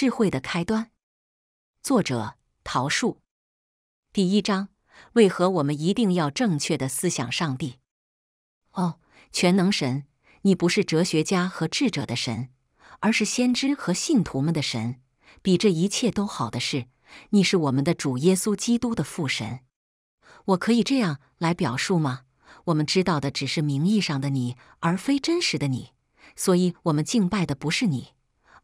智慧的开端，作者：桃树。第一章：为何我们一定要正确的思想上帝？哦，全能神，你不是哲学家和智者的神，而是先知和信徒们的神。比这一切都好的是，你是我们的主耶稣基督的父神。我可以这样来表述吗？我们知道的只是名义上的你，而非真实的你，所以，我们敬拜的不是你。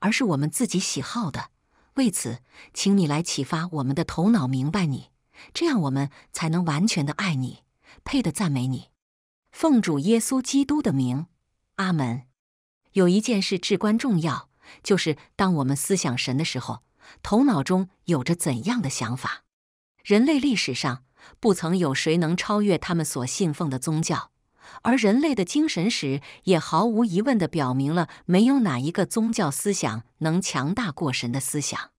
而是我们自己喜好的。为此，请你来启发我们的头脑，明白你，这样我们才能完全的爱你，配的赞美你。奉主耶稣基督的名，阿门。有一件事至关重要，就是当我们思想神的时候，头脑中有着怎样的想法？人类历史上不曾有谁能超越他们所信奉的宗教。而人类的精神史也毫无疑问地表明了，没有哪一个宗教思想能强大过神的思想。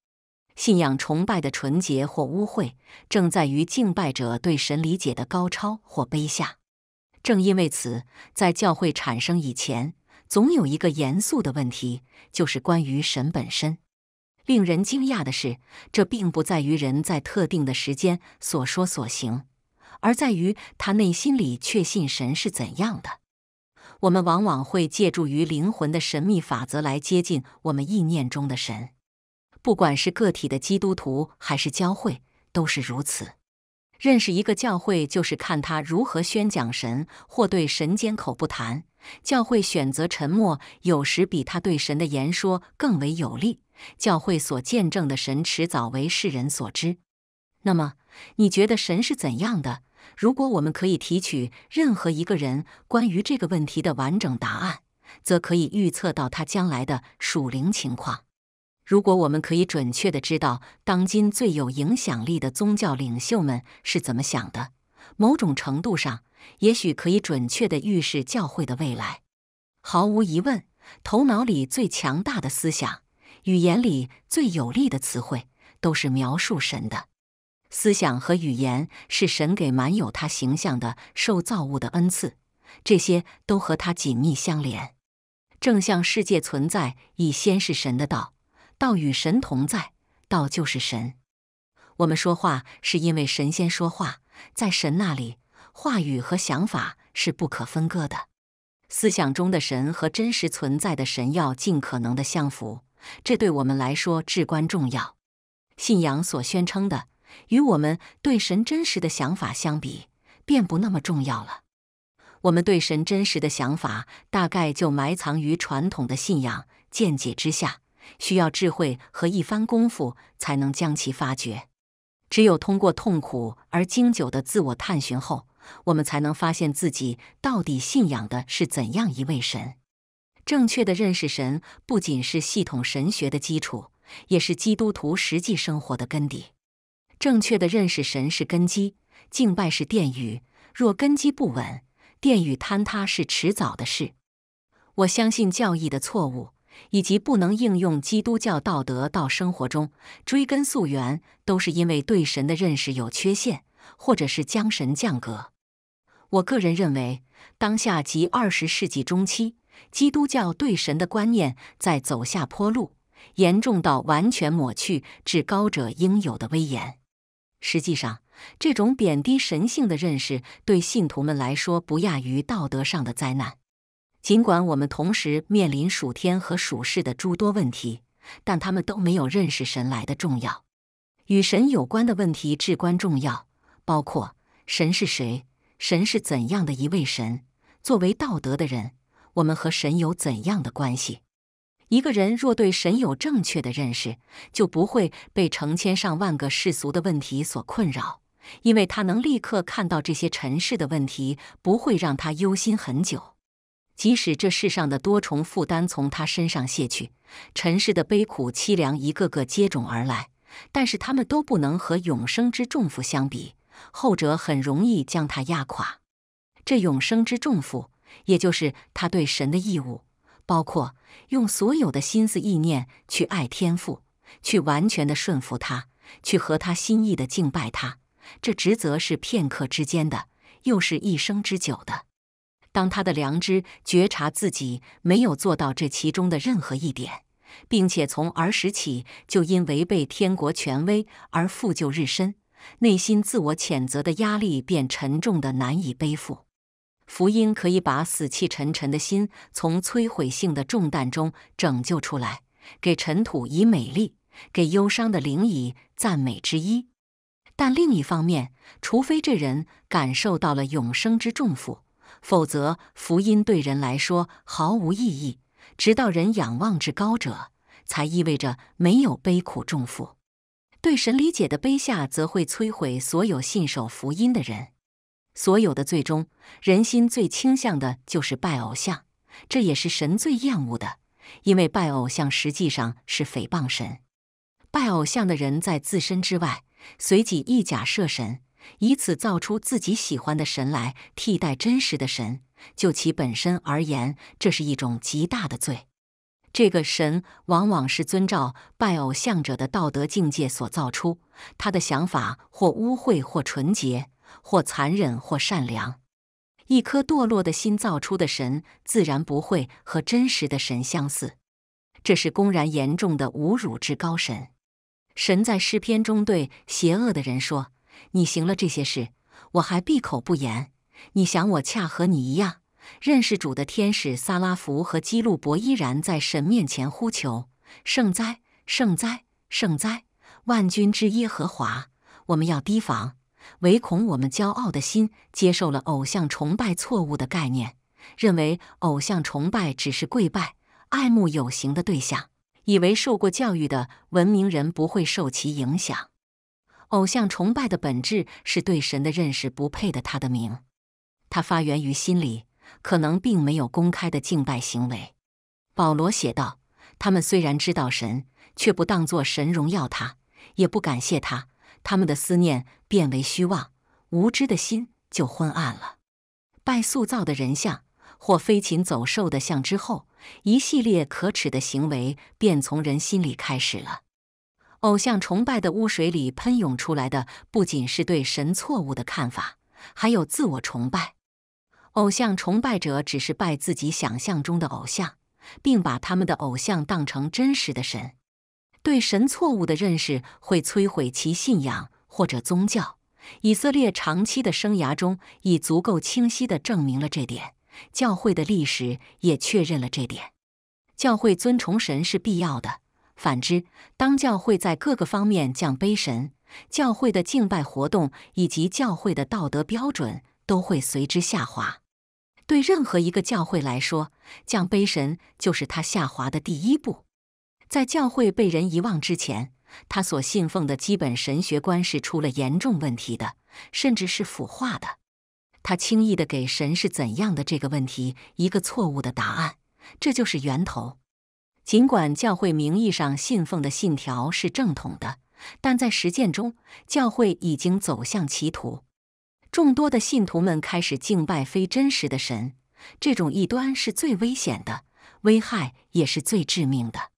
信仰崇拜的纯洁或污秽，正在于敬拜者对神理解的高超或卑下。正因为此，在教会产生以前，总有一个严肃的问题，就是关于神本身。令人惊讶的是，这并不在于人在特定的时间所说所行。而在于他内心里确信神是怎样的。我们往往会借助于灵魂的神秘法则来接近我们意念中的神。不管是个体的基督徒还是教会，都是如此。认识一个教会，就是看他如何宣讲神，或对神缄口不谈。教会选择沉默，有时比他对神的言说更为有利。教会所见证的神，迟早为世人所知。那么，你觉得神是怎样的？如果我们可以提取任何一个人关于这个问题的完整答案，则可以预测到他将来的属灵情况。如果我们可以准确地知道当今最有影响力的宗教领袖们是怎么想的，某种程度上，也许可以准确地预示教会的未来。毫无疑问，头脑里最强大的思想，语言里最有力的词汇，都是描述神的。思想和语言是神给满有他形象的受造物的恩赐，这些都和他紧密相连。正向世界存在以先是神的道，道与神同在，道就是神。我们说话是因为神仙说话，在神那里，话语和想法是不可分割的。思想中的神和真实存在的神要尽可能的相符，这对我们来说至关重要。信仰所宣称的。与我们对神真实的想法相比，便不那么重要了。我们对神真实的想法，大概就埋藏于传统的信仰见解之下，需要智慧和一番功夫才能将其发掘。只有通过痛苦而经久的自我探寻后，我们才能发现自己到底信仰的是怎样一位神。正确的认识神，不仅是系统神学的基础，也是基督徒实际生活的根底。正确的认识神是根基，敬拜是殿宇。若根基不稳，殿宇坍塌是迟早的事。我相信教义的错误以及不能应用基督教道德到生活中，追根溯源都是因为对神的认识有缺陷，或者是将神降格。我个人认为，当下及二十世纪中期，基督教对神的观念在走下坡路，严重到完全抹去至高者应有的威严。实际上，这种贬低神性的认识，对信徒们来说不亚于道德上的灾难。尽管我们同时面临属天和属世的诸多问题，但他们都没有认识神来的重要。与神有关的问题至关重要，包括神是谁，神是怎样的一位神。作为道德的人，我们和神有怎样的关系？一个人若对神有正确的认识，就不会被成千上万个世俗的问题所困扰，因为他能立刻看到这些尘世的问题不会让他忧心很久。即使这世上的多重负担从他身上卸去，尘世的悲苦凄凉一个个接踵而来，但是他们都不能和永生之重负相比，后者很容易将他压垮。这永生之重负，也就是他对神的义务。包括用所有的心思意念去爱天赋，去完全的顺服他，去和他心意的敬拜他。这职责是片刻之间的，又是一生之久的。当他的良知觉察自己没有做到这其中的任何一点，并且从儿时起就因违背天国权威而负疚日深，内心自我谴责的压力便沉重的难以背负。福音可以把死气沉沉的心从摧毁性的重担中拯救出来，给尘土以美丽，给忧伤的灵以赞美之一。但另一方面，除非这人感受到了永生之重负，否则福音对人来说毫无意义。直到人仰望至高者，才意味着没有悲苦重负。对神理解的卑下，则会摧毁所有信守福音的人。所有的最终人心最倾向的就是拜偶像，这也是神最厌恶的，因为拜偶像实际上是诽谤神。拜偶像的人在自身之外随即一假设神，以此造出自己喜欢的神来替代真实的神。就其本身而言，这是一种极大的罪。这个神往往是遵照拜偶像者的道德境界所造出，他的想法或污秽或纯洁。或残忍或善良，一颗堕落的心造出的神，自然不会和真实的神相似。这是公然严重的侮辱之高神。神在诗篇中对邪恶的人说：“你行了这些事，我还闭口不言。你想我恰和你一样认识主的天使萨拉福和基路伯，依然在神面前呼求：圣哉，圣哉，圣哉！万军之耶和华，我们要提防。”唯恐我们骄傲的心接受了偶像崇拜错误的概念，认为偶像崇拜只是跪拜、爱慕有形的对象，以为受过教育的文明人不会受其影响。偶像崇拜的本质是对神的认识不配得他的名，它发源于心里，可能并没有公开的敬拜行为。保罗写道：“他们虽然知道神，却不当作神荣耀他，也不感谢他。”他们的思念变为虚妄，无知的心就昏暗了。拜塑造的人像或飞禽走兽的像之后，一系列可耻的行为便从人心里开始了。偶像崇拜的污水里喷涌出来的，不仅是对神错误的看法，还有自我崇拜。偶像崇拜者只是拜自己想象中的偶像，并把他们的偶像当成真实的神。对神错误的认识会摧毁其信仰或者宗教。以色列长期的生涯中已足够清晰地证明了这点，教会的历史也确认了这点。教会尊崇神是必要的。反之，当教会在各个方面降卑神，教会的敬拜活动以及教会的道德标准都会随之下滑。对任何一个教会来说，降卑神就是它下滑的第一步。在教会被人遗忘之前，他所信奉的基本神学观是出了严重问题的，甚至是腐化的。他轻易的给“神是怎样的”这个问题一个错误的答案，这就是源头。尽管教会名义上信奉的信条是正统的，但在实践中，教会已经走向歧途。众多的信徒们开始敬拜非真实的神，这种异端是最危险的，危害也是最致命的。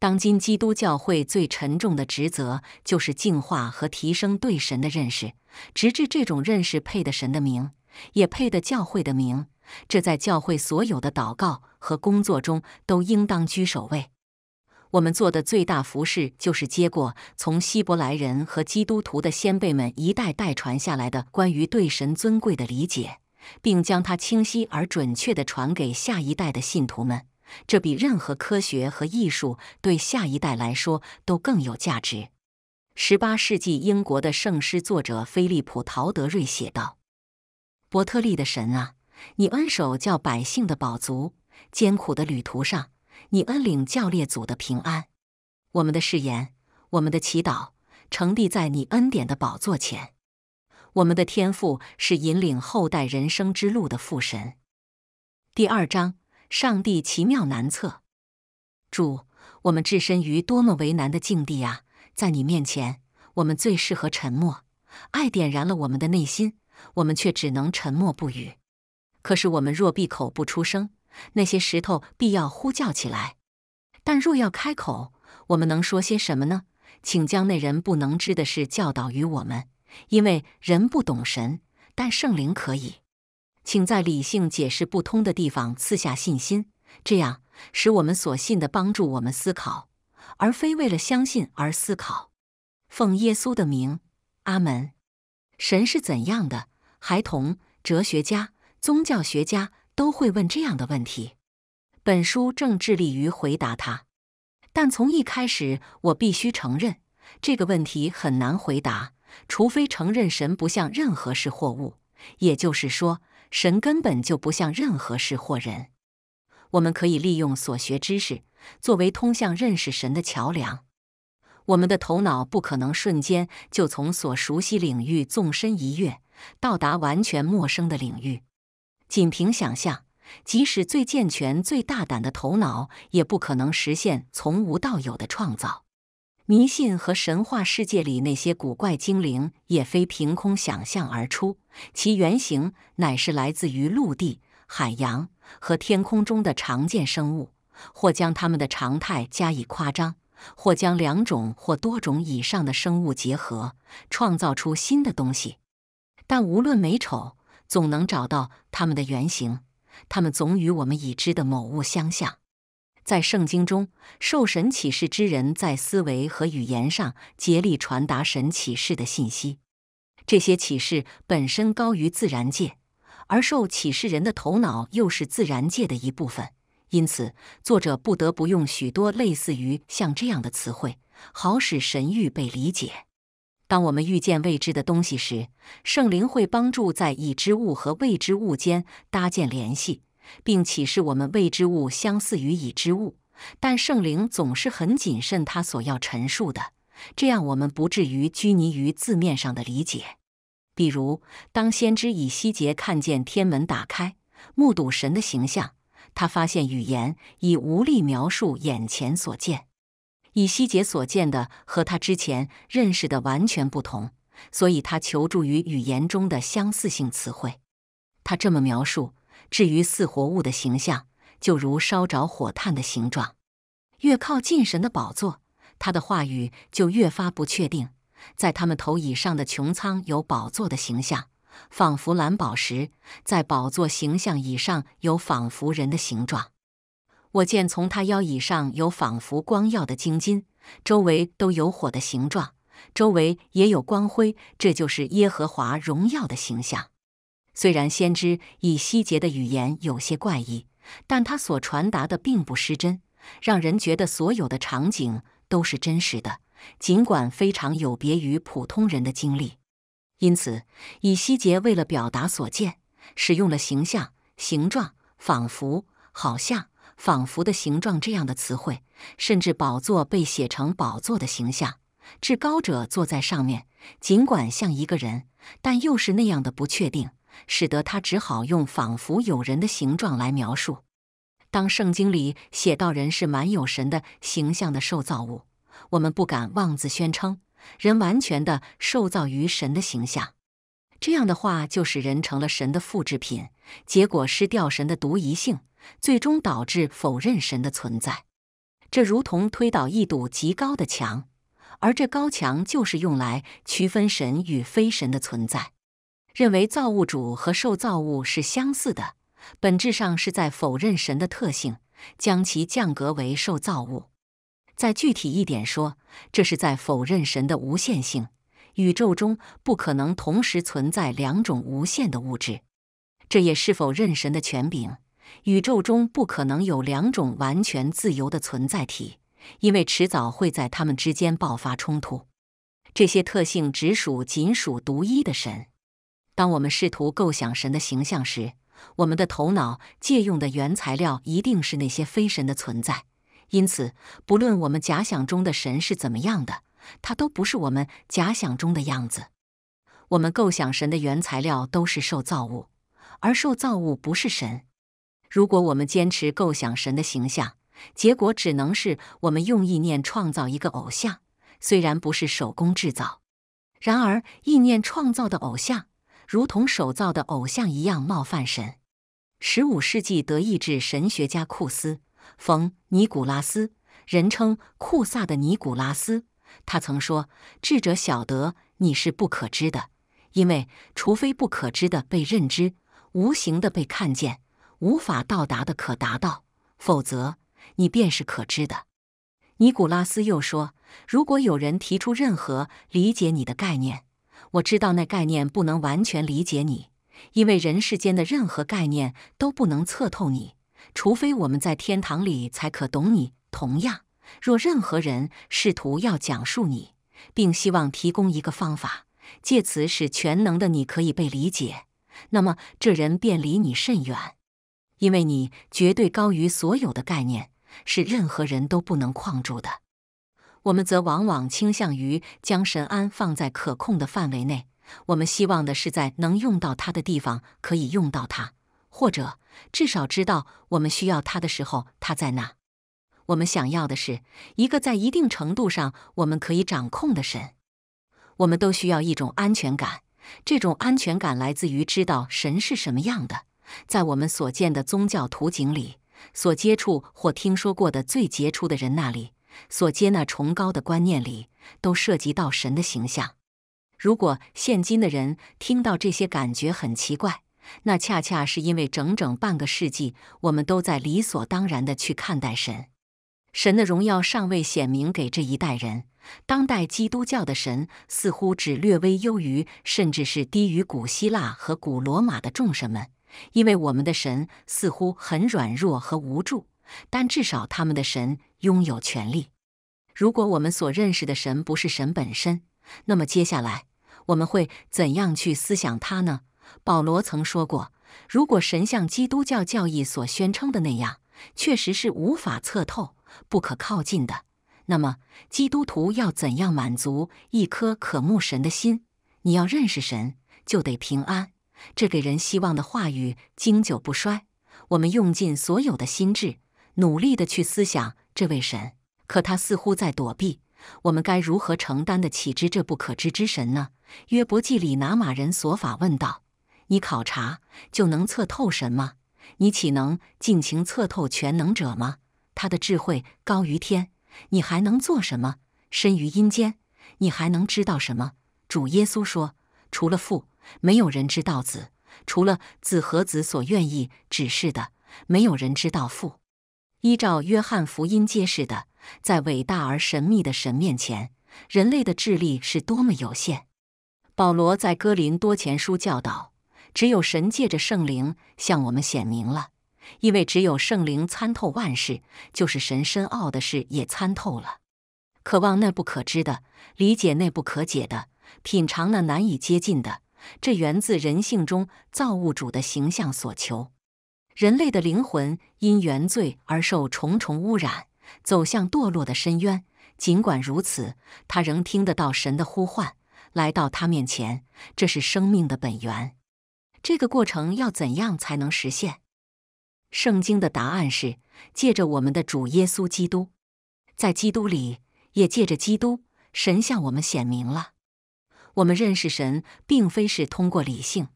当今基督教会最沉重的职责，就是净化和提升对神的认识，直至这种认识配得神的名，也配得教会的名。这在教会所有的祷告和工作中都应当居首位。我们做的最大服饰就是接过从希伯来人和基督徒的先辈们一代代传下来的关于对神尊贵的理解，并将它清晰而准确地传给下一代的信徒们。这比任何科学和艺术对下一代来说都更有价值。十八世纪英国的圣诗作者菲利普·陶德瑞写道：“伯特利的神啊，你恩手叫百姓的宝足，艰苦的旅途上，你恩领教列祖的平安。我们的誓言，我们的祈祷，呈递在你恩典的宝座前。我们的天赋是引领后代人生之路的父神。”第二章。上帝奇妙难测，主，我们置身于多么为难的境地啊！在你面前，我们最适合沉默。爱点燃了我们的内心，我们却只能沉默不语。可是，我们若闭口不出声，那些石头必要呼叫起来。但若要开口，我们能说些什么呢？请将那人不能知的事教导于我们，因为人不懂神，但圣灵可以。请在理性解释不通的地方赐下信心，这样使我们所信的帮助我们思考，而非为了相信而思考。奉耶稣的名，阿门。神是怎样的？孩童、哲学家、宗教学家都会问这样的问题。本书正致力于回答他，但从一开始我必须承认，这个问题很难回答，除非承认神不像任何事或物，也就是说。神根本就不像任何事或人。我们可以利用所学知识作为通向认识神的桥梁。我们的头脑不可能瞬间就从所熟悉领域纵身一跃到达完全陌生的领域。仅凭想象，即使最健全、最大胆的头脑也不可能实现从无到有的创造。迷信和神话世界里那些古怪精灵也非凭空想象而出，其原型乃是来自于陆地、海洋和天空中的常见生物，或将它们的常态加以夸张，或将两种或多种以上的生物结合，创造出新的东西。但无论美丑，总能找到它们的原型，它们总与我们已知的某物相像。在圣经中，受神启示之人在思维和语言上竭力传达神启示的信息。这些启示本身高于自然界，而受启示人的头脑又是自然界的一部分，因此作者不得不用许多类似于像这样的词汇，好使神域被理解。当我们遇见未知的东西时，圣灵会帮助在已知物和未知物间搭建联系。并启示我们未知物相似于已知物，但圣灵总是很谨慎他所要陈述的，这样我们不至于拘泥于字面上的理解。比如，当先知以西结看见天门打开，目睹神的形象，他发现语言已无力描述眼前所见。以西结所见的和他之前认识的完全不同，所以他求助于语言中的相似性词汇。他这么描述。至于似活物的形象，就如烧着火炭的形状。越靠近神的宝座，他的话语就越发不确定。在他们头椅上的穹苍有宝座的形象，仿佛蓝宝石；在宝座形象以上有仿佛人的形状。我见从他腰椅上有仿佛光耀的晶金，周围都有火的形状，周围也有光辉。这就是耶和华荣耀的形象。虽然先知以西结的语言有些怪异，但他所传达的并不失真，让人觉得所有的场景都是真实的，尽管非常有别于普通人的经历。因此，以西结为了表达所见，使用了“形象”“形状”“仿佛”“好像”“仿佛的形状”这样的词汇，甚至宝座被写成宝座的形象，至高者坐在上面，尽管像一个人，但又是那样的不确定。使得他只好用仿佛有人的形状来描述。当圣经里写到人是满有神的形象的受造物，我们不敢妄自宣称人完全的受造于神的形象。这样的话就使人成了神的复制品，结果失掉神的独一性，最终导致否认神的存在。这如同推倒一堵极高的墙，而这高墙就是用来区分神与非神的存在。认为造物主和受造物是相似的，本质上是在否认神的特性，将其降格为受造物。再具体一点说，这是在否认神的无限性。宇宙中不可能同时存在两种无限的物质，这也是否认神的权柄。宇宙中不可能有两种完全自由的存在体，因为迟早会在它们之间爆发冲突。这些特性只属仅属独一的神。当我们试图构想神的形象时，我们的头脑借用的原材料一定是那些非神的存在。因此，不论我们假想中的神是怎么样的，它都不是我们假想中的样子。我们构想神的原材料都是受造物，而受造物不是神。如果我们坚持构想神的形象，结果只能是我们用意念创造一个偶像。虽然不是手工制造，然而意念创造的偶像。如同手造的偶像一样冒犯神。十五世纪，德意志神学家库斯·冯·尼古拉斯（人称库萨的尼古拉斯）他曾说：“智者晓得你是不可知的，因为除非不可知的被认知，无形的被看见，无法到达的可达到，否则你便是可知的。”尼古拉斯又说：“如果有人提出任何理解你的概念。”我知道那概念不能完全理解你，因为人世间的任何概念都不能测透你，除非我们在天堂里才可懂你。同样，若任何人试图要讲述你，并希望提供一个方法，借此使全能的你可以被理解，那么这人便离你甚远，因为你绝对高于所有的概念，是任何人都不能框住的。我们则往往倾向于将神安放在可控的范围内。我们希望的是，在能用到它的地方可以用到它，或者至少知道我们需要它的时候它在哪。我们想要的是一个在一定程度上我们可以掌控的神。我们都需要一种安全感，这种安全感来自于知道神是什么样的。在我们所见的宗教图景里，所接触或听说过的最杰出的人那里。所接纳崇高的观念里，都涉及到神的形象。如果现今的人听到这些，感觉很奇怪，那恰恰是因为整整半个世纪，我们都在理所当然地去看待神。神的荣耀尚未显明给这一代人。当代基督教的神似乎只略微优于，甚至是低于古希腊和古罗马的众神们，因为我们的神似乎很软弱和无助。但至少他们的神拥有权力。如果我们所认识的神不是神本身，那么接下来我们会怎样去思想他呢？保罗曾说过，如果神像基督教教义所宣称的那样，确实是无法测透、不可靠近的，那么基督徒要怎样满足一颗渴慕神的心？你要认识神，就得平安。这给人希望的话语经久不衰。我们用尽所有的心智。努力地去思想这位神，可他似乎在躲避。我们该如何承担得起这不可知之神呢？约伯记里拿马人所法问道：“你考察就能测透神吗？你岂能尽情测透全能者吗？他的智慧高于天，你还能做什么？深于阴间，你还能知道什么？”主耶稣说：“除了父，没有人知道子；除了子和子所愿意指示的，没有人知道父。”依照约翰福音揭示的，在伟大而神秘的神面前，人类的智力是多么有限！保罗在哥林多前书教导：只有神借着圣灵向我们显明了，因为只有圣灵参透万事，就是神深奥的事也参透了。渴望那不可知的，理解那不可解的，品尝那难以接近的，这源自人性中造物主的形象所求。人类的灵魂因原罪而受重重污染，走向堕落的深渊。尽管如此，他仍听得到神的呼唤，来到他面前。这是生命的本源。这个过程要怎样才能实现？圣经的答案是：借着我们的主耶稣基督，在基督里，也借着基督，神向我们显明了。我们认识神，并非是通过理性，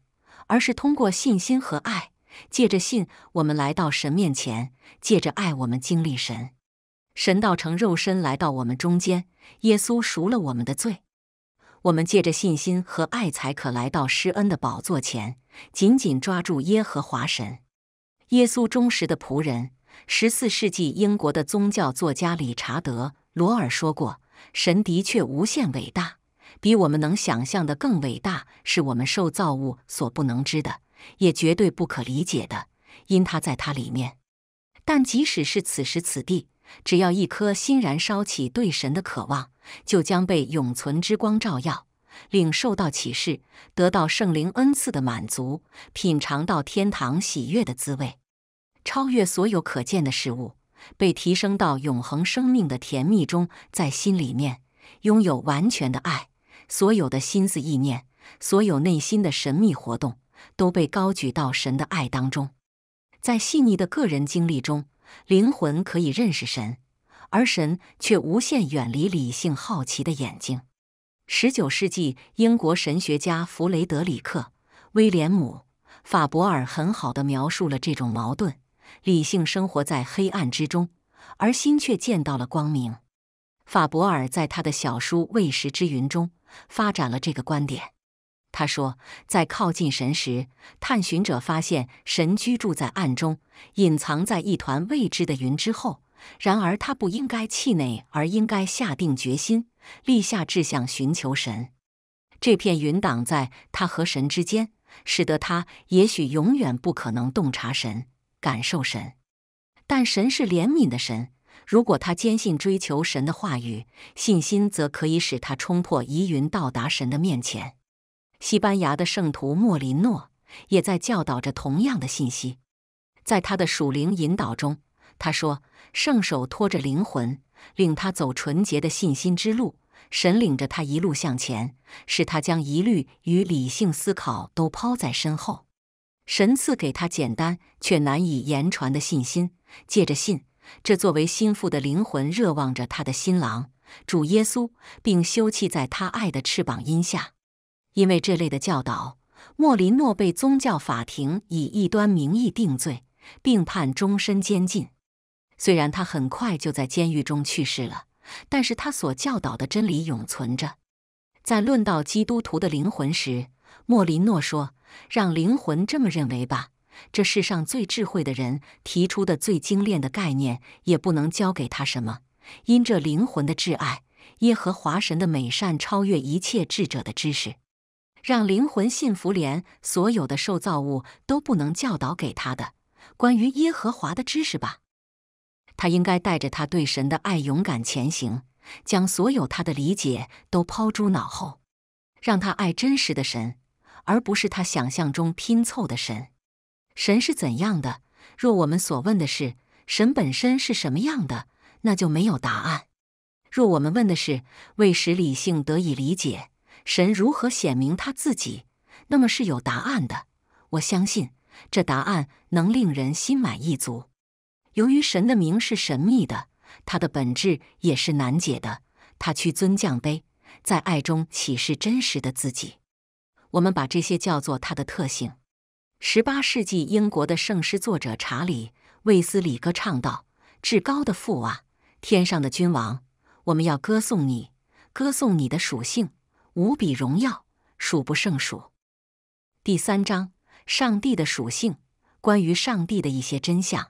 而是通过信心和爱。借着信，我们来到神面前；借着爱，我们经历神。神道成肉身来到我们中间，耶稣赎了我们的罪。我们借着信心和爱，才可来到施恩的宝座前，紧紧抓住耶和华神。耶稣忠实的仆人，十四世纪英国的宗教作家理查德·罗尔说过：“神的确无限伟大，比我们能想象的更伟大，是我们受造物所不能知的。”也绝对不可理解的，因他在他里面。但即使是此时此地，只要一颗心燃烧起对神的渴望，就将被永存之光照耀，领受到启示，得到圣灵恩赐的满足，品尝到天堂喜悦的滋味，超越所有可见的事物，被提升到永恒生命的甜蜜中，在心里面拥有完全的爱，所有的心思意念，所有内心的神秘活动。都被高举到神的爱当中，在细腻的个人经历中，灵魂可以认识神，而神却无限远离理性好奇的眼睛。十九世纪英国神学家弗雷德里克·威廉姆·法伯尔很好的描述了这种矛盾：理性生活在黑暗之中，而心却见到了光明。法伯尔在他的小书《喂食之云》中发展了这个观点。他说，在靠近神时，探寻者发现神居住在暗中，隐藏在一团未知的云之后。然而，他不应该气馁，而应该下定决心，立下志向，寻求神。这片云挡在他和神之间，使得他也许永远不可能洞察神、感受神。但神是怜悯的神，如果他坚信追求神的话语，信心则可以使他冲破疑云，到达神的面前。西班牙的圣徒莫林诺也在教导着同样的信息。在他的属灵引导中，他说：“圣手托着灵魂，领他走纯洁的信心之路。神领着他一路向前，使他将疑虑与理性思考都抛在身后。神赐给他简单却难以言传的信心，借着信，这作为心腹的灵魂热望着他的新郎主耶稣，并休憩在他爱的翅膀荫下。”因为这类的教导，莫林诺被宗教法庭以异端名义定罪，并判终身监禁。虽然他很快就在监狱中去世了，但是他所教导的真理永存着。在论到基督徒的灵魂时，莫林诺说：“让灵魂这么认为吧，这世上最智慧的人提出的最精炼的概念，也不能教给他什么，因这灵魂的挚爱，耶和华神的美善超越一切智者的知识。”让灵魂信服，连所有的受造物都不能教导给他的关于耶和华的知识吧。他应该带着他对神的爱勇敢前行，将所有他的理解都抛诸脑后，让他爱真实的神，而不是他想象中拼凑的神。神是怎样的？若我们所问的是神本身是什么样的，那就没有答案。若我们问的是为使理性得以理解。神如何显明他自己？那么是有答案的。我相信这答案能令人心满意足。由于神的名是神秘的，他的本质也是难解的。他屈尊降卑，在爱中启示真实的自己。我们把这些叫做他的特性。十八世纪英国的圣诗作者查理·卫斯理歌唱道：“至高的父啊，天上的君王，我们要歌颂你，歌颂你的属性。”无比荣耀，数不胜数。第三章：上帝的属性，关于上帝的一些真相。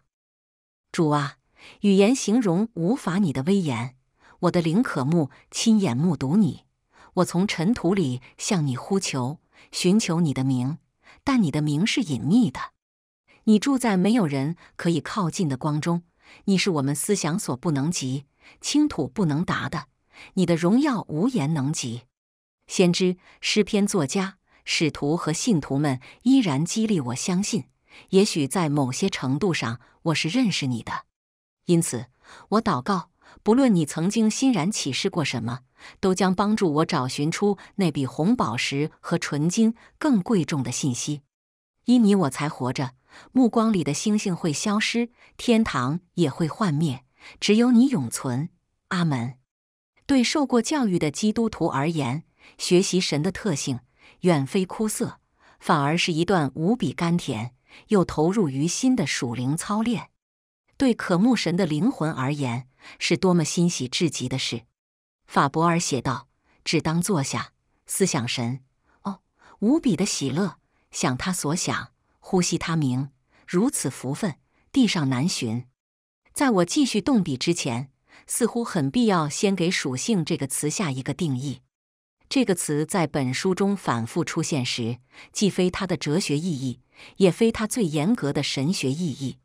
主啊，语言形容无法你的威严，我的灵可慕亲眼目睹你。我从尘土里向你呼求，寻求你的名，但你的名是隐秘的。你住在没有人可以靠近的光中，你是我们思想所不能及、倾吐不能达的。你的荣耀无言能及。先知、诗篇作家、使徒和信徒们依然激励我相信，也许在某些程度上，我是认识你的。因此，我祷告，不论你曾经欣然启示过什么，都将帮助我找寻出那比红宝石和纯金更贵重的信息。因你，我才活着。目光里的星星会消失，天堂也会幻灭，只有你永存。阿门。对受过教育的基督徒而言。学习神的特性，远非枯涩，反而是一段无比甘甜又投入于心的属灵操练。对渴慕神的灵魂而言，是多么欣喜至极的事。法伯尔写道：“只当坐下，思想神，哦，无比的喜乐，想他所想，呼吸他名，如此福分，地上难寻。”在我继续动笔之前，似乎很必要先给‘属性’这个词下一个定义。这个词在本书中反复出现时，既非它的哲学意义，也非它最严格的神学意义。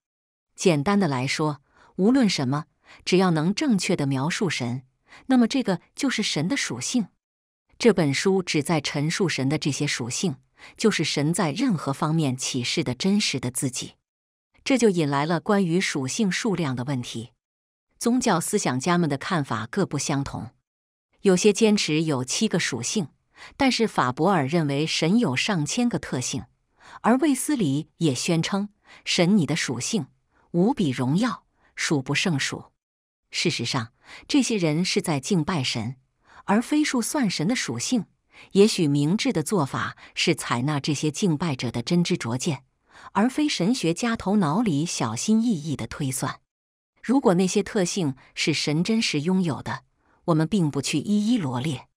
简单的来说，无论什么，只要能正确的描述神，那么这个就是神的属性。这本书旨在陈述神的这些属性，就是神在任何方面启示的真实的自己。这就引来了关于属性数量的问题。宗教思想家们的看法各不相同。有些坚持有七个属性，但是法伯尔认为神有上千个特性，而卫斯理也宣称神你的属性无比荣耀，数不胜数。事实上，这些人是在敬拜神，而非数算神的属性。也许明智的做法是采纳这些敬拜者的真知灼见，而非神学家头脑里小心翼翼的推算。如果那些特性是神真实拥有的。我们并不去一一罗列，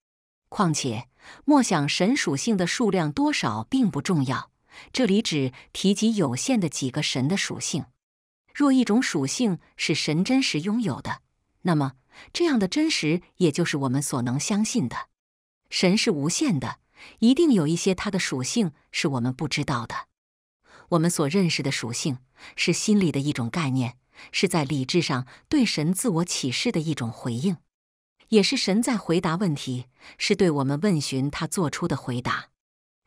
况且莫想神属性的数量多少并不重要。这里只提及有限的几个神的属性。若一种属性是神真实拥有的，那么这样的真实也就是我们所能相信的。神是无限的，一定有一些它的属性是我们不知道的。我们所认识的属性是心理的一种概念，是在理智上对神自我启示的一种回应。也是神在回答问题，是对我们问询他做出的回答。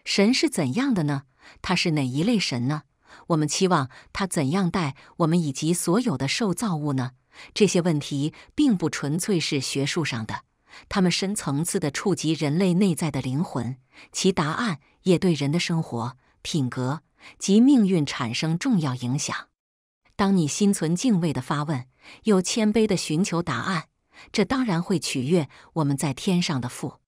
神是怎样的呢？他是哪一类神呢？我们期望他怎样待我们以及所有的受造物呢？这些问题并不纯粹是学术上的，他们深层次地触及人类内在的灵魂，其答案也对人的生活、品格及命运产生重要影响。当你心存敬畏地发问，又谦卑地寻求答案。这当然会取悦我们在天上的父。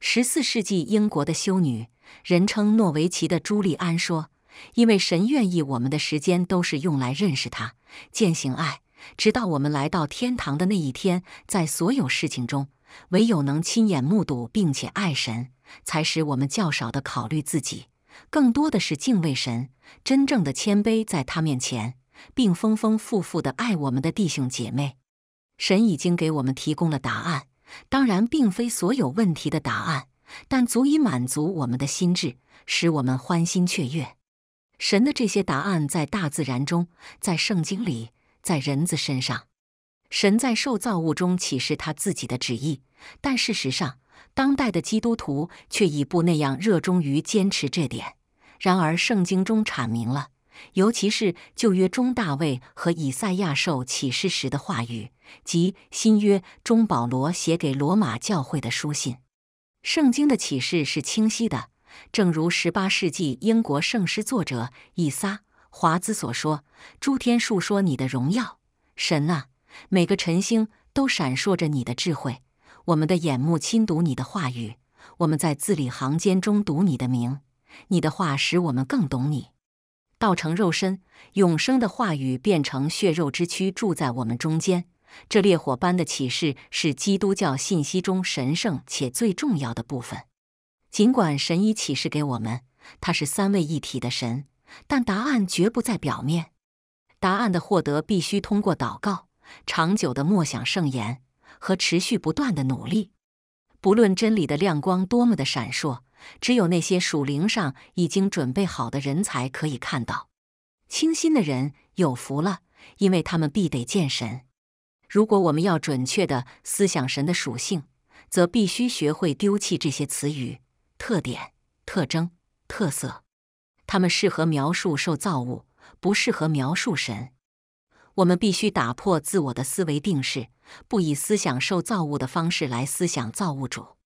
十四世纪英国的修女人称诺维奇的朱利安说：“因为神愿意我们的时间都是用来认识他、践行爱，直到我们来到天堂的那一天。在所有事情中，唯有能亲眼目睹并且爱神，才使我们较少的考虑自己，更多的是敬畏神，真正的谦卑在他面前，并丰丰富富的爱我们的弟兄姐妹。”神已经给我们提供了答案，当然并非所有问题的答案，但足以满足我们的心智，使我们欢欣雀跃。神的这些答案在大自然中，在圣经里，在人子身上。神在受造物中启示他自己的旨意，但事实上，当代的基督徒却已不那样热衷于坚持这点。然而，圣经中阐明了。尤其是旧约中大卫和以赛亚受启示时的话语，及新约中保罗写给罗马教会的书信，圣经的启示是清晰的。正如18世纪英国圣诗作者以撒华兹所说：“诸天述说你的荣耀，神啊，每个晨星都闪烁着你的智慧，我们的眼目亲读你的话语，我们在字里行间中读你的名，你的话使我们更懂你。”道成肉身，永生的话语变成血肉之躯，住在我们中间。这烈火般的启示是基督教信息中神圣且最重要的部分。尽管神已启示给我们，他是三位一体的神，但答案绝不在表面。答案的获得必须通过祷告、长久的默想圣言和持续不断的努力。不论真理的亮光多么的闪烁。只有那些属灵上已经准备好的人才可以看到。清心的人有福了，因为他们必得见神。如果我们要准确地思想神的属性，则必须学会丢弃这些词语、特点、特征、特色。他们适合描述受造物，不适合描述神。我们必须打破自我的思维定式，不以思想受造物的方式来思想造物主。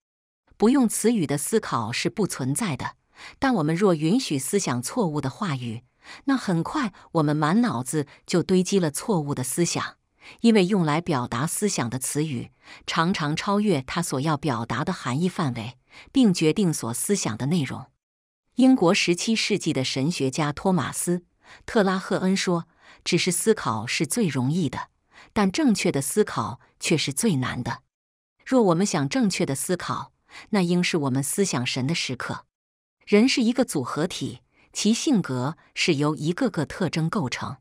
不用词语的思考是不存在的，但我们若允许思想错误的话语，那很快我们满脑子就堆积了错误的思想，因为用来表达思想的词语常常超越它所要表达的含义范围，并决定所思想的内容。英国十七世纪的神学家托马斯·特拉赫恩说：“只是思考是最容易的，但正确的思考却是最难的。若我们想正确的思考，”那应是我们思想神的时刻。人是一个组合体，其性格是由一个个特征构成。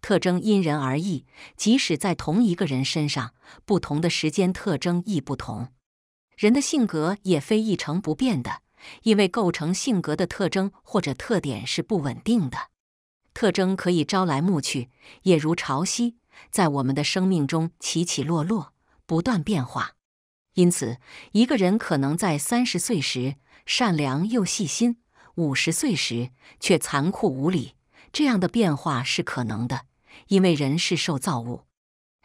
特征因人而异，即使在同一个人身上，不同的时间特征亦不同。人的性格也非一成不变的，因为构成性格的特征或者特点是不稳定的。特征可以朝来暮去，也如潮汐，在我们的生命中起起落落，不断变化。因此，一个人可能在三十岁时善良又细心，五十岁时却残酷无礼。这样的变化是可能的，因为人是受造物。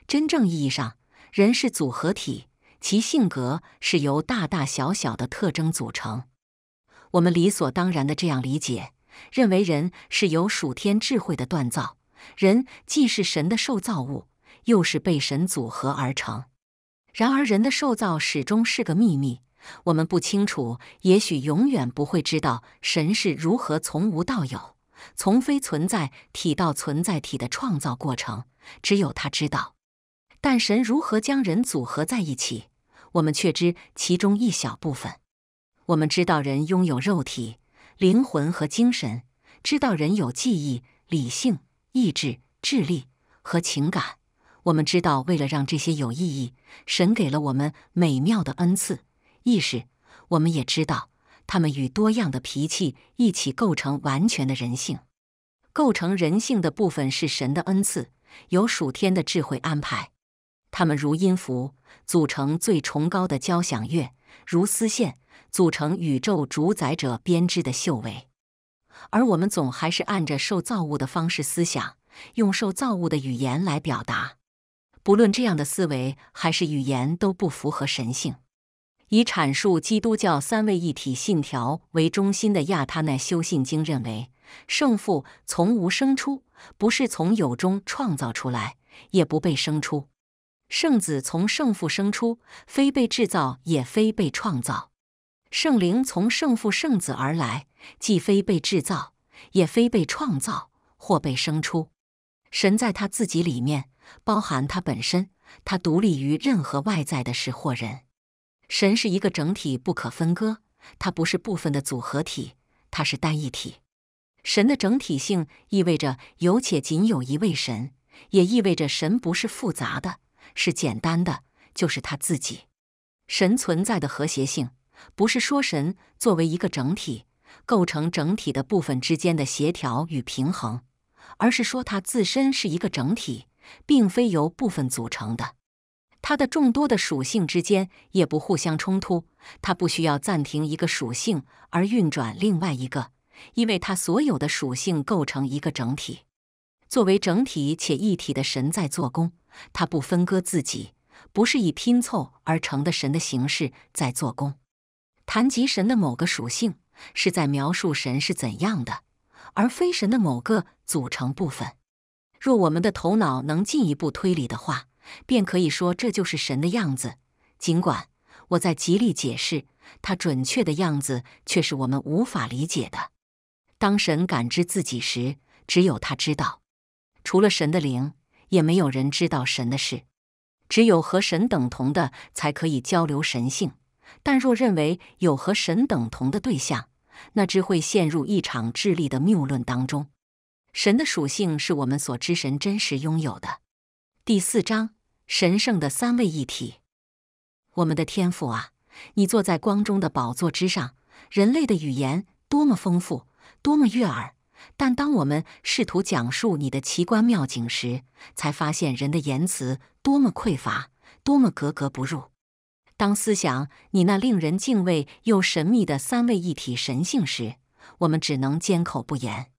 真正意义上，人是组合体，其性格是由大大小小的特征组成。我们理所当然的这样理解，认为人是由属天智慧的锻造。人既是神的受造物，又是被神组合而成。然而，人的受造始终是个秘密，我们不清楚，也许永远不会知道神是如何从无到有，从非存在体到存在体的创造过程。只有他知道。但神如何将人组合在一起，我们却知其中一小部分。我们知道人拥有肉体、灵魂和精神，知道人有记忆、理性、意志、智力和情感。我们知道，为了让这些有意义，神给了我们美妙的恩赐意识。我们也知道，他们与多样的脾气一起构成完全的人性。构成人性的部分是神的恩赐，由属天的智慧安排。他们如音符组成最崇高的交响乐，如丝线组成宇宙主宰者编织的秀尾。而我们总还是按着受造物的方式思想，用受造物的语言来表达。不论这样的思维还是语言都不符合神性。以阐述基督教三位一体信条为中心的亚他那修信经认为，圣父从无生出，不是从有中创造出来，也不被生出；圣子从圣父生出，非被制造，也非被创造；圣灵从圣父圣子而来，既非被制造，也非被创造，或被生出。神在他自己里面。包含它本身，它独立于任何外在的事或人。神是一个整体，不可分割。它不是部分的组合体，它是单一体。神的整体性意味着有且仅有一位神，也意味着神不是复杂的，是简单的，就是他自己。神存在的和谐性，不是说神作为一个整体构成整体的部分之间的协调与平衡，而是说它自身是一个整体。并非由部分组成的，它的众多的属性之间也不互相冲突。它不需要暂停一个属性而运转另外一个，因为它所有的属性构成一个整体。作为整体且一体的神在做工，它不分割自己，不是以拼凑而成的神的形式在做工。谈及神的某个属性，是在描述神是怎样的，而非神的某个组成部分。若我们的头脑能进一步推理的话，便可以说这就是神的样子。尽管我在极力解释他准确的样子，却是我们无法理解的。当神感知自己时，只有他知道。除了神的灵，也没有人知道神的事。只有和神等同的才可以交流神性。但若认为有和神等同的对象，那只会陷入一场智力的谬论当中。神的属性是我们所知神真实拥有的。第四章：神圣的三位一体。我们的天赋啊，你坐在光中的宝座之上。人类的语言多么丰富，多么悦耳，但当我们试图讲述你的奇观妙景时，才发现人的言辞多么匮乏，多么格格不入。当思想你那令人敬畏又神秘的三位一体神性时，我们只能缄口不言。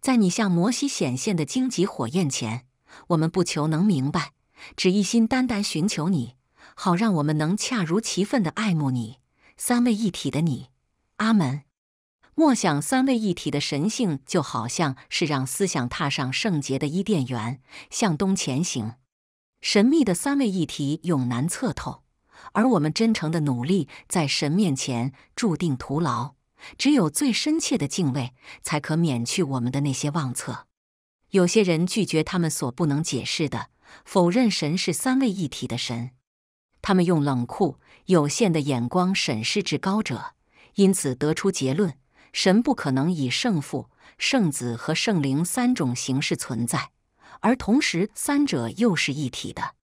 在你向摩西显现的荆棘火焰前，我们不求能明白，只一心单单寻求你，好让我们能恰如其分的爱慕你三位一体的你。阿门。莫想三位一体的神性就好像是让思想踏上圣洁的伊甸园，向东前行。神秘的三位一体永难测透，而我们真诚的努力在神面前注定徒劳。只有最深切的敬畏，才可免去我们的那些妄测。有些人拒绝他们所不能解释的，否认神是三位一体的神。他们用冷酷、有限的眼光审视至高者，因此得出结论：神不可能以圣父、圣子和圣灵三种形式存在，而同时三者又是一体的。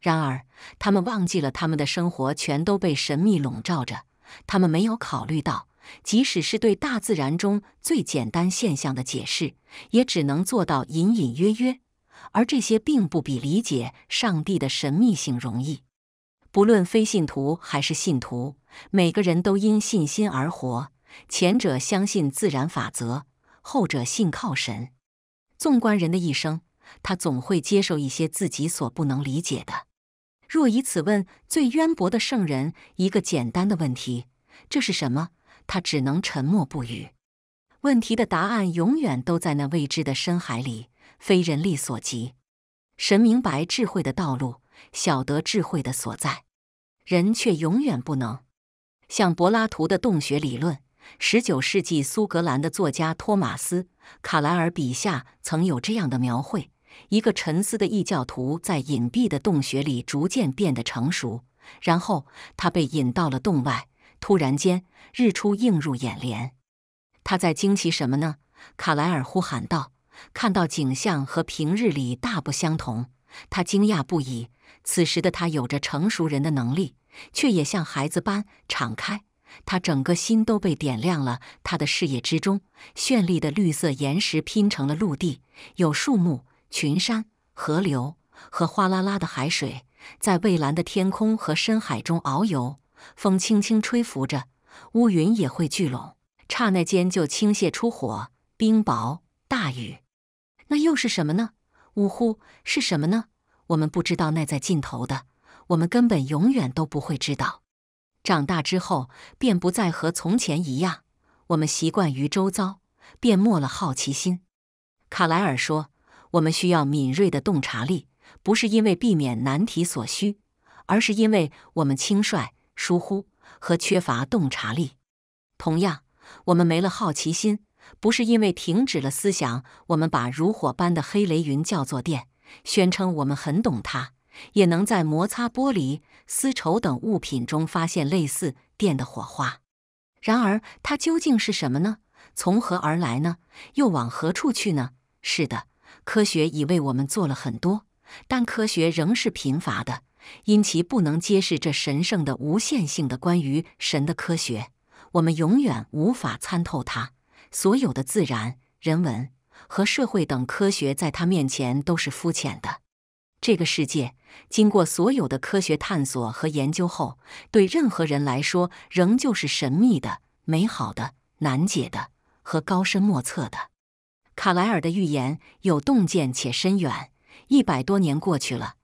然而，他们忘记了，他们的生活全都被神秘笼罩着。他们没有考虑到。即使是对大自然中最简单现象的解释，也只能做到隐隐约约，而这些并不比理解上帝的神秘性容易。不论非信徒还是信徒，每个人都因信心而活，前者相信自然法则，后者信靠神。纵观人的一生，他总会接受一些自己所不能理解的。若以此问最渊博的圣人一个简单的问题，这是什么？他只能沉默不语。问题的答案永远都在那未知的深海里，非人力所及。神明白智慧的道路，晓得智慧的所在，人却永远不能。像柏拉图的洞穴理论，十九世纪苏格兰的作家托马斯·卡莱尔笔下曾有这样的描绘：一个沉思的异教徒在隐蔽的洞穴里逐渐变得成熟，然后他被引到了洞外。突然间，日出映入眼帘。他在惊奇什么呢？卡莱尔呼喊道：“看到景象和平日里大不相同，他惊讶不已。”此时的他有着成熟人的能力，却也像孩子般敞开。他整个心都被点亮了。他的视野之中，绚丽的绿色岩石拼成了陆地，有树木、群山、河流和哗啦啦的海水，在蔚蓝的天空和深海中遨游。风轻轻吹拂着，乌云也会聚拢，刹那间就倾泻出火、冰雹、大雨。那又是什么呢？呜呼，是什么呢？我们不知道那在尽头的，我们根本永远都不会知道。长大之后，便不再和从前一样，我们习惯于周遭，便没了好奇心。卡莱尔说：“我们需要敏锐的洞察力，不是因为避免难题所需，而是因为我们轻率。”疏忽和缺乏洞察力。同样，我们没了好奇心，不是因为停止了思想。我们把如火般的黑雷云叫做电，宣称我们很懂它，也能在摩擦玻璃、丝绸等物品中发现类似电的火花。然而，它究竟是什么呢？从何而来呢？又往何处去呢？是的，科学已为我们做了很多，但科学仍是贫乏的。因其不能揭示这神圣的无限性的关于神的科学，我们永远无法参透它。所有的自然、人文和社会等科学，在它面前都是肤浅的。这个世界经过所有的科学探索和研究后，对任何人来说仍旧是神秘的、美好的、难解的和高深莫测的。卡莱尔的预言有洞见且深远，一百多年过去了。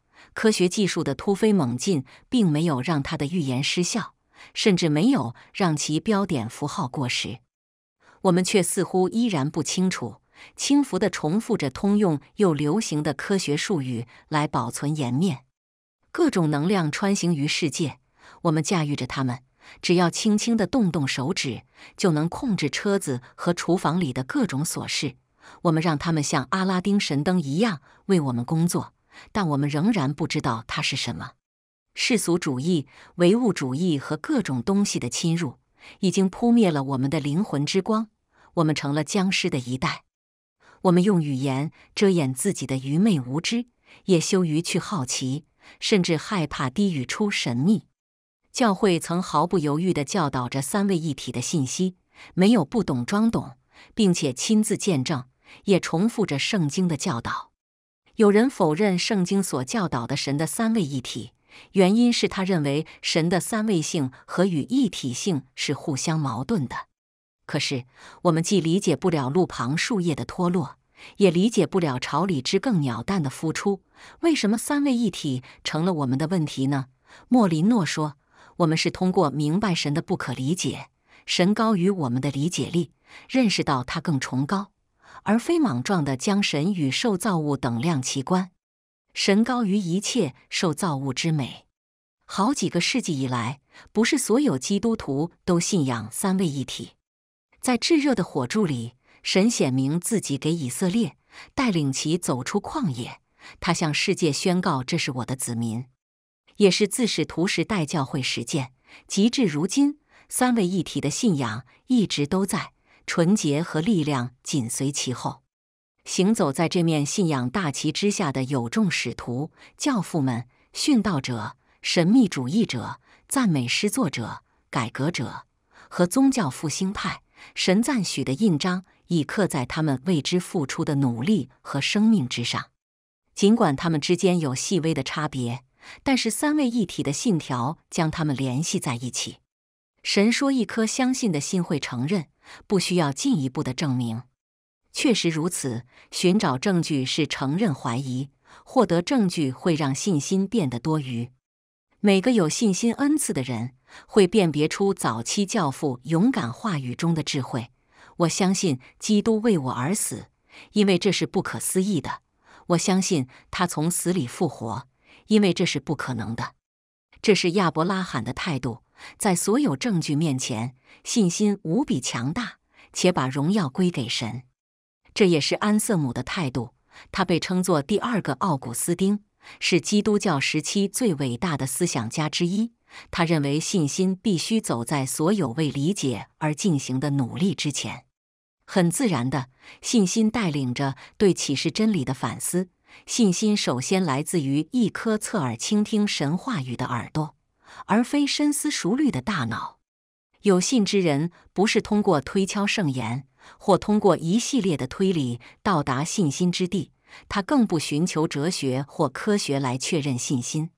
科学技术的突飞猛进，并没有让他的预言失效，甚至没有让其标点符号过时。我们却似乎依然不清楚，轻浮地重复着通用又流行的科学术语来保存颜面。各种能量穿行于世界，我们驾驭着它们，只要轻轻的动动手指，就能控制车子和厨房里的各种琐事。我们让他们像阿拉丁神灯一样为我们工作。但我们仍然不知道它是什么。世俗主义、唯物主义和各种东西的侵入，已经扑灭了我们的灵魂之光。我们成了僵尸的一代。我们用语言遮掩自己的愚昧无知，也羞于去好奇，甚至害怕低语出神秘。教会曾毫不犹豫地教导着三位一体的信息，没有不懂装懂，并且亲自见证，也重复着圣经的教导。有人否认圣经所教导的神的三位一体，原因是他认为神的三位性和与一体性是互相矛盾的。可是，我们既理解不了路旁树叶的脱落，也理解不了巢里之更鸟蛋的孵出，为什么三位一体成了我们的问题呢？莫林诺说，我们是通过明白神的不可理解，神高于我们的理解力，认识到他更崇高。而非莽撞地将神与受造物等量齐观，神高于一切受造物之美。好几个世纪以来，不是所有基督徒都信仰三位一体。在炙热的火柱里，神显明自己给以色列，带领其走出旷野。他向世界宣告：“这是我的子民。”也是自使徒时代教会实践，及至如今，三位一体的信仰一直都在。纯洁和力量紧随其后，行走在这面信仰大旗之下的有众使徒、教父们、殉道者、神秘主义者、赞美诗作者、改革者和宗教复兴派，神赞许的印章已刻在他们为之付出的努力和生命之上。尽管他们之间有细微的差别，但是三位一体的信条将他们联系在一起。神说：“一颗相信的心会承认，不需要进一步的证明。确实如此，寻找证据是承认怀疑；获得证据会让信心变得多余。每个有信心恩赐的人，会辨别出早期教父勇敢话语中的智慧。我相信基督为我而死，因为这是不可思议的；我相信他从死里复活，因为这是不可能的。这是亚伯拉罕的态度。”在所有证据面前，信心无比强大，且把荣耀归给神。这也是安瑟姆的态度。他被称作第二个奥古斯丁，是基督教时期最伟大的思想家之一。他认为，信心必须走在所有为理解而进行的努力之前。很自然的，信心带领着对启示真理的反思。信心首先来自于一颗侧耳倾听神话语的耳朵。而非深思熟虑的大脑，有信之人不是通过推敲圣言，或通过一系列的推理到达信心之地，他更不寻求哲学或科学来确认信心，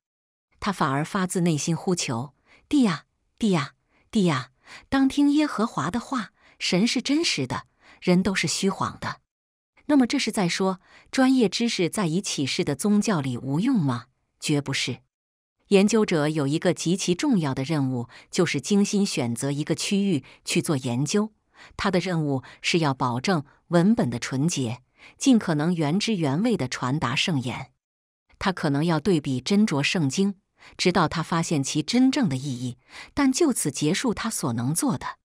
他反而发自内心呼求：地呀，地呀，地呀！当听耶和华的话，神是真实的，人都是虚谎的。那么这是在说专业知识在以启示的宗教里无用吗？绝不是。研究者有一个极其重要的任务，就是精心选择一个区域去做研究。他的任务是要保证文本的纯洁，尽可能原汁原味地传达圣言。他可能要对比斟酌圣经，直到他发现其真正的意义，但就此结束他所能做的。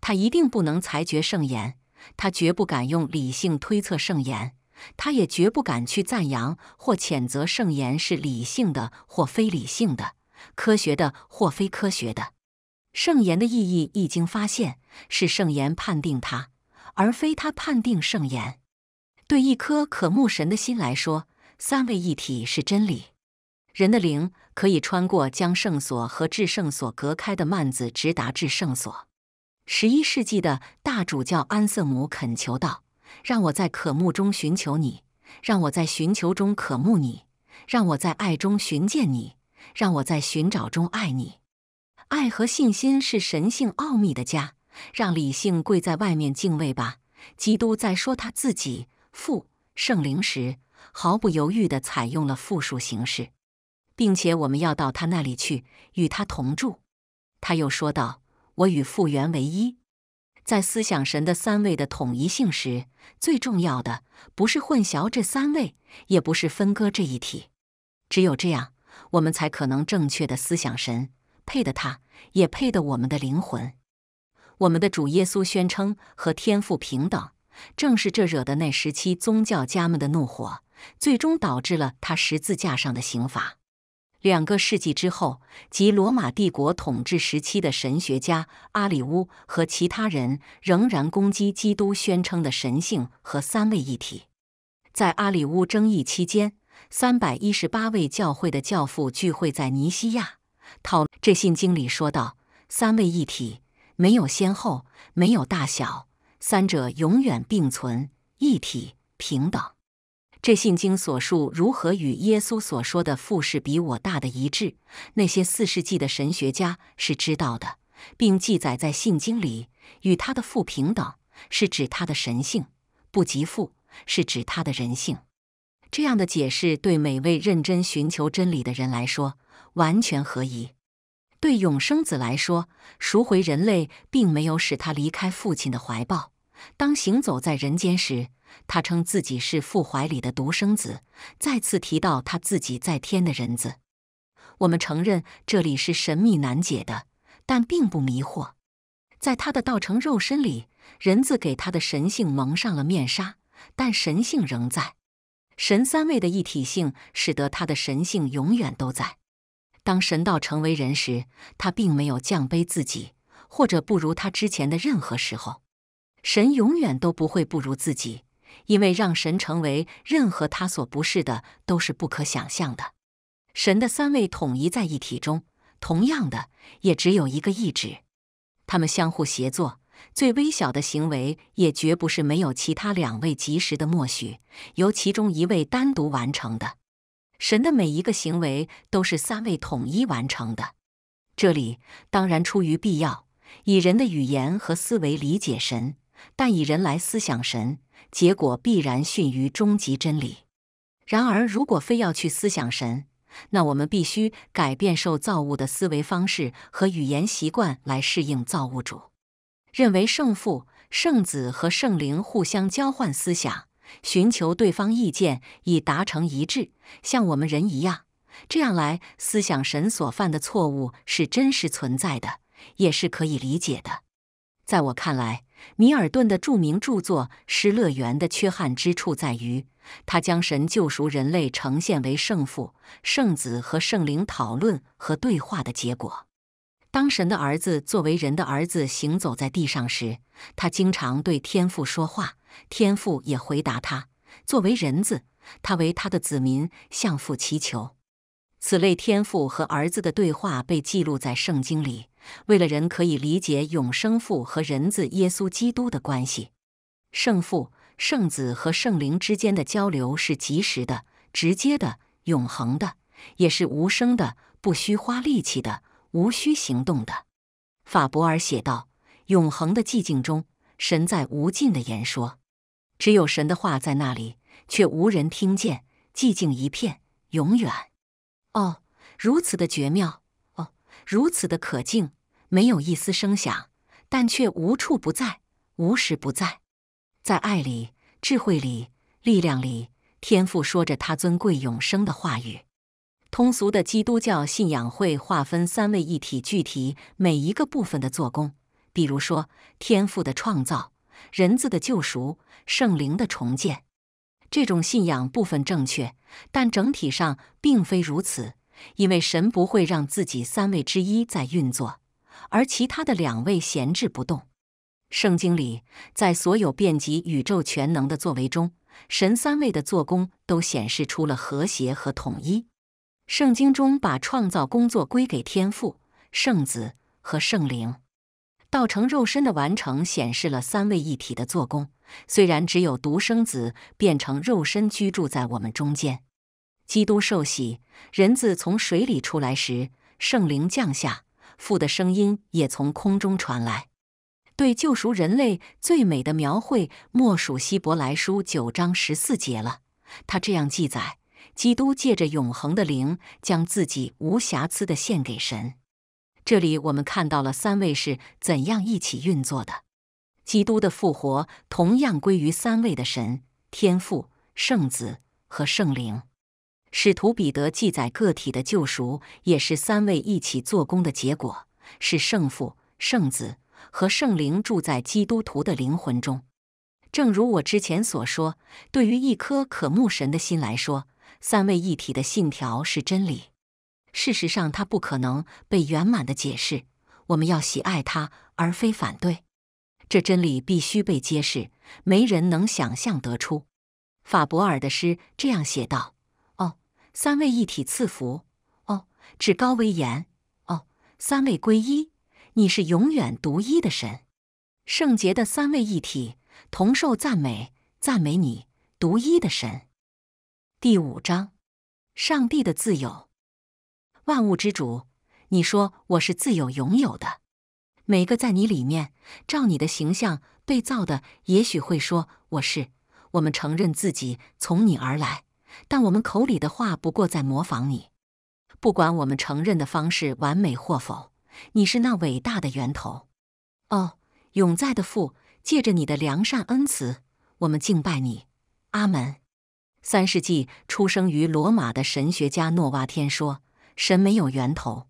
他一定不能裁决圣言，他绝不敢用理性推测圣言。他也绝不敢去赞扬或谴责圣言是理性的或非理性的、科学的或非科学的。圣言的意义一经发现，是圣言判定他，而非他判定圣言。对一颗渴慕神的心来说，三位一体是真理。人的灵可以穿过将圣所和至圣所隔开的幔子，直达至圣所。十一世纪的大主教安瑟姆恳求道。让我在渴慕中寻求你，让我在寻求中渴慕你，让我在爱中寻见你，让我在寻找中爱你。爱和信心是神性奥秘的家，让理性跪在外面敬畏吧。基督在说他自己父圣灵时，毫不犹豫地采用了复数形式，并且我们要到他那里去与他同住。他又说道：“我与父原为一。”在思想神的三位的统一性时，最重要的不是混淆这三位，也不是分割这一体。只有这样，我们才可能正确的思想神配得他，也配得我们的灵魂。我们的主耶稣宣称和天父平等，正是这惹得那时期宗教家们的怒火，最终导致了他十字架上的刑罚。两个世纪之后，即罗马帝国统治时期的神学家阿里乌和其他人仍然攻击基督宣称的神性和三位一体。在阿里乌争议期间，三百一十八位教会的教父聚会在尼西亚，讨这信经里说道：三位一体没有先后，没有大小，三者永远并存，一体平等。这信经所述如何与耶稣所说的富士比我大的一致？那些四世纪的神学家是知道的，并记载在信经里。与他的父平等，是指他的神性；不及父，是指他的人性。这样的解释对每位认真寻求真理的人来说完全合宜。对永生子来说，赎回人类并没有使他离开父亲的怀抱。当行走在人间时。他称自己是父怀里的独生子，再次提到他自己在天的人子。我们承认这里是神秘难解的，但并不迷惑。在他的道成肉身里，人子给他的神性蒙上了面纱，但神性仍在。神三位的一体性使得他的神性永远都在。当神道成为人时，他并没有降卑自己，或者不如他之前的任何时候。神永远都不会不如自己。因为让神成为任何他所不是的都是不可想象的。神的三位统一在一体中，同样的，也只有一个意志。他们相互协作，最微小的行为也绝不是没有其他两位及时的默许，由其中一位单独完成的。神的每一个行为都是三位统一完成的。这里当然出于必要，以人的语言和思维理解神，但以人来思想神。结果必然逊于终极真理。然而，如果非要去思想神，那我们必须改变受造物的思维方式和语言习惯来适应造物主，认为圣父、圣子和圣灵互相交换思想，寻求对方意见以达成一致，像我们人一样。这样来思想神所犯的错误是真实存在的，也是可以理解的。在我看来。米尔顿的著名著作《失乐园》的缺憾之处在于，他将神救赎人类呈现为圣父、圣子和圣灵讨论和对话的结果。当神的儿子作为人的儿子行走在地上时，他经常对天父说话，天父也回答他。作为人子，他为他的子民向父祈求。此类天父和儿子的对话被记录在圣经里。为了人可以理解永生父和人子耶稣基督的关系，圣父、圣子和圣灵之间的交流是及时的、直接的、永恒的，也是无声的、不需花力气的、无需行动的。法伯尔写道：“永恒的寂静中，神在无尽的言说，只有神的话在那里，却无人听见，寂静一片，永远。哦，如此的绝妙。”如此的可敬，没有一丝声响，但却无处不在，无时不在，在爱里、智慧里、力量里，天父说着他尊贵永生的话语。通俗的基督教信仰会划分三位一体具体每一个部分的做工，比如说天父的创造、人子的救赎、圣灵的重建。这种信仰部分正确，但整体上并非如此。因为神不会让自己三位之一在运作，而其他的两位闲置不动。圣经里，在所有遍及宇宙全能的作为中，神三位的做工都显示出了和谐和统一。圣经中把创造工作归给天父、圣子和圣灵，道成肉身的完成显示了三位一体的做工。虽然只有独生子变成肉身居住在我们中间。基督受洗，人自从水里出来时，圣灵降下，父的声音也从空中传来。对救赎人类最美的描绘，莫属《希伯来书》九章十四节了。他这样记载：基督借着永恒的灵，将自己无瑕疵的献给神。这里我们看到了三位是怎样一起运作的。基督的复活同样归于三位的神：天父、圣子和圣灵。使徒彼得记载，个体的救赎也是三位一起做工的结果，是圣父、圣子和圣灵住在基督徒的灵魂中。正如我之前所说，对于一颗渴慕神的心来说，三位一体的信条是真理。事实上，它不可能被圆满的解释。我们要喜爱它，而非反对。这真理必须被揭示。没人能想象得出。法博尔的诗这样写道。三位一体赐福，哦，至高威严，哦，三位一体，你是永远独一的神，圣洁的三位一体同受赞美，赞美你独一的神。第五章，上帝的自由，万物之主，你说我是自由拥有的，每个在你里面照你的形象被造的，也许会说我是，我们承认自己从你而来。但我们口里的话不过在模仿你，不管我们承认的方式完美或否，你是那伟大的源头。哦，永在的父，借着你的良善恩慈，我们敬拜你。阿门。三世纪出生于罗马的神学家诺瓦天说：“神没有源头，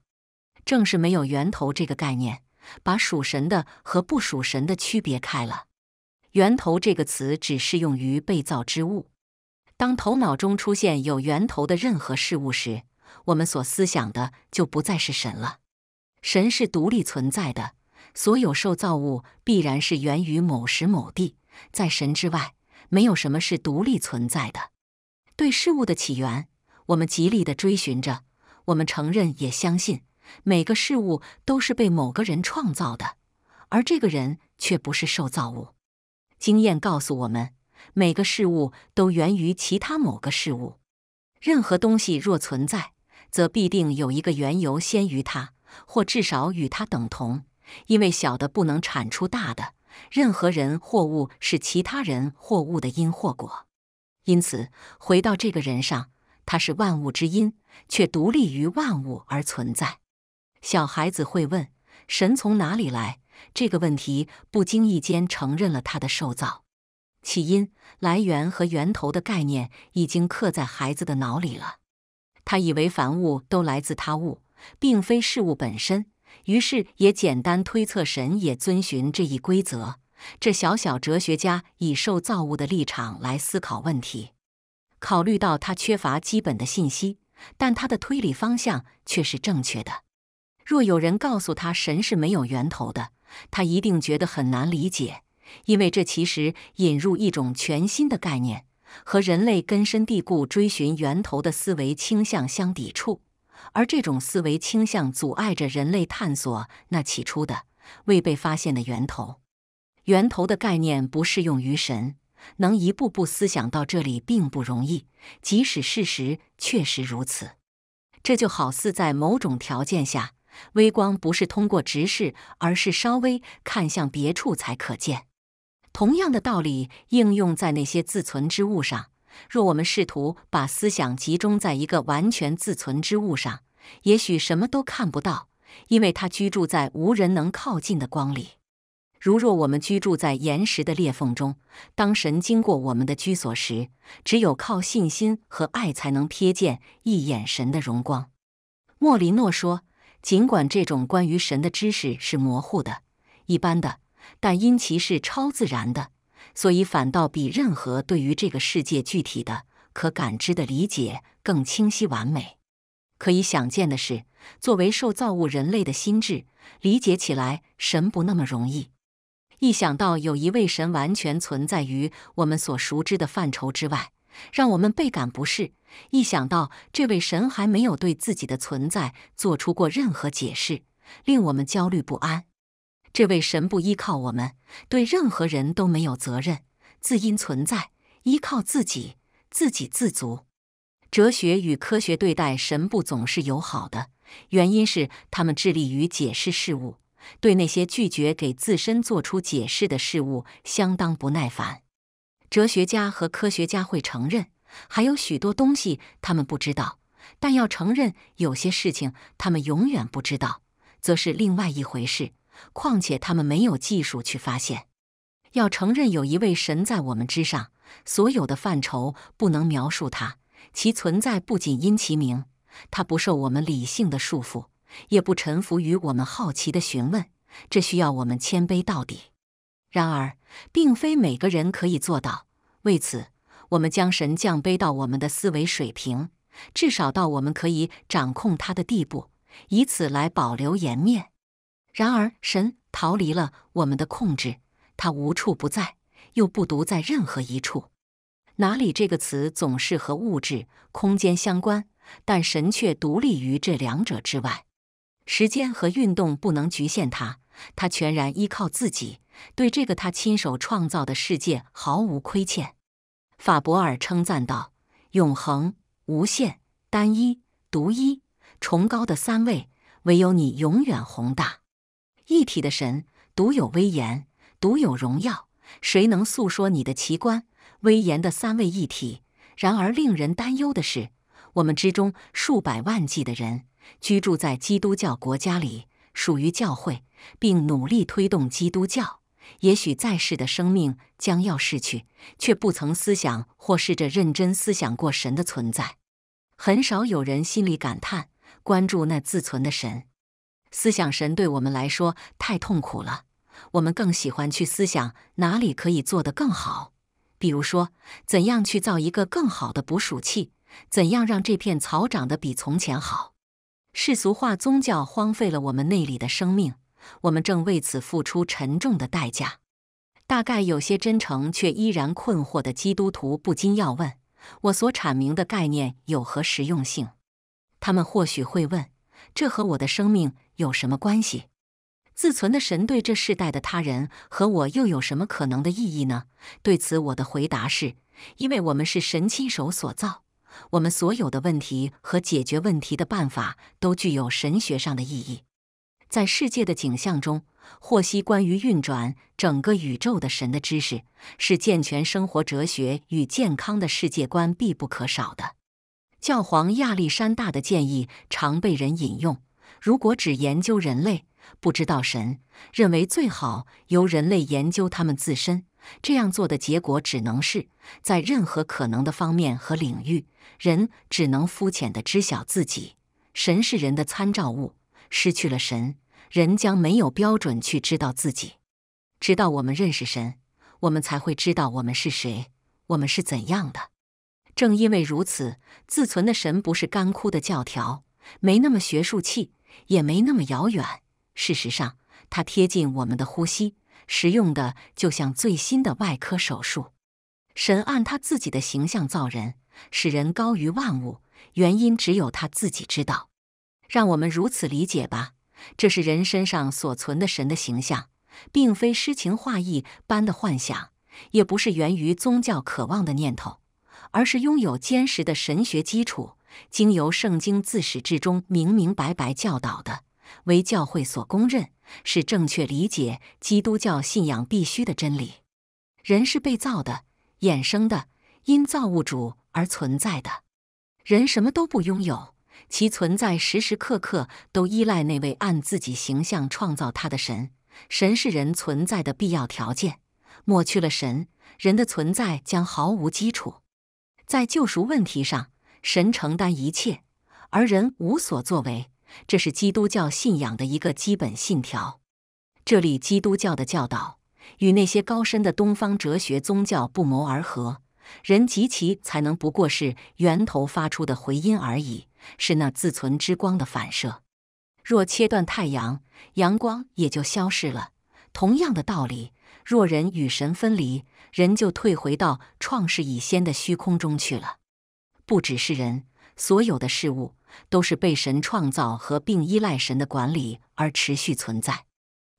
正是没有源头这个概念，把属神的和不属神的区别开了。源头这个词只适用于被造之物。”当头脑中出现有源头的任何事物时，我们所思想的就不再是神了。神是独立存在的，所有受造物必然是源于某时某地，在神之外，没有什么是独立存在的。对事物的起源，我们极力的追寻着，我们承认也相信，每个事物都是被某个人创造的，而这个人却不是受造物。经验告诉我们。每个事物都源于其他某个事物，任何东西若存在，则必定有一个缘由先于它，或至少与它等同，因为小的不能产出大的。任何人、或物是其他人、或物的因或果。因此，回到这个人上，他是万物之因，却独立于万物而存在。小孩子会问：“神从哪里来？”这个问题不经意间承认了他的受造。起因、来源和源头的概念已经刻在孩子的脑里了。他以为凡物都来自他物，并非事物本身，于是也简单推测神也遵循这一规则。这小小哲学家以受造物的立场来思考问题。考虑到他缺乏基本的信息，但他的推理方向却是正确的。若有人告诉他神是没有源头的，他一定觉得很难理解。因为这其实引入一种全新的概念，和人类根深蒂固追寻源头的思维倾向相抵触，而这种思维倾向阻碍着人类探索那起初的未被发现的源头。源头的概念不适用于神，能一步步思想到这里并不容易，即使事实确实如此。这就好似在某种条件下，微光不是通过直视，而是稍微看向别处才可见。同样的道理应用在那些自存之物上。若我们试图把思想集中在一个完全自存之物上，也许什么都看不到，因为它居住在无人能靠近的光里。如若我们居住在岩石的裂缝中，当神经过我们的居所时，只有靠信心和爱才能瞥见一眼神的荣光。莫林诺说：“尽管这种关于神的知识是模糊的、一般的。”但因其是超自然的，所以反倒比任何对于这个世界具体的可感知的理解更清晰完美。可以想见的是，作为受造物人类的心智，理解起来神不那么容易。一想到有一位神完全存在于我们所熟知的范畴之外，让我们倍感不适；一想到这位神还没有对自己的存在做出过任何解释，令我们焦虑不安。这位神不依靠我们，对任何人都没有责任。自因存在，依靠自己，自给自足。哲学与科学对待神不总是友好的，原因是他们致力于解释事物，对那些拒绝给自身做出解释的事物相当不耐烦。哲学家和科学家会承认还有许多东西他们不知道，但要承认有些事情他们永远不知道，则是另外一回事。况且他们没有技术去发现。要承认有一位神在我们之上，所有的范畴不能描述它，其存在不仅因其名，它不受我们理性的束缚，也不臣服于我们好奇的询问。这需要我们谦卑到底。然而，并非每个人可以做到。为此，我们将神降卑到我们的思维水平，至少到我们可以掌控它的地步，以此来保留颜面。然而，神逃离了我们的控制，他无处不在，又不独在任何一处。哪里这个词总是和物质、空间相关，但神却独立于这两者之外。时间和运动不能局限他，他全然依靠自己，对这个他亲手创造的世界毫无亏欠。法博尔称赞道：“永恒、无限、单一、独一、崇高的三位，唯有你永远宏大。”一体的神，独有威严，独有荣耀。谁能诉说你的奇观？威严的三位一体。然而令人担忧的是，我们之中数百万计的人居住在基督教国家里，属于教会，并努力推动基督教。也许在世的生命将要逝去，却不曾思想或试着认真思想过神的存在。很少有人心里感叹，关注那自存的神。思想神对我们来说太痛苦了，我们更喜欢去思想哪里可以做得更好，比如说怎样去造一个更好的捕鼠器，怎样让这片草长得比从前好。世俗化宗教荒废了我们内里的生命，我们正为此付出沉重的代价。大概有些真诚却依然困惑的基督徒不禁要问我所阐明的概念有何实用性？他们或许会问。这和我的生命有什么关系？自存的神对这世代的他人和我又有什么可能的意义呢？对此，我的回答是：因为我们是神亲手所造，我们所有的问题和解决问题的办法都具有神学上的意义。在世界的景象中获悉关于运转整个宇宙的神的知识，是健全生活哲学与健康的世界观必不可少的。教皇亚历山大的建议常被人引用。如果只研究人类，不知道神，认为最好由人类研究他们自身。这样做的结果只能是在任何可能的方面和领域，人只能肤浅地知晓自己。神是人的参照物，失去了神，人将没有标准去知道自己。直到我们认识神，我们才会知道我们是谁，我们是怎样的。正因为如此，自存的神不是干枯的教条，没那么学术气，也没那么遥远。事实上，它贴近我们的呼吸，实用的就像最新的外科手术。神按他自己的形象造人，使人高于万物，原因只有他自己知道。让我们如此理解吧：这是人身上所存的神的形象，并非诗情画意般的幻想，也不是源于宗教渴望的念头。而是拥有坚实的神学基础，经由圣经自始至终明明白白教导的，为教会所公认，是正确理解基督教信仰必须的真理。人是被造的、衍生的、因造物主而存在的。人什么都不拥有，其存在时时刻刻都依赖那位按自己形象创造他的神。神是人存在的必要条件，抹去了神，人的存在将毫无基础。在救赎问题上，神承担一切，而人无所作为，这是基督教信仰的一个基本信条。这里，基督教的教导与那些高深的东方哲学宗教不谋而合。人及其才能不过是源头发出的回音而已，是那自存之光的反射。若切断太阳，阳光也就消失了。同样的道理，若人与神分离。人就退回到创世以先的虚空中去了。不只是人，所有的事物都是被神创造和并依赖神的管理而持续存在。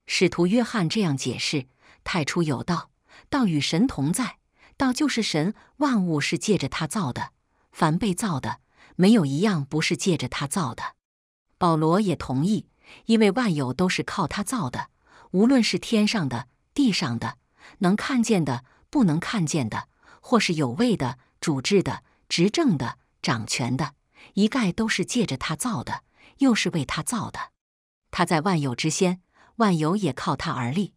使徒约翰这样解释：“太初有道，道与神同在，道就是神，万物是借着他造的，凡被造的，没有一样不是借着他造的。”保罗也同意，因为万有都是靠他造的，无论是天上的、地上的，能看见的。不能看见的，或是有位的、主治的、执政的、掌权的，一概都是借着他造的，又是为他造的。他在万有之先，万有也靠他而立。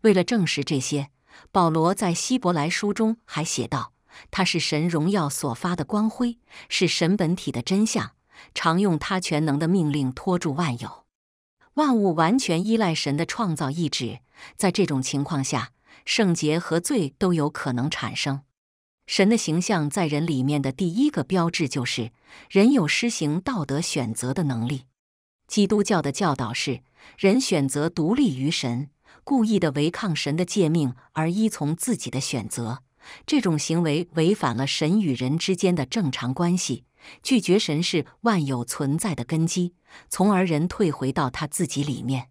为了证实这些，保罗在希伯来书中还写道：“他是神荣耀所发的光辉，是神本体的真相，常用他全能的命令托住万有。万物完全依赖神的创造意志。在这种情况下。”圣洁和罪都有可能产生。神的形象在人里面的第一个标志就是，人有施行道德选择的能力。基督教的教导是，人选择独立于神，故意的违抗神的诫命而依从自己的选择。这种行为违反了神与人之间的正常关系，拒绝神是万有存在的根基，从而人退回到他自己里面。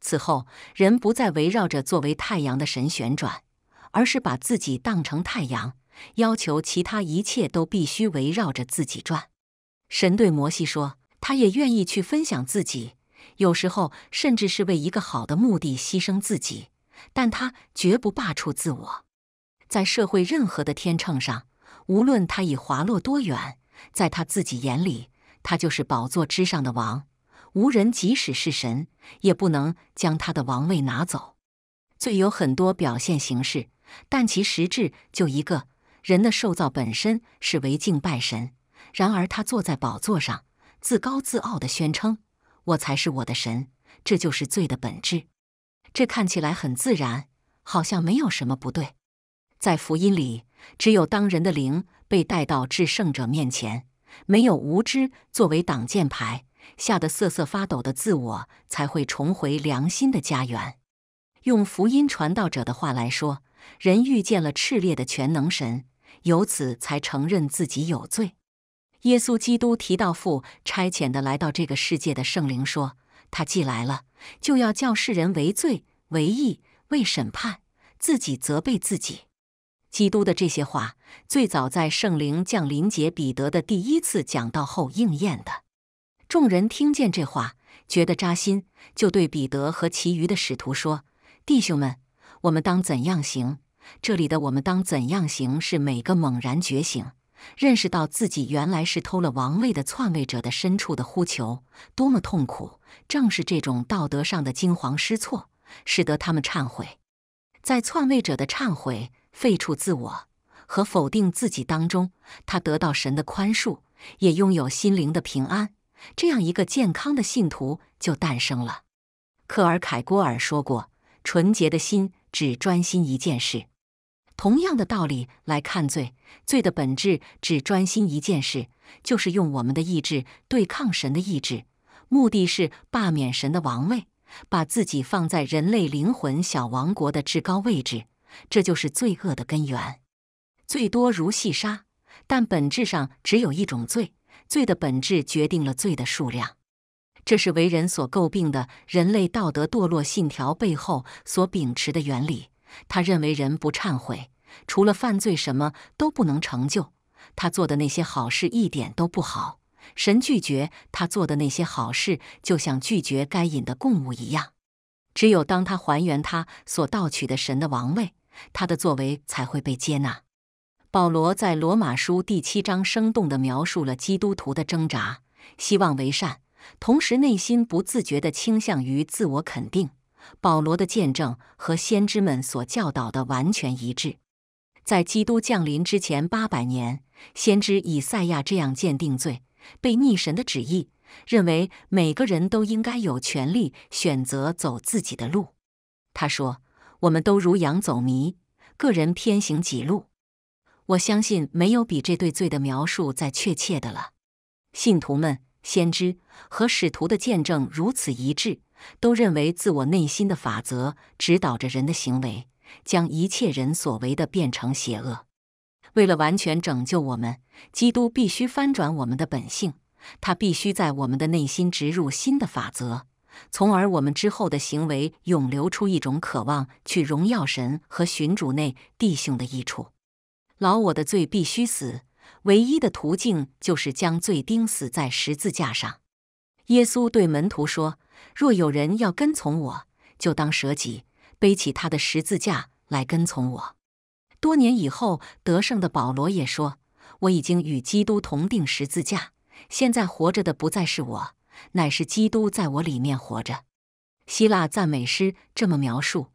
此后，人不再围绕着作为太阳的神旋转，而是把自己当成太阳，要求其他一切都必须围绕着自己转。神对摩西说：“他也愿意去分享自己，有时候甚至是为一个好的目的牺牲自己，但他绝不罢黜自我。在社会任何的天秤上，无论他已滑落多远，在他自己眼里，他就是宝座之上的王。”无人即使是神，也不能将他的王位拿走。罪有很多表现形式，但其实质就一个人的受造本身是为敬拜神。然而他坐在宝座上，自高自傲的宣称：“我才是我的神。”这就是罪的本质。这看起来很自然，好像没有什么不对。在福音里，只有当人的灵被带到至圣者面前，没有无知作为挡箭牌。吓得瑟瑟发抖的自我才会重回良心的家园。用福音传道者的话来说，人遇见了炽烈的全能神，由此才承认自己有罪。耶稣基督提到父差遣的来到这个世界的圣灵说：“他既来了，就要叫世人为罪、为义、为审判，自己责备自己。”基督的这些话最早在圣灵降临节彼得的第一次讲道后应验的。众人听见这话，觉得扎心，就对彼得和其余的使徒说：“弟兄们，我们当怎样行？这里的‘我们当怎样行’是每个猛然觉醒、认识到自己原来是偷了王位的篡位者的深处的呼求，多么痛苦！正是这种道德上的惊惶失措，使得他们忏悔，在篡位者的忏悔、废除自我和否定自己当中，他得到神的宽恕，也拥有心灵的平安。”这样一个健康的信徒就诞生了。克尔凯郭尔说过：“纯洁的心只专心一件事。”同样的道理来看罪，罪的本质只专心一件事，就是用我们的意志对抗神的意志，目的是罢免神的王位，把自己放在人类灵魂小王国的至高位置。这就是罪恶的根源。罪多如细沙，但本质上只有一种罪。罪的本质决定了罪的数量，这是为人所诟病的人类道德堕落信条背后所秉持的原理。他认为人不忏悔，除了犯罪什么都不能成就。他做的那些好事一点都不好，神拒绝他做的那些好事，就像拒绝该隐的供物一样。只有当他还原他所盗取的神的王位，他的作为才会被接纳。保罗在罗马书第七章生动地描述了基督徒的挣扎，希望为善，同时内心不自觉地倾向于自我肯定。保罗的见证和先知们所教导的完全一致。在基督降临之前八百年，先知以赛亚这样鉴定罪被逆神的旨意，认为每个人都应该有权利选择走自己的路。他说：“我们都如羊走迷，个人偏行己路。”我相信没有比这对罪的描述再确切的了。信徒们、先知和使徒的见证如此一致，都认为自我内心的法则指导着人的行为，将一切人所为的变成邪恶。为了完全拯救我们，基督必须翻转我们的本性，他必须在我们的内心植入新的法则，从而我们之后的行为涌流出一种渴望去荣耀神和寻主内弟兄的益处。老我的罪必须死，唯一的途径就是将罪钉死在十字架上。耶稣对门徒说：“若有人要跟从我，就当舍己，背起他的十字架来跟从我。”多年以后，得胜的保罗也说：“我已经与基督同定十字架，现在活着的不再是我，乃是基督在我里面活着。”希腊赞美诗这么描述：“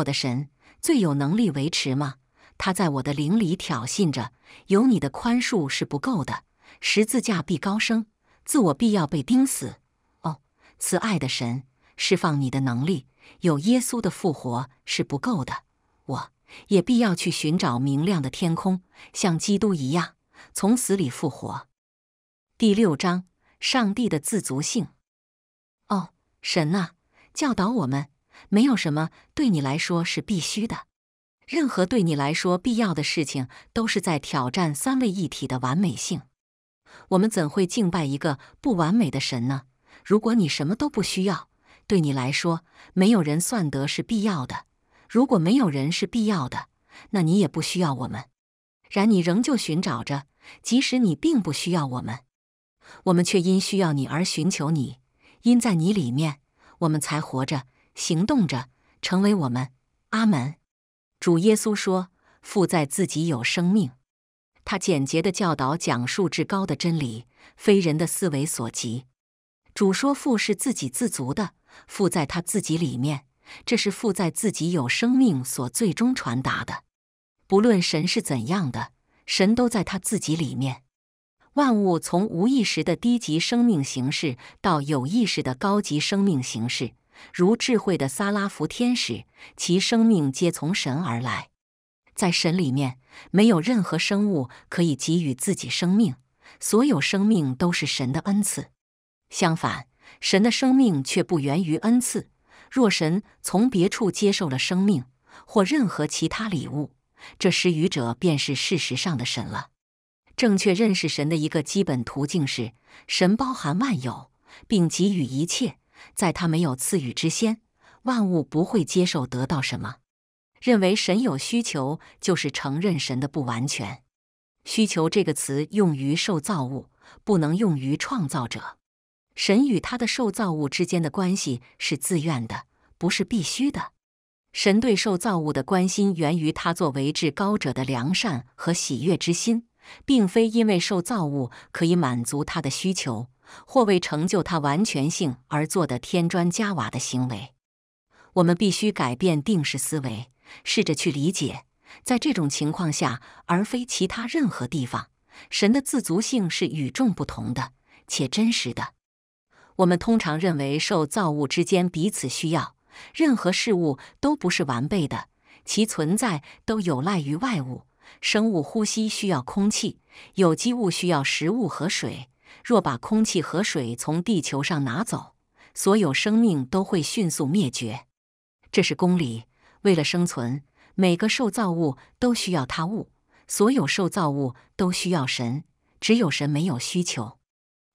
我的神，最有能力维持吗？”他在我的灵里挑衅着，有你的宽恕是不够的，十字架必高升，自我必要被钉死。哦，慈爱的神，释放你的能力，有耶稣的复活是不够的，我也必要去寻找明亮的天空，像基督一样从死里复活。第六章，上帝的自足性。哦，神呐，教导我们，没有什么对你来说是必须的。任何对你来说必要的事情，都是在挑战三位一体的完美性。我们怎会敬拜一个不完美的神呢？如果你什么都不需要，对你来说，没有人算得是必要的。如果没有人是必要的，那你也不需要我们。然你仍旧寻找着，即使你并不需要我们，我们却因需要你而寻求你。因在你里面，我们才活着、行动着，成为我们。阿门。主耶稣说：“父在自己有生命。”他简洁的教导讲述至高的真理，非人的思维所及。主说：“父是自给自足的，父在他自己里面。”这是“父在自己有生命”所最终传达的。不论神是怎样的，神都在他自己里面。万物从无意识的低级生命形式到有意识的高级生命形式。如智慧的撒拉福天使，其生命皆从神而来。在神里面，没有任何生物可以给予自己生命，所有生命都是神的恩赐。相反，神的生命却不源于恩赐。若神从别处接受了生命或任何其他礼物，这施予者便是事实上的神了。正确认识神的一个基本途径是：神包含万有，并给予一切。在他没有赐予之先，万物不会接受得到什么。认为神有需求，就是承认神的不完全。需求这个词用于受造物，不能用于创造者。神与他的受造物之间的关系是自愿的，不是必须的。神对受造物的关心源于他作为至高者的良善和喜悦之心，并非因为受造物可以满足他的需求。或为成就他完全性而做的添砖加瓦的行为，我们必须改变定式思维，试着去理解，在这种情况下，而非其他任何地方，神的自足性是与众不同的且真实的。我们通常认为，受造物之间彼此需要，任何事物都不是完备的，其存在都有赖于外物。生物呼吸需要空气，有机物需要食物和水。若把空气和水从地球上拿走，所有生命都会迅速灭绝。这是公理。为了生存，每个受造物都需要他物；所有受造物都需要神。只有神没有需求。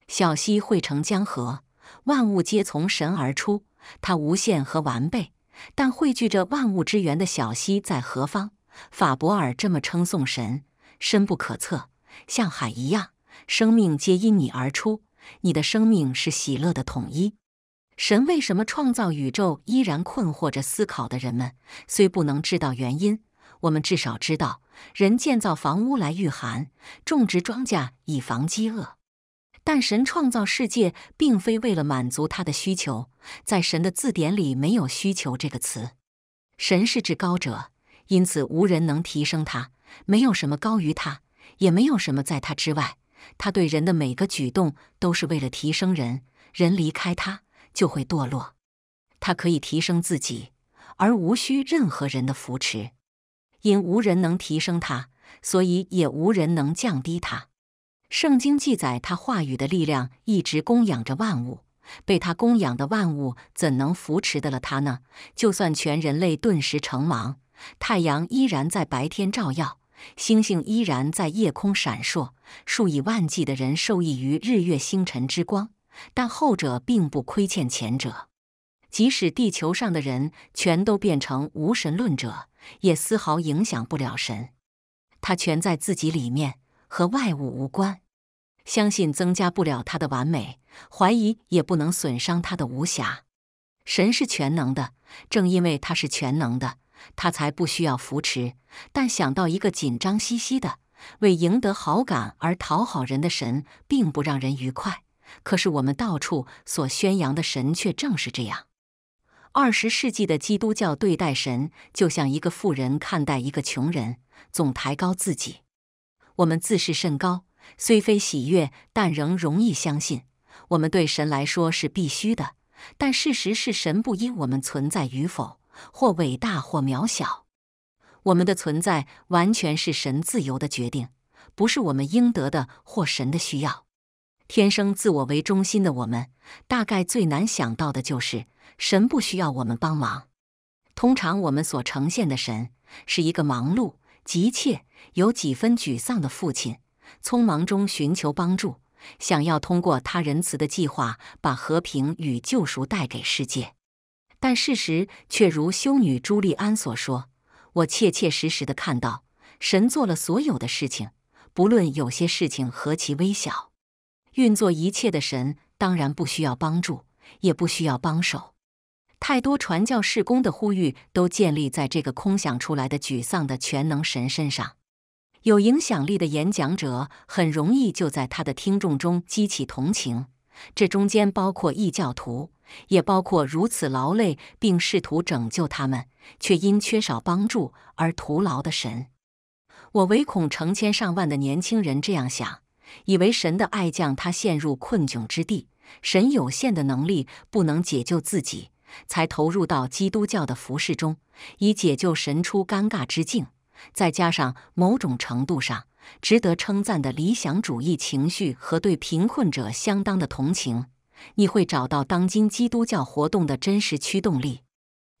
小溪汇成江河，万物皆从神而出。它无限和完备，但汇聚着万物之源的小溪在何方？法伯尔这么称颂神：深不可测，像海一样。生命皆因你而出，你的生命是喜乐的统一。神为什么创造宇宙？依然困惑着思考的人们，虽不能知道原因，我们至少知道，人建造房屋来御寒，种植庄稼以防饥饿。但神创造世界，并非为了满足他的需求。在神的字典里，没有“需求”这个词。神是至高者，因此无人能提升他，没有什么高于他，也没有什么在他之外。他对人的每个举动都是为了提升人，人离开他就会堕落。他可以提升自己，而无需任何人的扶持。因无人能提升他，所以也无人能降低他。圣经记载，他话语的力量一直供养着万物。被他供养的万物怎能扶持得了他呢？就算全人类顿时成盲，太阳依然在白天照耀。星星依然在夜空闪烁，数以万计的人受益于日月星辰之光，但后者并不亏欠前者。即使地球上的人全都变成无神论者，也丝毫影响不了神。他全在自己里面，和外物无关。相信增加不了他的完美，怀疑也不能损伤他的无暇。神是全能的，正因为他是全能的。他才不需要扶持，但想到一个紧张兮兮的、为赢得好感而讨好人的神，并不让人愉快。可是我们到处所宣扬的神却正是这样。二十世纪的基督教对待神，就像一个富人看待一个穷人，总抬高自己。我们自视甚高，虽非喜悦，但仍容易相信我们对神来说是必须的。但事实是，神不因我们存在与否。或伟大或渺小，我们的存在完全是神自由的决定，不是我们应得的或神的需要。天生自我为中心的我们，大概最难想到的就是神不需要我们帮忙。通常我们所呈现的神，是一个忙碌、急切、有几分沮丧的父亲，匆忙中寻求帮助，想要通过他仁慈的计划，把和平与救赎带给世界。但事实却如修女朱利安所说：“我切切实实的看到，神做了所有的事情，不论有些事情何其微小。运作一切的神当然不需要帮助，也不需要帮手。太多传教士工的呼吁都建立在这个空想出来的沮丧的全能神身上。有影响力的演讲者很容易就在他的听众中激起同情，这中间包括异教徒。”也包括如此劳累并试图拯救他们却因缺少帮助而徒劳的神。我唯恐成千上万的年轻人这样想，以为神的爱将他陷入困窘之地，神有限的能力不能解救自己，才投入到基督教的服饰中，以解救神出尴尬之境。再加上某种程度上值得称赞的理想主义情绪和对贫困者相当的同情。你会找到当今基督教活动的真实驱动力。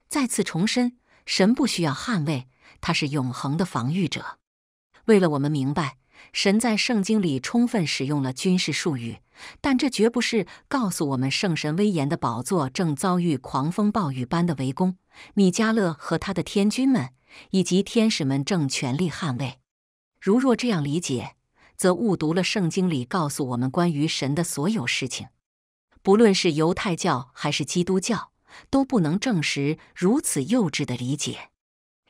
再次重申，神不需要捍卫，他是永恒的防御者。为了我们明白，神在圣经里充分使用了军事术语，但这绝不是告诉我们圣神威严的宝座正遭遇狂风暴雨般的围攻，米迦勒和他的天君们以及天使们正全力捍卫。如若这样理解，则误读了圣经里告诉我们关于神的所有事情。不论是犹太教还是基督教，都不能证实如此幼稚的理解。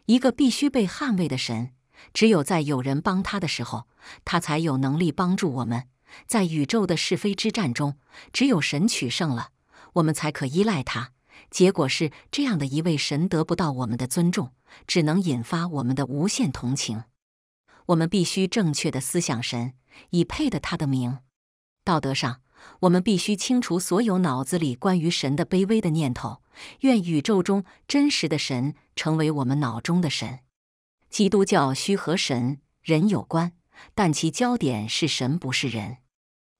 一个必须被捍卫的神，只有在有人帮他的时候，他才有能力帮助我们。在宇宙的是非之战中，只有神取胜了，我们才可依赖他。结果是这样的一位神得不到我们的尊重，只能引发我们的无限同情。我们必须正确的思想神，以配得他的名。道德上。我们必须清除所有脑子里关于神的卑微的念头。愿宇宙中真实的神成为我们脑中的神。基督教需和神人有关，但其焦点是神，不是人。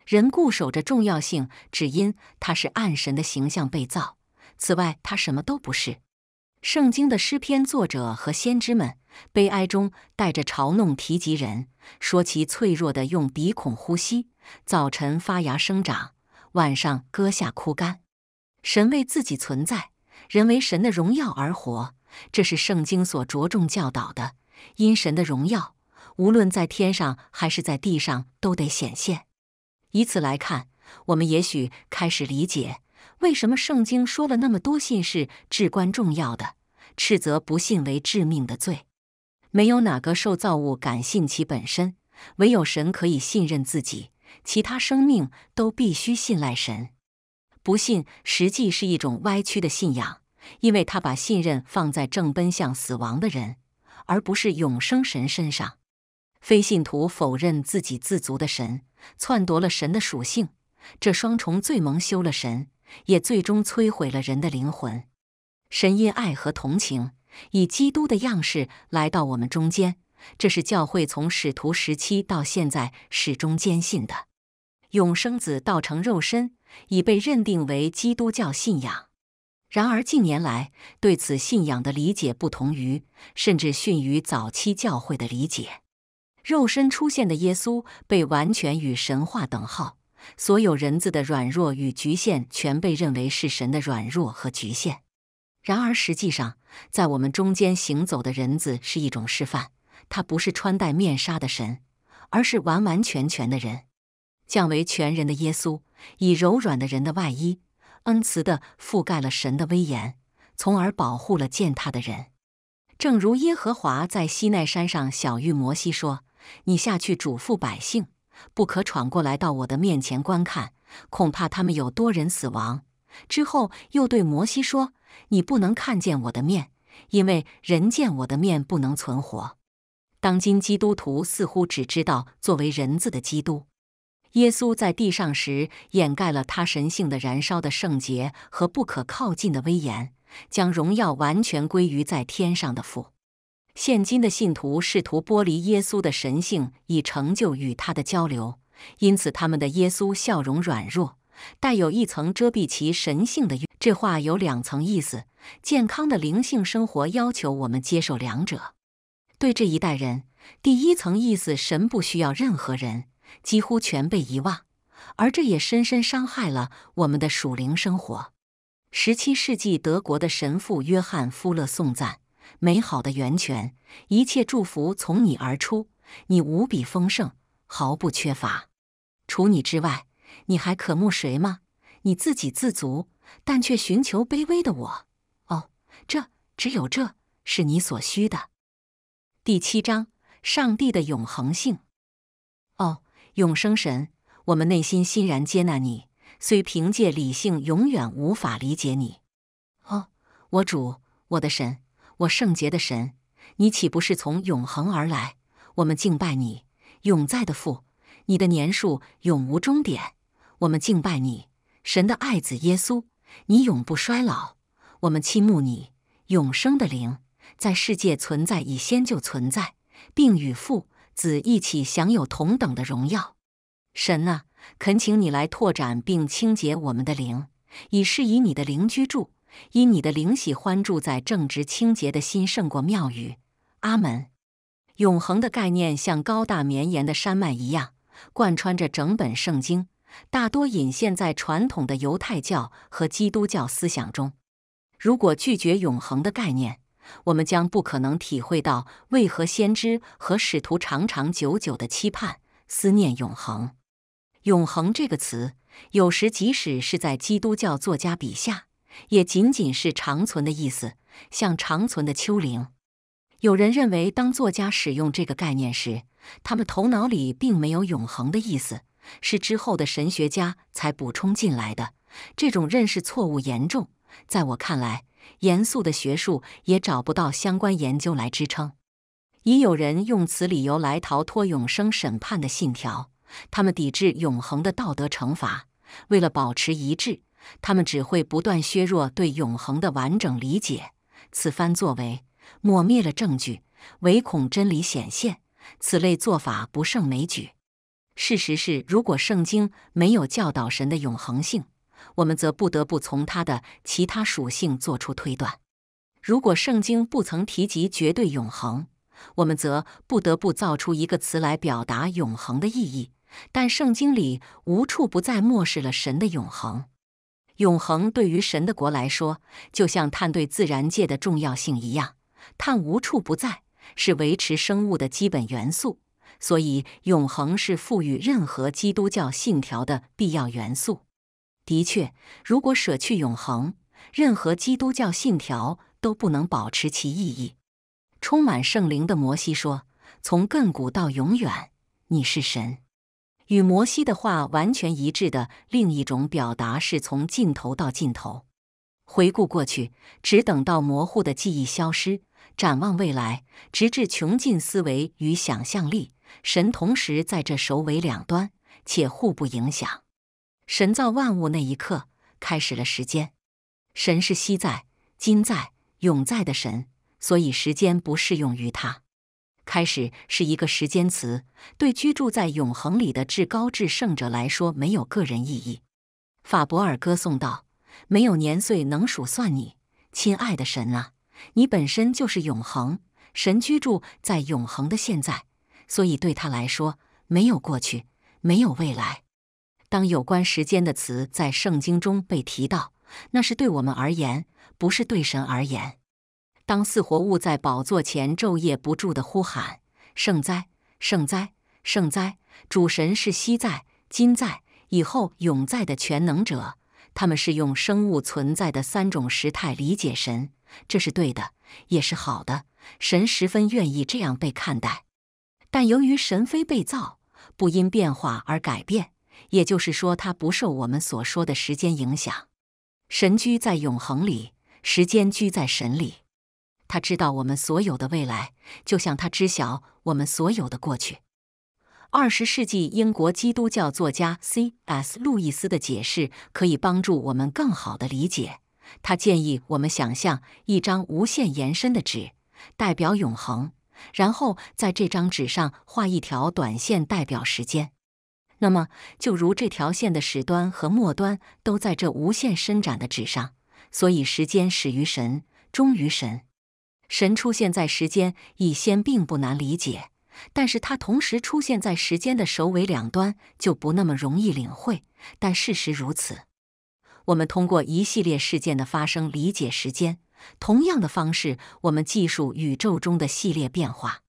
人固守着重要性，只因他是暗神的形象被造。此外，他什么都不是。圣经的诗篇作者和先知们，悲哀中带着嘲弄，提及人，说其脆弱的用鼻孔呼吸。早晨发芽生长，晚上割下枯干。神为自己存在，人为神的荣耀而活。这是圣经所着重教导的。因神的荣耀，无论在天上还是在地上，都得显现。以此来看，我们也许开始理解为什么圣经说了那么多信是至关重要的，斥责不信为致命的罪。没有哪个受造物敢信其本身，唯有神可以信任自己。其他生命都必须信赖神，不信实际是一种歪曲的信仰，因为他把信任放在正奔向死亡的人，而不是永生神身上。非信徒否认自己自足的神，篡夺了神的属性，这双重罪蒙羞了神，也最终摧毁了人的灵魂。神因爱和同情，以基督的样式来到我们中间，这是教会从使徒时期到现在始终坚信的。永生子道成肉身已被认定为基督教信仰，然而近年来对此信仰的理解不同于甚至逊于早期教会的理解。肉身出现的耶稣被完全与神话等号，所有人的软弱与局限全被认为是神的软弱和局限。然而实际上，在我们中间行走的人子是一种示范，他不是穿戴面纱的神，而是完完全全的人。降为全人的耶稣，以柔软的人的外衣，恩慈地覆盖了神的威严，从而保护了践踏的人。正如耶和华在西奈山上小谕摩西说：“你下去嘱咐百姓，不可闯过来到我的面前观看，恐怕他们有多人死亡。”之后又对摩西说：“你不能看见我的面，因为人见我的面不能存活。”当今基督徒似乎只知道作为人字的基督。耶稣在地上时，掩盖了他神性的燃烧的圣洁和不可靠近的威严，将荣耀完全归于在天上的父。现今的信徒试图剥离耶稣的神性，以成就与他的交流，因此他们的耶稣笑容软弱，带有一层遮蔽其神性的。这话有两层意思：健康的灵性生活要求我们接受两者。对这一代人，第一层意思，神不需要任何人。几乎全被遗忘，而这也深深伤害了我们的属灵生活。十七世纪德国的神父约翰·夫勒颂赞：“美好的源泉，一切祝福从你而出，你无比丰盛，毫不缺乏。除你之外，你还渴慕谁吗？你自给自足，但却寻求卑微的我。哦，这只有这是你所需的。”第七章：上帝的永恒性。永生神，我们内心欣然接纳你，虽凭借理性永远无法理解你。哦，我主，我的神，我圣洁的神，你岂不是从永恒而来？我们敬拜你，永在的父，你的年数永无终点。我们敬拜你，神的爱子耶稣，你永不衰老。我们倾慕你，永生的灵，在世界存在已先就存在，并与父。子一起享有同等的荣耀。神呐，恳请你来拓展并清洁我们的灵，以示以你的灵居住，因你的灵喜欢住在正直、清洁的心胜过庙宇。阿门。永恒的概念像高大绵延的山脉一样，贯穿着整本圣经，大多隐现在传统的犹太教和基督教思想中。如果拒绝永恒的概念，我们将不可能体会到为何先知和使徒长长久久的期盼、思念永恒。永恒这个词，有时即使是在基督教作家笔下，也仅仅是长存的意思，像长存的丘陵。有人认为，当作家使用这个概念时，他们头脑里并没有永恒的意思，是之后的神学家才补充进来的。这种认识错误严重，在我看来。严肃的学术也找不到相关研究来支撑。已有人用此理由来逃脱永生审判的信条，他们抵制永恒的道德惩罚。为了保持一致，他们只会不断削弱对永恒的完整理解。此番作为抹灭了证据，唯恐真理显现。此类做法不胜枚举。事实是，如果圣经没有教导神的永恒性。我们则不得不从它的其他属性做出推断。如果圣经不曾提及绝对永恒，我们则不得不造出一个词来表达永恒的意义。但圣经里无处不在漠视了神的永恒。永恒对于神的国来说，就像碳对自然界的重要性一样。碳无处不在，是维持生物的基本元素。所以，永恒是赋予任何基督教信条的必要元素。的确，如果舍去永恒，任何基督教信条都不能保持其意义。充满圣灵的摩西说：“从亘古到永远，你是神。”与摩西的话完全一致的另一种表达是：“从尽头到尽头，回顾过去，只等到模糊的记忆消失；展望未来，直至穷尽思维与想象力。”神同时在这首尾两端，且互不影响。神造万物那一刻开始了时间，神是昔在、今在、永在的神，所以时间不适用于他。开始是一个时间词，对居住在永恒里的至高至圣者来说没有个人意义。法伯尔歌颂道：“没有年岁能数算你，亲爱的神啊！你本身就是永恒。神居住在永恒的现在，所以对他来说没有过去，没有未来。”当有关时间的词在圣经中被提到，那是对我们而言，不是对神而言。当四活物在宝座前昼夜不住的呼喊：“圣哉，圣哉，圣哉！主神是昔在、今在、以后永在的全能者。”他们是用生物存在的三种时态理解神，这是对的，也是好的。神十分愿意这样被看待，但由于神非被造，不因变化而改变。也就是说，它不受我们所说的时间影响。神居在永恒里，时间居在神里。他知道我们所有的未来，就像他知晓我们所有的过去。二十世纪英国基督教作家 C.S. 路易斯的解释可以帮助我们更好的理解。他建议我们想象一张无限延伸的纸，代表永恒，然后在这张纸上画一条短线，代表时间。那么，就如这条线的始端和末端都在这无限伸展的纸上，所以时间始于神，终于神。神出现在时间以先并不难理解，但是它同时出现在时间的首尾两端就不那么容易领会。但事实如此。我们通过一系列事件的发生理解时间，同样的方式，我们记述宇宙中的系列变化。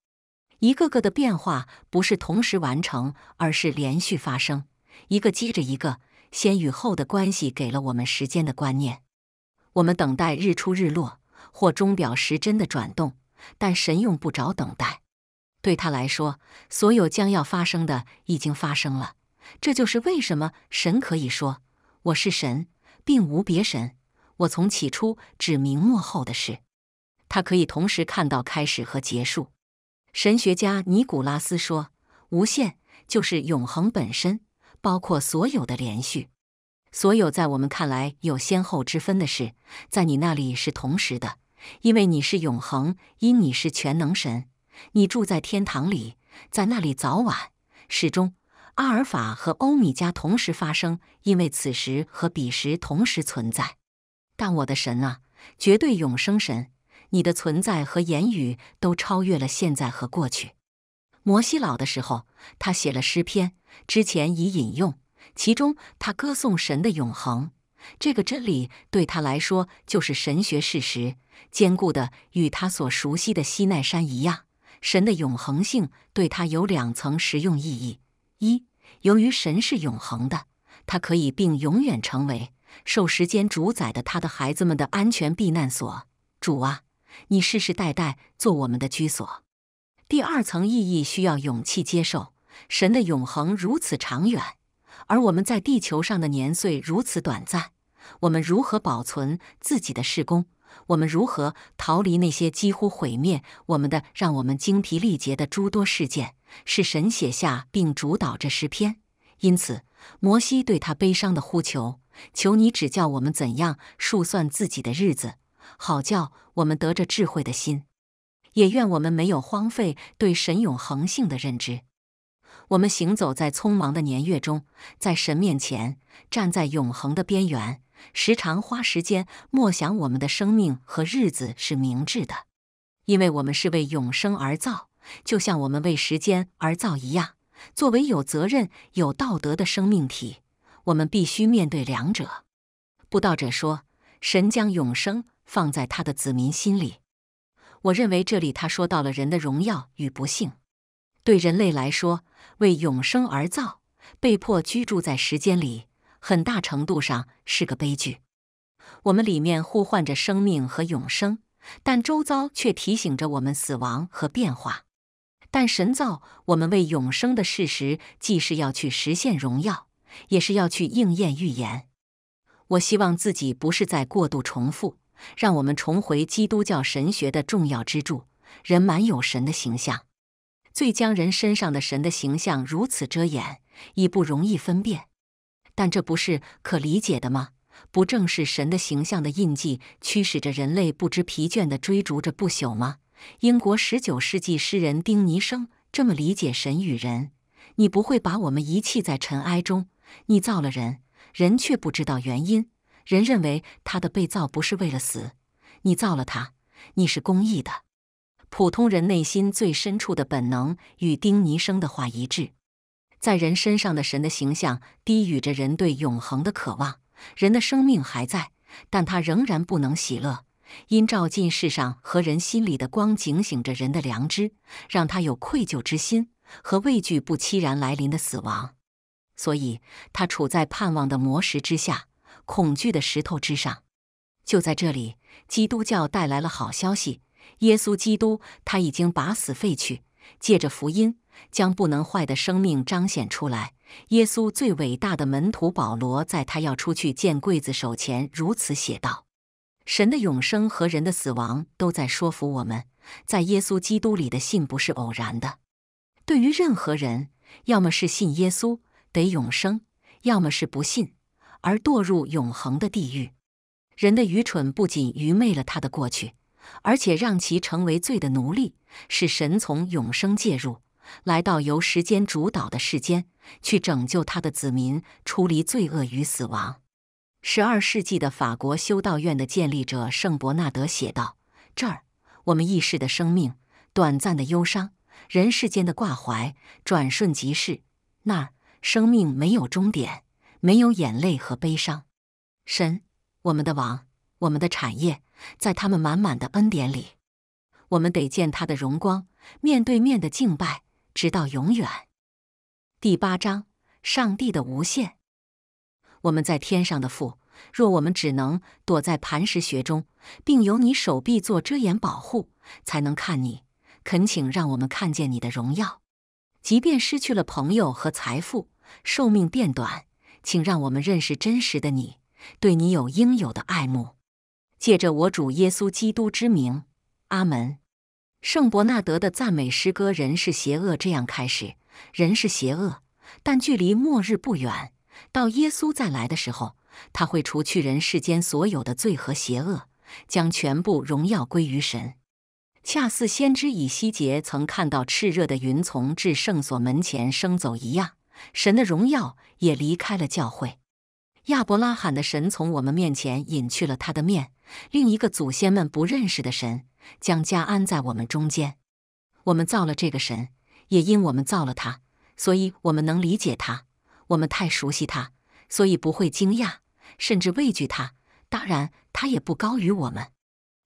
一个个的变化不是同时完成，而是连续发生，一个接着一个。先与后的关系给了我们时间的观念。我们等待日出日落或钟表时针的转动，但神用不着等待。对他来说，所有将要发生的已经发生了。这就是为什么神可以说：“我是神，并无别神。我从起初指明幕后的事。”他可以同时看到开始和结束。神学家尼古拉斯说：“无限就是永恒本身，包括所有的连续，所有在我们看来有先后之分的事，在你那里是同时的，因为你是永恒，因你是全能神，你住在天堂里，在那里早晚始终阿尔法和欧米伽同时发生，因为此时和彼时同时存在。但我的神啊，绝对永生神。”你的存在和言语都超越了现在和过去。摩西老的时候，他写了诗篇，之前已引用，其中他歌颂神的永恒。这个真理对他来说就是神学事实，坚固的与他所熟悉的西奈山一样。神的永恒性对他有两层实用意义：一，由于神是永恒的，他可以并永远成为受时间主宰的他的孩子们的安全避难所。主啊！你世世代代做我们的居所。第二层意义需要勇气接受。神的永恒如此长远，而我们在地球上的年岁如此短暂。我们如何保存自己的事工？我们如何逃离那些几乎毁灭我们的、让我们精疲力竭的诸多事件？是神写下并主导这诗篇。因此，摩西对他悲伤的呼求：“求你指教我们怎样数算自己的日子。”好叫我们得着智慧的心，也愿我们没有荒废对神永恒性的认知。我们行走在匆忙的年月中，在神面前站在永恒的边缘，时常花时间默想我们的生命和日子是明智的，因为我们是为永生而造，就像我们为时间而造一样。作为有责任、有道德的生命体，我们必须面对两者。布道者说，神将永生。放在他的子民心里，我认为这里他说到了人的荣耀与不幸。对人类来说，为永生而造，被迫居住在时间里，很大程度上是个悲剧。我们里面呼唤着生命和永生，但周遭却提醒着我们死亡和变化。但神造我们为永生的事实，既是要去实现荣耀，也是要去应验预言。我希望自己不是在过度重复。让我们重回基督教神学的重要支柱——人满有神的形象。最将人身上的神的形象如此遮掩，已不容易分辨。但这不是可理解的吗？不正是神的形象的印记驱使着人类不知疲倦地追逐着不朽吗？英国19世纪诗人丁尼生这么理解神与人：“你不会把我们遗弃在尘埃中，你造了人，人却不知道原因。”人认为他的被造不是为了死，你造了他，你是公益的。普通人内心最深处的本能与丁尼生的话一致，在人身上的神的形象低语着人对永恒的渴望。人的生命还在，但他仍然不能喜乐，因照进世上和人心里的光警醒着人的良知，让他有愧疚之心和畏惧不期然来临的死亡，所以他处在盼望的磨石之下。恐惧的石头之上，就在这里，基督教带来了好消息。耶稣基督他已经把死废去，借着福音将不能坏的生命彰显出来。耶稣最伟大的门徒保罗在他要出去见刽子手前如此写道：“神的永生和人的死亡都在说服我们，在耶稣基督里的信不是偶然的。对于任何人，要么是信耶稣得永生，要么是不信。”而堕入永恒的地狱。人的愚蠢不仅愚昧了他的过去，而且让其成为罪的奴隶，使神从永生介入，来到由时间主导的世间，去拯救他的子民，出离罪恶与死亡。十二世纪的法国修道院的建立者圣伯纳德写道：“这儿，我们意识的生命、短暂的忧伤、人世间的挂怀，转瞬即逝；那儿，生命没有终点。”没有眼泪和悲伤，神，我们的王，我们的产业，在他们满满的恩典里，我们得见他的荣光，面对面的敬拜，直到永远。第八章，上帝的无限，我们在天上的父，若我们只能躲在磐石穴中，并由你手臂做遮掩保护，才能看你，恳请让我们看见你的荣耀，即便失去了朋友和财富，寿命变短。请让我们认识真实的你，对你有应有的爱慕。借着我主耶稣基督之名，阿门。圣伯纳德的赞美诗歌《人是邪恶》这样开始：人是邪恶，但距离末日不远。到耶稣再来的时候，他会除去人世间所有的罪和邪恶，将全部荣耀归于神。恰似先知以西结曾看到炽热的云从至圣所门前升走一样。神的荣耀也离开了教会。亚伯拉罕的神从我们面前隐去了他的面，另一个祖先们不认识的神将家安在我们中间。我们造了这个神，也因我们造了他，所以我们能理解他。我们太熟悉他，所以不会惊讶，甚至畏惧他。当然，他也不高于我们。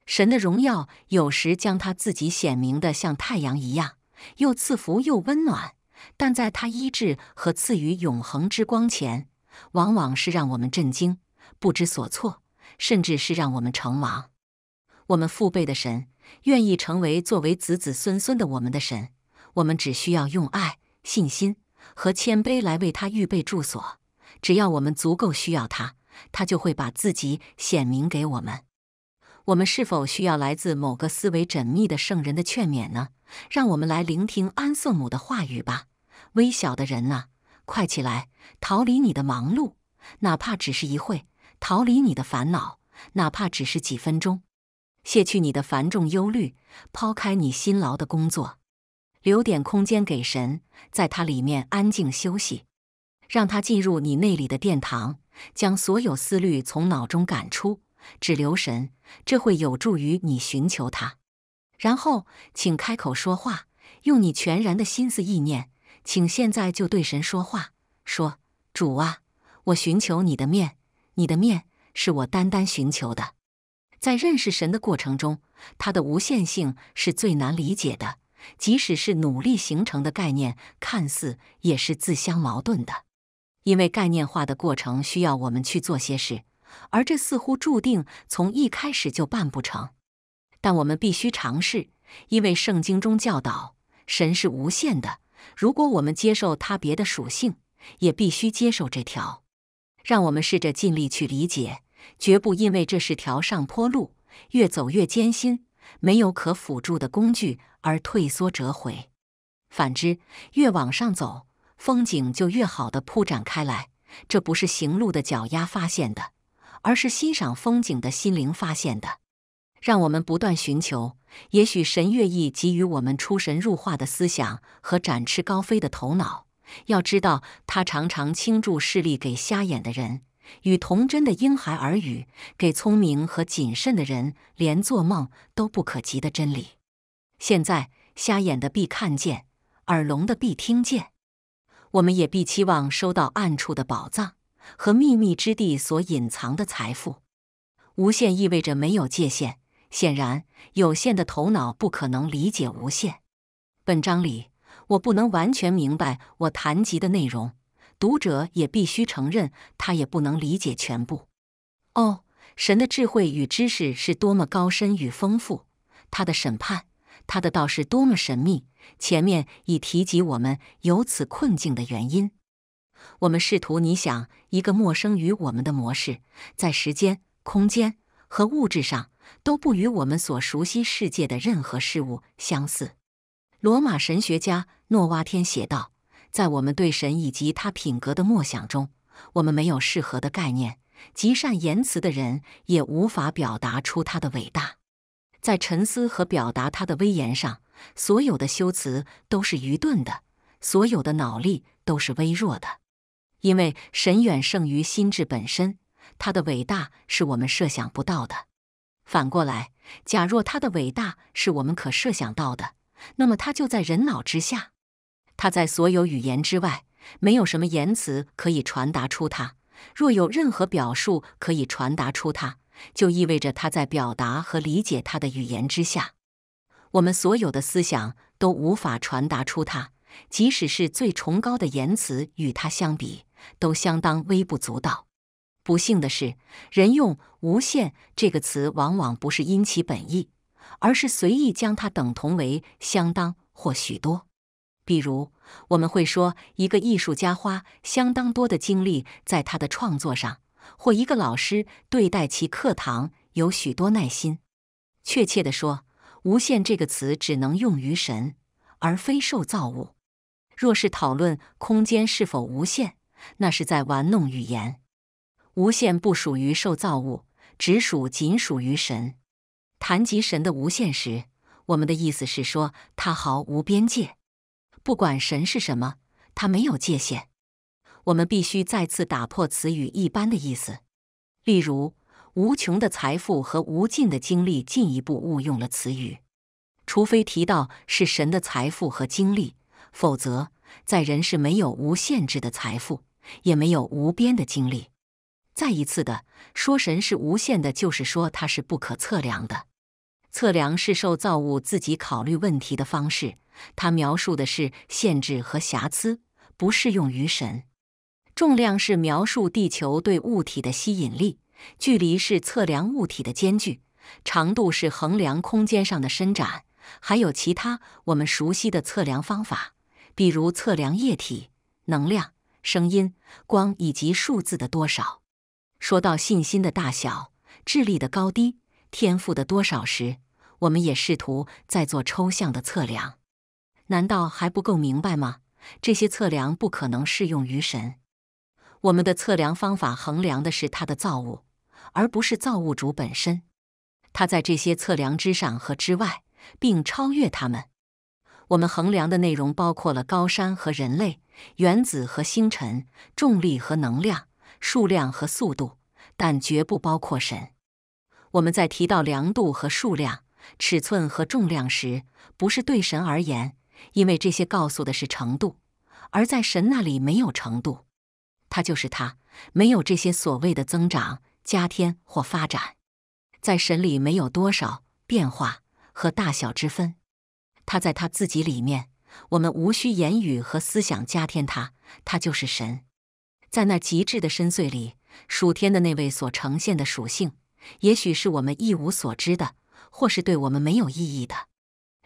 神的荣耀有时将他自己显明的像太阳一样，又赐福又温暖。但在他医治和赐予永恒之光前，往往是让我们震惊、不知所措，甚至是让我们成王。我们父辈的神愿意成为作为子子孙孙的我们的神，我们只需要用爱、信心和谦卑来为他预备住所。只要我们足够需要他，他就会把自己显明给我们。我们是否需要来自某个思维缜密的圣人的劝勉呢？让我们来聆听安瑟姆的话语吧。微小的人呐，快起来，逃离你的忙碌，哪怕只是一会；逃离你的烦恼，哪怕只是几分钟，卸去你的繁重忧虑，抛开你辛劳的工作，留点空间给神，在他里面安静休息，让他进入你内里的殿堂，将所有思虑从脑中赶出，只留神，这会有助于你寻求他。然后，请开口说话，用你全然的心思意念。请现在就对神说话，说：“主啊，我寻求你的面，你的面是我单单寻求的。”在认识神的过程中，它的无限性是最难理解的。即使是努力形成的概念，看似也是自相矛盾的，因为概念化的过程需要我们去做些事，而这似乎注定从一开始就办不成。但我们必须尝试，因为圣经中教导神是无限的。如果我们接受它别的属性，也必须接受这条。让我们试着尽力去理解，绝不因为这是条上坡路，越走越艰辛，没有可辅助的工具而退缩折回。反之，越往上走，风景就越好的铺展开来。这不是行路的脚丫发现的，而是欣赏风景的心灵发现的。让我们不断寻求，也许神愿意给予我们出神入化的思想和展翅高飞的头脑。要知道，他常常倾注视力给瞎眼的人，与童真的婴孩耳语，给聪明和谨慎的人连做梦都不可及的真理。现在，瞎眼的必看见，耳聋的必听见，我们也必期望收到暗处的宝藏和秘密之地所隐藏的财富。无限意味着没有界限。显然，有限的头脑不可能理解无限。本章里，我不能完全明白我谈及的内容，读者也必须承认他也不能理解全部。哦，神的智慧与知识是多么高深与丰富！他的审判，他的道是多么神秘！前面已提及我们有此困境的原因。我们试图拟想一个陌生于我们的模式，在时间、空间和物质上。都不与我们所熟悉世界的任何事物相似。罗马神学家诺瓦天写道：“在我们对神以及他品格的默想中，我们没有适合的概念；极善言辞的人也无法表达出他的伟大。在沉思和表达他的威严上，所有的修辞都是愚钝的，所有的脑力都是微弱的，因为神远胜于心智本身，他的伟大是我们设想不到的。”反过来，假若他的伟大是我们可设想到的，那么他就在人脑之下；他在所有语言之外，没有什么言辞可以传达出他。若有任何表述可以传达出他，就意味着他在表达和理解他的语言之下。我们所有的思想都无法传达出他，即使是最崇高的言辞与他相比，都相当微不足道。不幸的是，人用“无限”这个词，往往不是因其本意，而是随意将它等同为“相当”或“许多”。比如，我们会说一个艺术家花相当多的精力在他的创作上，或一个老师对待其课堂有许多耐心。确切的说，“无限”这个词只能用于神，而非受造物。若是讨论空间是否无限，那是在玩弄语言。无限不属于受造物，只属仅属于神。谈及神的无限时，我们的意思是说，他毫无边界。不管神是什么，他没有界限。我们必须再次打破词语一般的意思。例如，无穷的财富和无尽的精力进一步误用了词语。除非提到是神的财富和精力，否则在人是没有无限制的财富，也没有无边的精力。再一次的说，神是无限的，就是说它是不可测量的。测量是受造物自己考虑问题的方式，它描述的是限制和瑕疵，不适用于神。重量是描述地球对物体的吸引力，距离是测量物体的间距，长度是衡量空间上的伸展，还有其他我们熟悉的测量方法，比如测量液体、能量、声音、光以及数字的多少。说到信心的大小、智力的高低、天赋的多少时，我们也试图在做抽象的测量。难道还不够明白吗？这些测量不可能适用于神。我们的测量方法衡量的是他的造物，而不是造物主本身。他在这些测量之上和之外，并超越他们。我们衡量的内容包括了高山和人类、原子和星辰、重力和能量。数量和速度，但绝不包括神。我们在提到量度和数量、尺寸和重量时，不是对神而言，因为这些告诉的是程度，而在神那里没有程度。他就是他，没有这些所谓的增长、加添或发展。在神里没有多少变化和大小之分。他在他自己里面，我们无需言语和思想加添他，他就是神。在那极致的深邃里，属天的那位所呈现的属性，也许是我们一无所知的，或是对我们没有意义的。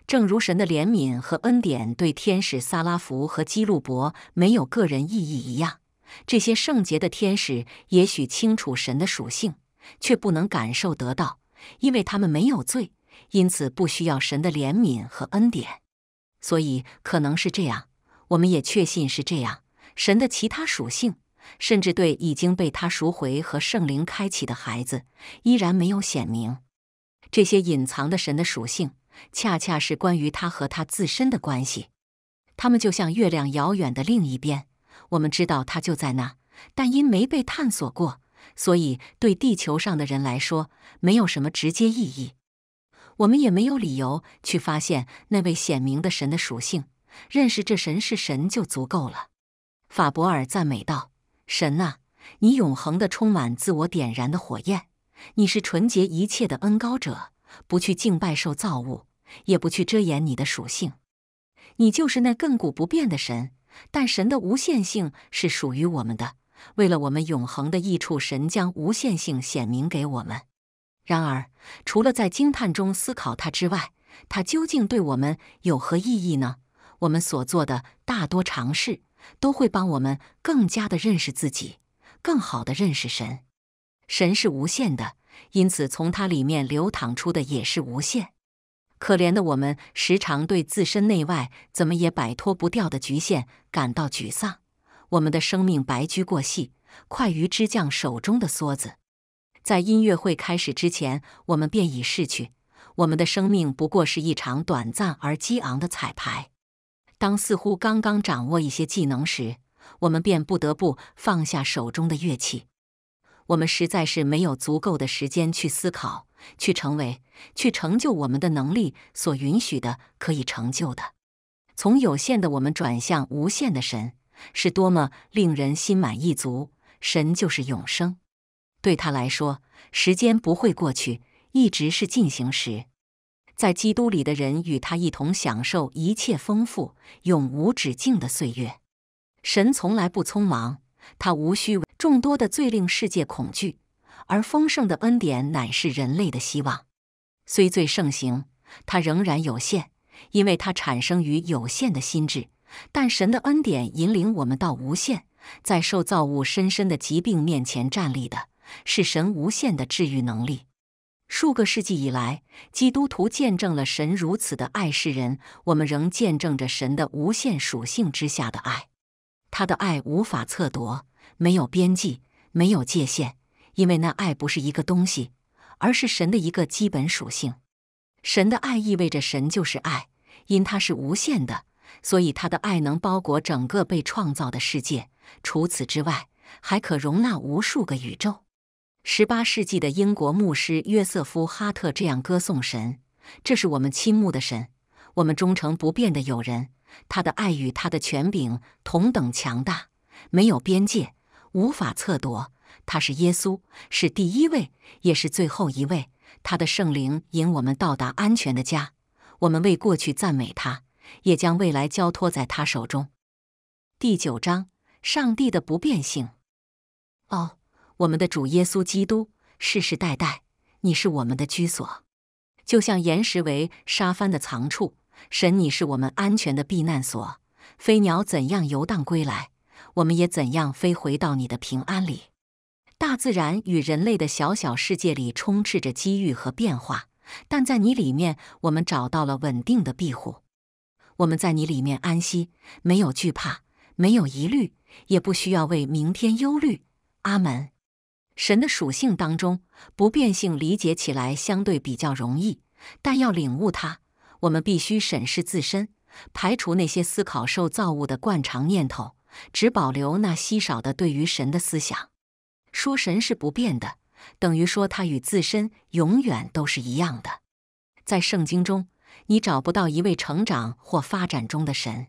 正如神的怜悯和恩典对天使萨拉福和基路伯没有个人意义一样，这些圣洁的天使也许清楚神的属性，却不能感受得到，因为他们没有罪，因此不需要神的怜悯和恩典。所以可能是这样，我们也确信是这样。神的其他属性。甚至对已经被他赎回和圣灵开启的孩子，依然没有显明。这些隐藏的神的属性，恰恰是关于他和他自身的关系。他们就像月亮遥远的另一边，我们知道它就在那，但因没被探索过，所以对地球上的人来说没有什么直接意义。我们也没有理由去发现那位显明的神的属性，认识这神是神就足够了。法博尔赞美道。神呐，你永恒的充满自我点燃的火焰，你是纯洁一切的恩高者，不去敬拜受造物，也不去遮掩你的属性。你就是那亘古不变的神，但神的无限性是属于我们的。为了我们永恒的益处，神将无限性显明给我们。然而，除了在惊叹中思考它之外，它究竟对我们有何意义呢？我们所做的大多尝试。都会帮我们更加的认识自己，更好的认识神。神是无限的，因此从它里面流淌出的也是无限。可怜的我们，时常对自身内外怎么也摆脱不掉的局限感到沮丧。我们的生命白驹过隙，快于支匠手中的梭子。在音乐会开始之前，我们便已逝去。我们的生命不过是一场短暂而激昂的彩排。当似乎刚刚掌握一些技能时，我们便不得不放下手中的乐器。我们实在是没有足够的时间去思考、去成为、去成就我们的能力所允许的可以成就的。从有限的我们转向无限的神，是多么令人心满意足！神就是永生，对他来说，时间不会过去，一直是进行时。在基督里的人与他一同享受一切丰富、永无止境的岁月。神从来不匆忙，他无需为众多的最令世界恐惧而丰盛的恩典，乃是人类的希望。虽最盛行，它仍然有限，因为它产生于有限的心智。但神的恩典引领我们到无限。在受造物深深的疾病面前站立的，是神无限的治愈能力。数个世纪以来，基督徒见证了神如此的爱世人。我们仍见证着神的无限属性之下的爱。他的爱无法测度，没有边际，没有界限，因为那爱不是一个东西，而是神的一个基本属性。神的爱意味着神就是爱，因他是无限的，所以他的爱能包裹整个被创造的世界。除此之外，还可容纳无数个宇宙。十八世纪的英国牧师约瑟夫·哈特这样歌颂神：“这是我们倾慕的神，我们忠诚不变的友人。他的爱与他的权柄同等强大，没有边界，无法测夺。他是耶稣，是第一位，也是最后一位。他的圣灵引我们到达安全的家。我们为过去赞美他，也将未来交托在他手中。”第九章：上帝的不变性。哦。我们的主耶稣基督，世世代代，你是我们的居所，就像岩石为沙帆的藏处。神，你是我们安全的避难所。飞鸟怎样游荡归来，我们也怎样飞回到你的平安里。大自然与人类的小小世界里充斥着机遇和变化，但在你里面，我们找到了稳定的庇护。我们在你里面安息，没有惧怕，没有疑虑，也不需要为明天忧虑。阿门。神的属性当中，不变性理解起来相对比较容易，但要领悟它，我们必须审视自身，排除那些思考受造物的惯常念头，只保留那稀少的对于神的思想。说神是不变的，等于说它与自身永远都是一样的。在圣经中，你找不到一位成长或发展中的神。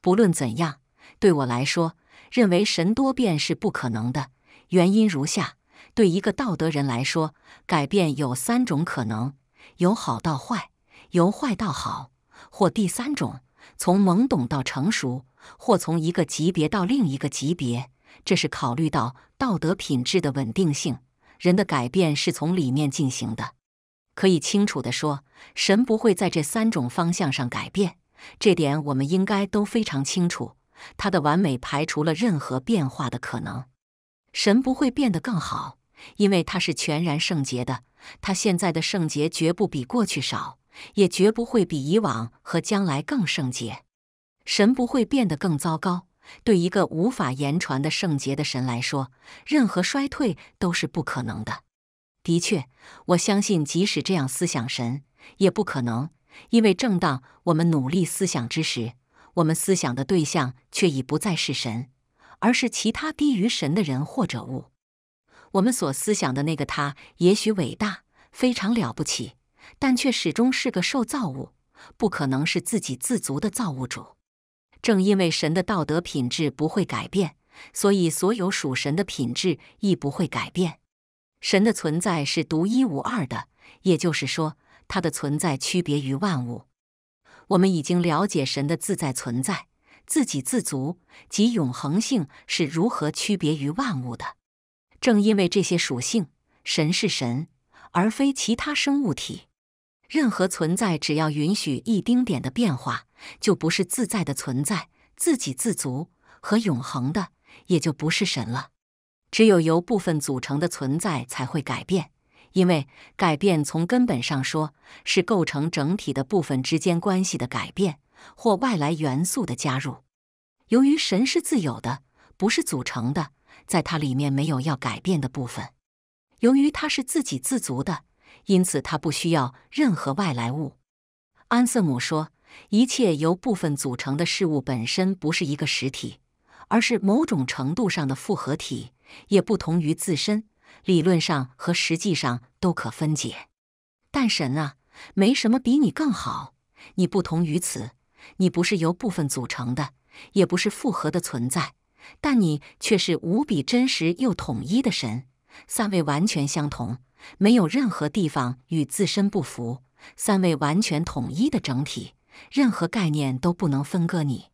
不论怎样，对我来说，认为神多变是不可能的。原因如下。对一个道德人来说，改变有三种可能：由好到坏，由坏到好，或第三种，从懵懂到成熟，或从一个级别到另一个级别。这是考虑到道德品质的稳定性，人的改变是从里面进行的。可以清楚地说，神不会在这三种方向上改变，这点我们应该都非常清楚。他的完美排除了任何变化的可能，神不会变得更好。因为他是全然圣洁的，他现在的圣洁绝不比过去少，也绝不会比以往和将来更圣洁。神不会变得更糟糕。对一个无法言传的圣洁的神来说，任何衰退都是不可能的。的确，我相信，即使这样思想神也不可能，因为正当我们努力思想之时，我们思想的对象却已不再是神，而是其他低于神的人或者物。我们所思想的那个他，也许伟大，非常了不起，但却始终是个受造物，不可能是自给自足的造物主。正因为神的道德品质不会改变，所以所有属神的品质亦不会改变。神的存在是独一无二的，也就是说，它的存在区别于万物。我们已经了解神的自在存在、自给自足及永恒性是如何区别于万物的。正因为这些属性，神是神，而非其他生物体。任何存在只要允许一丁点的变化，就不是自在的存在、自给自足和永恒的，也就不是神了。只有由部分组成的存在才会改变，因为改变从根本上说是构成整体的部分之间关系的改变或外来元素的加入。由于神是自有的，不是组成的。在它里面没有要改变的部分。由于它是自给自足的，因此它不需要任何外来物。安瑟姆说：“一切由部分组成的事物本身不是一个实体，而是某种程度上的复合体，也不同于自身，理论上和实际上都可分解。”但神啊，没什么比你更好。你不同于此，你不是由部分组成的，也不是复合的存在。但你却是无比真实又统一的神，三位完全相同，没有任何地方与自身不符，三位完全统一的整体，任何概念都不能分割你。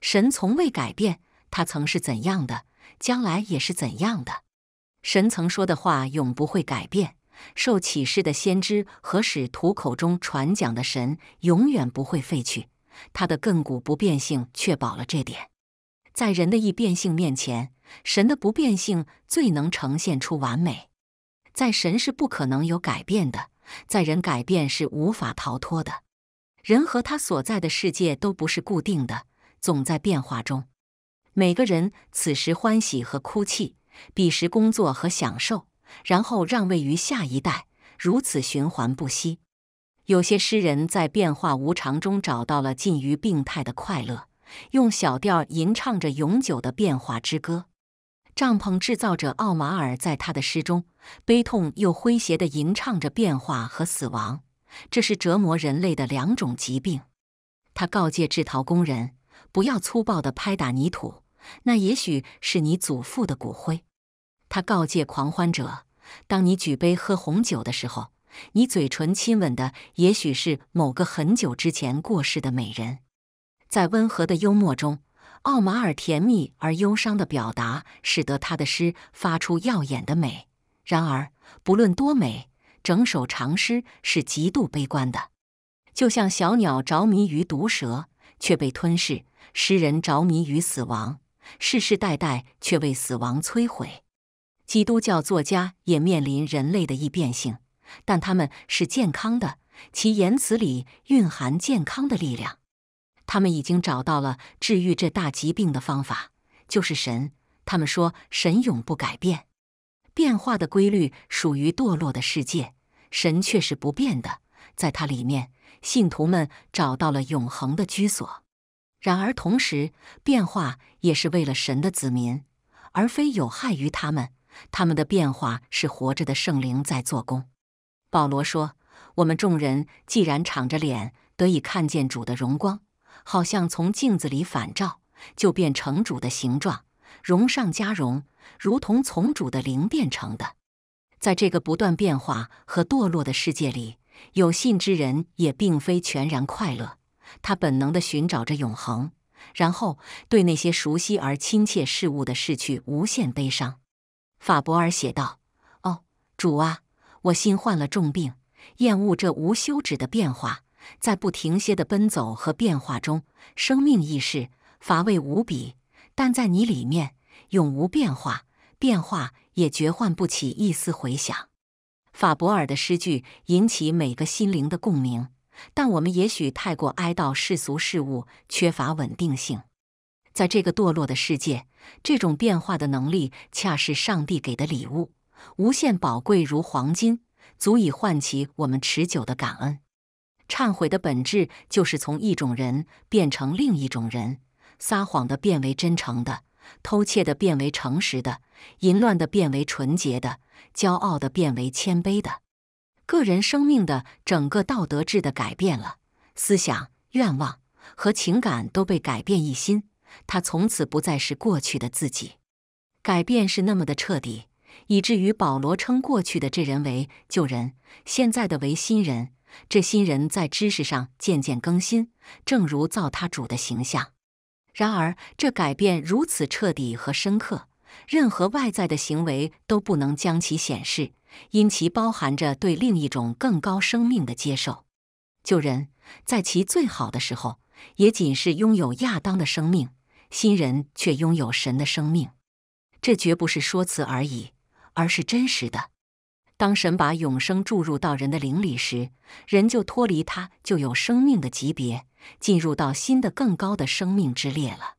神从未改变，他曾是怎样的，将来也是怎样的。神曾说的话永不会改变，受启示的先知和使徒口中传讲的神永远不会废去，他的亘古不变性确保了这点。在人的易变性面前，神的不变性最能呈现出完美。在神是不可能有改变的，在人改变是无法逃脱的。人和他所在的世界都不是固定的，总在变化中。每个人此时欢喜和哭泣，彼时工作和享受，然后让位于下一代，如此循环不息。有些诗人在变化无常中找到了近于病态的快乐。用小调吟唱着永久的变化之歌。帐篷制造者奥马尔在他的诗中，悲痛又诙谐地吟唱着变化和死亡，这是折磨人类的两种疾病。他告诫制陶工人，不要粗暴地拍打泥土，那也许是你祖父的骨灰。他告诫狂欢者，当你举杯喝红酒的时候，你嘴唇亲吻的也许是某个很久之前过世的美人。在温和的幽默中，奥马尔甜蜜而忧伤的表达，使得他的诗发出耀眼的美。然而，不论多美，整首长诗是极度悲观的，就像小鸟着迷于毒蛇却被吞噬，诗人着迷于死亡，世世代代却为死亡摧毁。基督教作家也面临人类的易变性，但他们是健康的，其言辞里蕴含健康的力量。他们已经找到了治愈这大疾病的方法，就是神。他们说，神永不改变，变化的规律属于堕落的世界，神却是不变的。在它里面，信徒们找到了永恒的居所。然而，同时变化也是为了神的子民，而非有害于他们。他们的变化是活着的圣灵在做工。保罗说：“我们众人既然敞着脸得以看见主的荣光。”好像从镜子里反照，就变成主的形状，容上加容，如同从主的灵变成的。在这个不断变化和堕落的世界里，有信之人也并非全然快乐。他本能地寻找着永恒，然后对那些熟悉而亲切事物的逝去无限悲伤。法伯尔写道：“哦，主啊，我心患了重病，厌恶这无休止的变化。”在不停歇的奔走和变化中，生命意识乏味无比；但在你里面，永无变化，变化也绝唤不起一丝回响。法博尔的诗句引起每个心灵的共鸣，但我们也许太过哀悼世俗事物缺乏稳定性。在这个堕落的世界，这种变化的能力恰是上帝给的礼物，无限宝贵如黄金，足以唤起我们持久的感恩。忏悔的本质就是从一种人变成另一种人，撒谎的变为真诚的，偷窃的变为诚实的，淫乱的变为纯洁的，骄傲的变为谦卑的。个人生命的整个道德质的改变了，思想、愿望和情感都被改变一新。他从此不再是过去的自己。改变是那么的彻底，以至于保罗称过去的这人为旧人，现在的为新人。这新人在知识上渐渐更新，正如造他主的形象。然而，这改变如此彻底和深刻，任何外在的行为都不能将其显示，因其包含着对另一种更高生命的接受。旧人在其最好的时候，也仅是拥有亚当的生命；新人却拥有神的生命。这绝不是说辞而已，而是真实的。当神把永生注入到人的灵里时，人就脱离他，就有生命的级别，进入到新的、更高的生命之列了。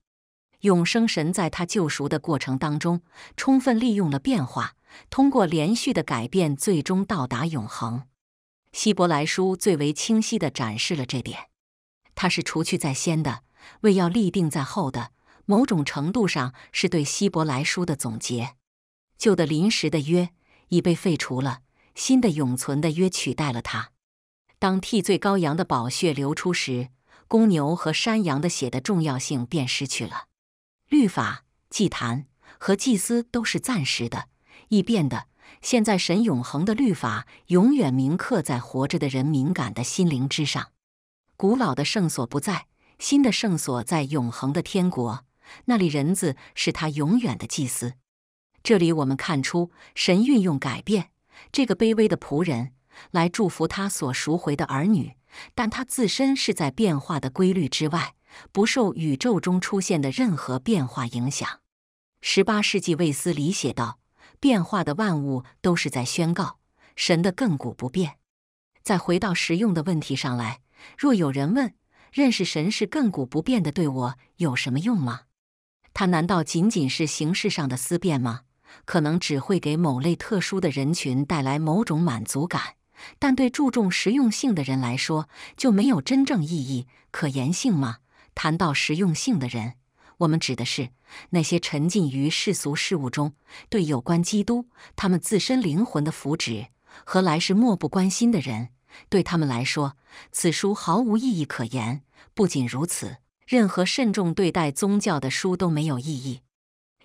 永生神在他救赎的过程当中，充分利用了变化，通过连续的改变，最终到达永恒。希伯来书最为清晰地展示了这点。他是除去在先的，为要立定在后的。某种程度上是对希伯来书的总结。旧的临时的约。已被废除了，新的永存的约取代了它。当替罪羔羊的宝血流出时，公牛和山羊的血的重要性便失去了。律法、祭坛和祭司都是暂时的、易变的。现在，神永恒的律法永远铭刻在活着的人敏感的心灵之上。古老的圣所不在，新的圣所在永恒的天国，那里人子是他永远的祭司。这里我们看出，神运用改变这个卑微的仆人来祝福他所赎回的儿女，但他自身是在变化的规律之外，不受宇宙中出现的任何变化影响。十八世纪卫斯理写道：“变化的万物都是在宣告神的亘古不变。”再回到实用的问题上来，若有人问：“认识神是亘古不变的，对我有什么用吗？”它难道仅仅是形式上的思辨吗？可能只会给某类特殊的人群带来某种满足感，但对注重实用性的人来说就没有真正意义。可言性吗？谈到实用性的人，我们指的是那些沉浸于世俗事物中，对有关基督、他们自身灵魂的福祉和来世漠不关心的人。对他们来说，此书毫无意义可言。不仅如此，任何慎重对待宗教的书都没有意义。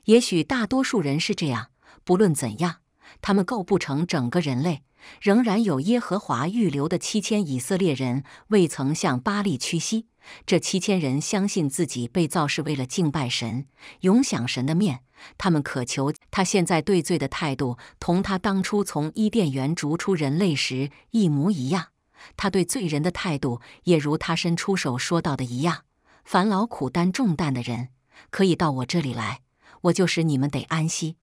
也许大多数人是这样。不论怎样，他们构不成整个人类。仍然有耶和华预留的七千以色列人未曾向巴利屈膝。这七千人相信自己被造是为了敬拜神、永享神的面。他们渴求他现在对罪的态度同他当初从伊甸园逐出人类时一模一样。他对罪人的态度也如他伸出手说到的一样：烦劳苦担重担的人可以到我这里来。我就是你们得安息，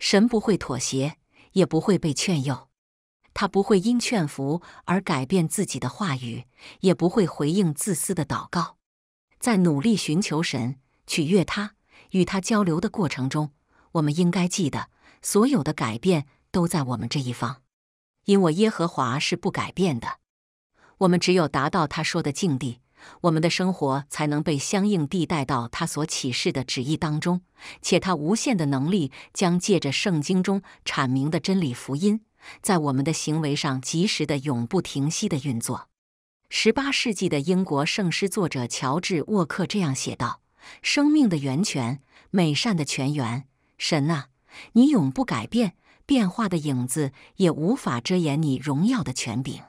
神不会妥协，也不会被劝诱，他不会因劝服而改变自己的话语，也不会回应自私的祷告。在努力寻求神、取悦他、与他交流的过程中，我们应该记得，所有的改变都在我们这一方，因我耶和华是不改变的。我们只有达到他说的境地。我们的生活才能被相应地带到他所启示的旨意当中，且他无限的能力将借着圣经中阐明的真理福音，在我们的行为上及时的永不停息地运作。十八世纪的英国圣诗作者乔治·沃克这样写道：“生命的源泉，美善的泉源，神啊，你永不改变，变化的影子也无法遮掩你荣耀的权柄。”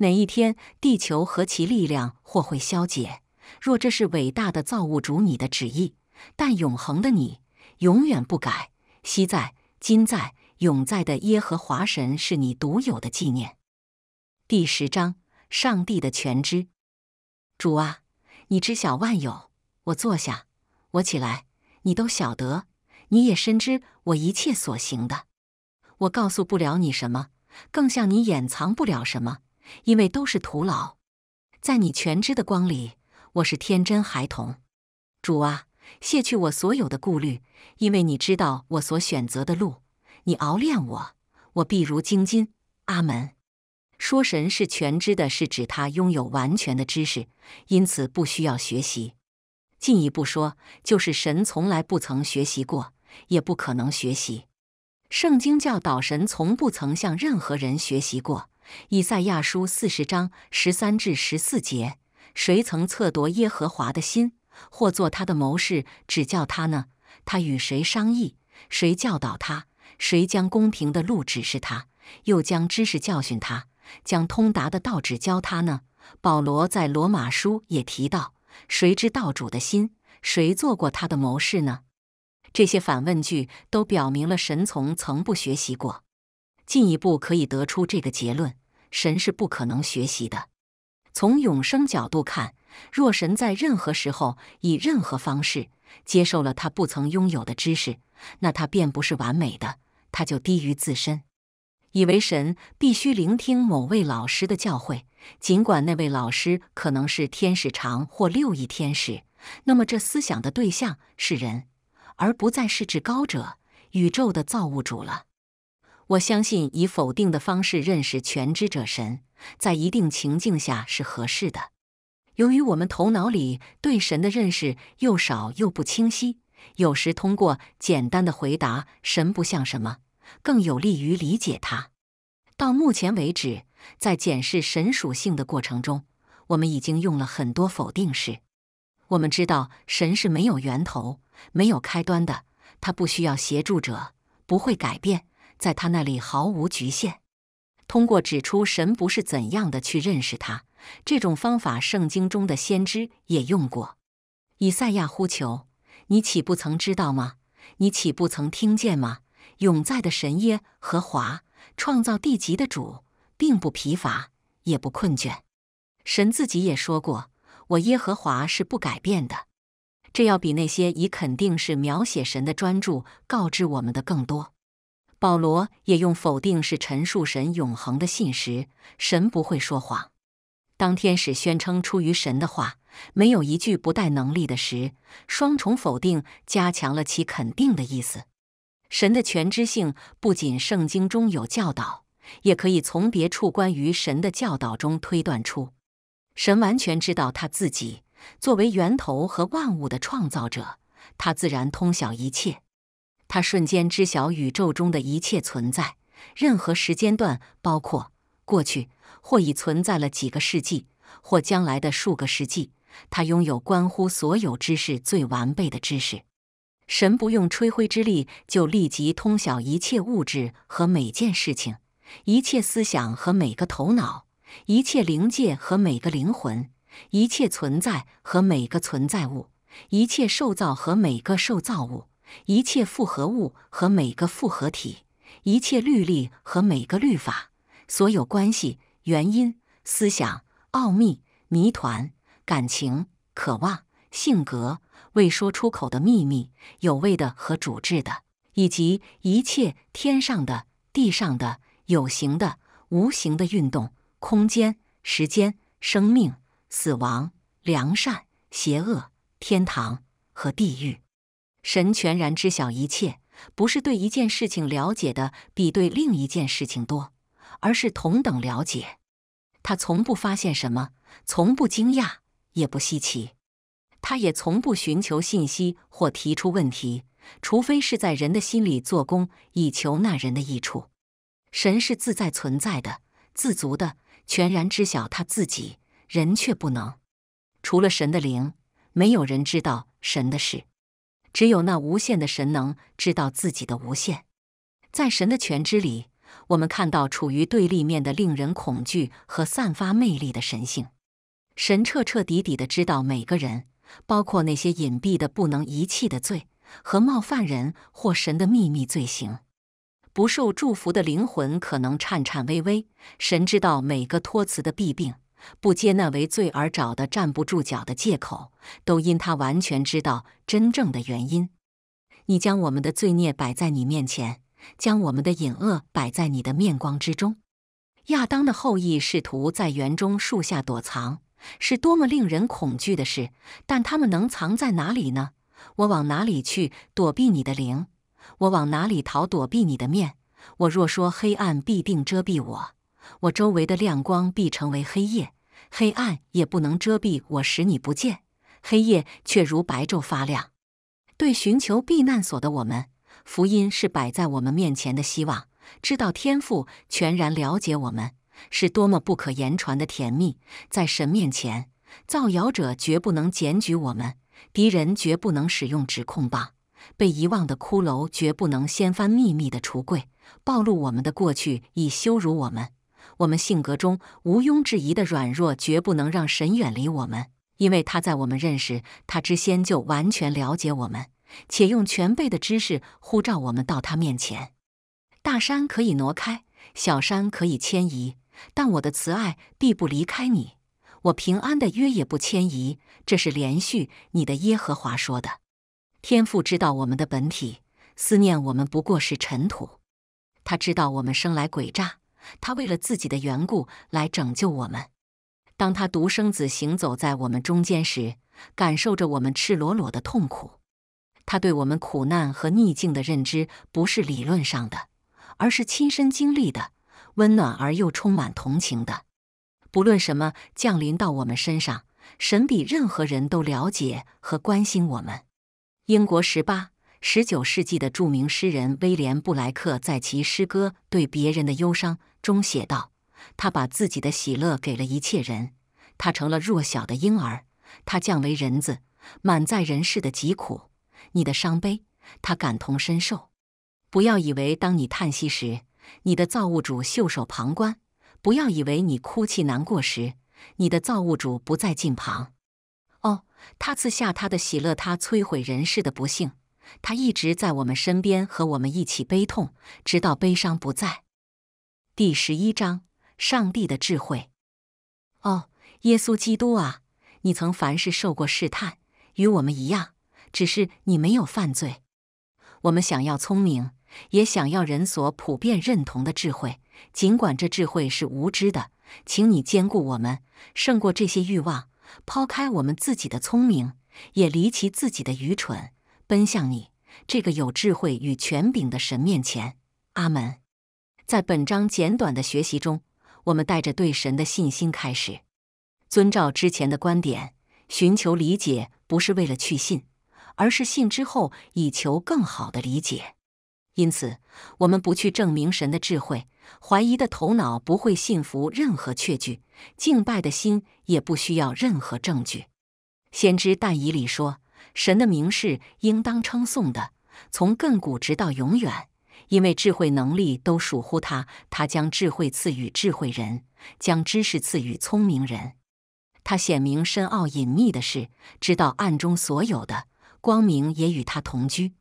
哪一天地球和其力量或会消解？若这是伟大的造物主你的旨意，但永恒的你永远不改，昔在、今在、永在的耶和华神是你独有的纪念。第十章上帝的全知，主啊，你知晓万有，我坐下，我起来，你都晓得，你也深知我一切所行的。我告诉不了你什么，更像你掩藏不了什么。因为都是徒劳，在你全知的光里，我是天真孩童。主啊，卸去我所有的顾虑，因为你知道我所选择的路。你熬炼我，我必如精金。阿门。说神是全知的，是指他拥有完全的知识，因此不需要学习。进一步说，就是神从来不曾学习过，也不可能学习。圣经教导神从不曾向任何人学习过。以赛亚书四十章十三至十四节：谁曾测夺耶和华的心，或做他的谋士指教他呢？他与谁商议？谁教导他？谁将公平的路指示他？又将知识教训他？将通达的道指教他呢？保罗在罗马书也提到：谁知道主的心？谁做过他的谋士呢？这些反问句都表明了神从曾不学习过。进一步可以得出这个结论：神是不可能学习的。从永生角度看，若神在任何时候以任何方式接受了他不曾拥有的知识，那他便不是完美的，他就低于自身。以为神必须聆听某位老师的教诲，尽管那位老师可能是天使长或六翼天使，那么这思想的对象是人，而不再是至高者——宇宙的造物主了。我相信以否定的方式认识全知者神，在一定情境下是合适的。由于我们头脑里对神的认识又少又不清晰，有时通过简单的回答“神不像什么”，更有利于理解他。到目前为止，在检视神属性的过程中，我们已经用了很多否定式。我们知道神是没有源头、没有开端的，他不需要协助者，不会改变。在他那里毫无局限。通过指出神不是怎样的去认识他，这种方法圣经中的先知也用过。以赛亚呼求：“你岂不曾知道吗？你岂不曾听见吗？永在的神耶和华，创造地级的主，并不疲乏，也不困倦。神自己也说过：‘我耶和华是不改变的。’这要比那些以肯定是描写神的专注告知我们的更多。”保罗也用否定式陈述神永恒的信实：神不会说谎。当天使宣称出于神的话，没有一句不带能力的时，双重否定加强了其肯定的意思。神的全知性不仅圣经中有教导，也可以从别处关于神的教导中推断出。神完全知道他自己，作为源头和万物的创造者，他自然通晓一切。他瞬间知晓宇宙中的一切存在，任何时间段，包括过去或已存在了几个世纪，或将来的数个世纪。他拥有关乎所有知识最完备的知识。神不用吹灰之力，就立即通晓一切物质和每件事情，一切思想和每个头脑，一切灵界和每个灵魂，一切存在和每个存在物，一切受造和每个受造物。一切复合物和每个复合体，一切律例和每个律法，所有关系、原因、思想、奥秘、谜团、感情、渴望、性格、未说出口的秘密、有味的和主治的，以及一切天上的、地上的、有形的、无形的运动、空间、时间、生命、死亡、良善、邪恶、天堂和地狱。神全然知晓一切，不是对一件事情了解的比对另一件事情多，而是同等了解。他从不发现什么，从不惊讶，也不稀奇。他也从不寻求信息或提出问题，除非是在人的心里做工，以求那人的益处。神是自在存在的，自足的，全然知晓他自己，人却不能。除了神的灵，没有人知道神的事。只有那无限的神能知道自己的无限，在神的全知里，我们看到处于对立面的令人恐惧和散发魅力的神性。神彻彻底底的知道每个人，包括那些隐蔽的、不能遗弃的罪和冒犯人或神的秘密罪行。不受祝福的灵魂可能颤颤巍巍。神知道每个托辞的弊病。不接纳为罪而找的站不住脚的借口，都因他完全知道真正的原因。你将我们的罪孽摆在你面前，将我们的隐恶摆在你的面光之中。亚当的后裔试图在园中树下躲藏，是多么令人恐惧的事！但他们能藏在哪里呢？我往哪里去躲避你的灵？我往哪里逃躲避你的面？我若说黑暗必定遮蔽我。我周围的亮光必成为黑夜，黑暗也不能遮蔽我，使你不见。黑夜却如白昼发亮。对寻求避难所的我们，福音是摆在我们面前的希望。知道天父全然了解我们，是多么不可言传的甜蜜。在神面前，造谣者绝不能检举我们，敌人绝不能使用指控棒。被遗忘的骷髅绝不能掀翻秘密的橱柜，暴露我们的过去以羞辱我们。我们性格中毋庸置疑的软弱，绝不能让神远离我们，因为他在我们认识他之先就完全了解我们，且用全备的知识呼召我们到他面前。大山可以挪开，小山可以迁移，但我的慈爱必不离开你，我平安的约也不迁移。这是连续你的耶和华说的。天父知道我们的本体，思念我们不过是尘土，他知道我们生来诡诈。他为了自己的缘故来拯救我们。当他独生子行走在我们中间时，感受着我们赤裸裸的痛苦。他对我们苦难和逆境的认知不是理论上的，而是亲身经历的，温暖而又充满同情的。不论什么降临到我们身上，神比任何人都了解和关心我们。英国十八、十九世纪的著名诗人威廉·布莱克在其诗歌《对别人的忧伤》。中写道：“他把自己的喜乐给了一切人，他成了弱小的婴儿，他降为人子，满载人世的疾苦、你的伤悲，他感同身受。不要以为当你叹息时，你的造物主袖手旁观；不要以为你哭泣难过时，你的造物主不在近旁。哦，他赐下他的喜乐，他摧毁人世的不幸，他一直在我们身边和我们一起悲痛，直到悲伤不在。”第十一章上帝的智慧。哦，耶稣基督啊，你曾凡事受过试探，与我们一样，只是你没有犯罪。我们想要聪明，也想要人所普遍认同的智慧，尽管这智慧是无知的。请你兼顾我们，胜过这些欲望，抛开我们自己的聪明，也离弃自己的愚蠢，奔向你这个有智慧与权柄的神面前。阿门。在本章简短的学习中，我们带着对神的信心开始。遵照之前的观点，寻求理解不是为了去信，而是信之后以求更好的理解。因此，我们不去证明神的智慧，怀疑的头脑不会信服任何确据，敬拜的心也不需要任何证据。先知但以理说：“神的名是应当称颂的，从亘古直到永远。”因为智慧能力都属乎他，他将智慧赐予智慧人，将知识赐予聪明人。他显明深奥隐秘的事，知道暗中所有的。光明也与他同居，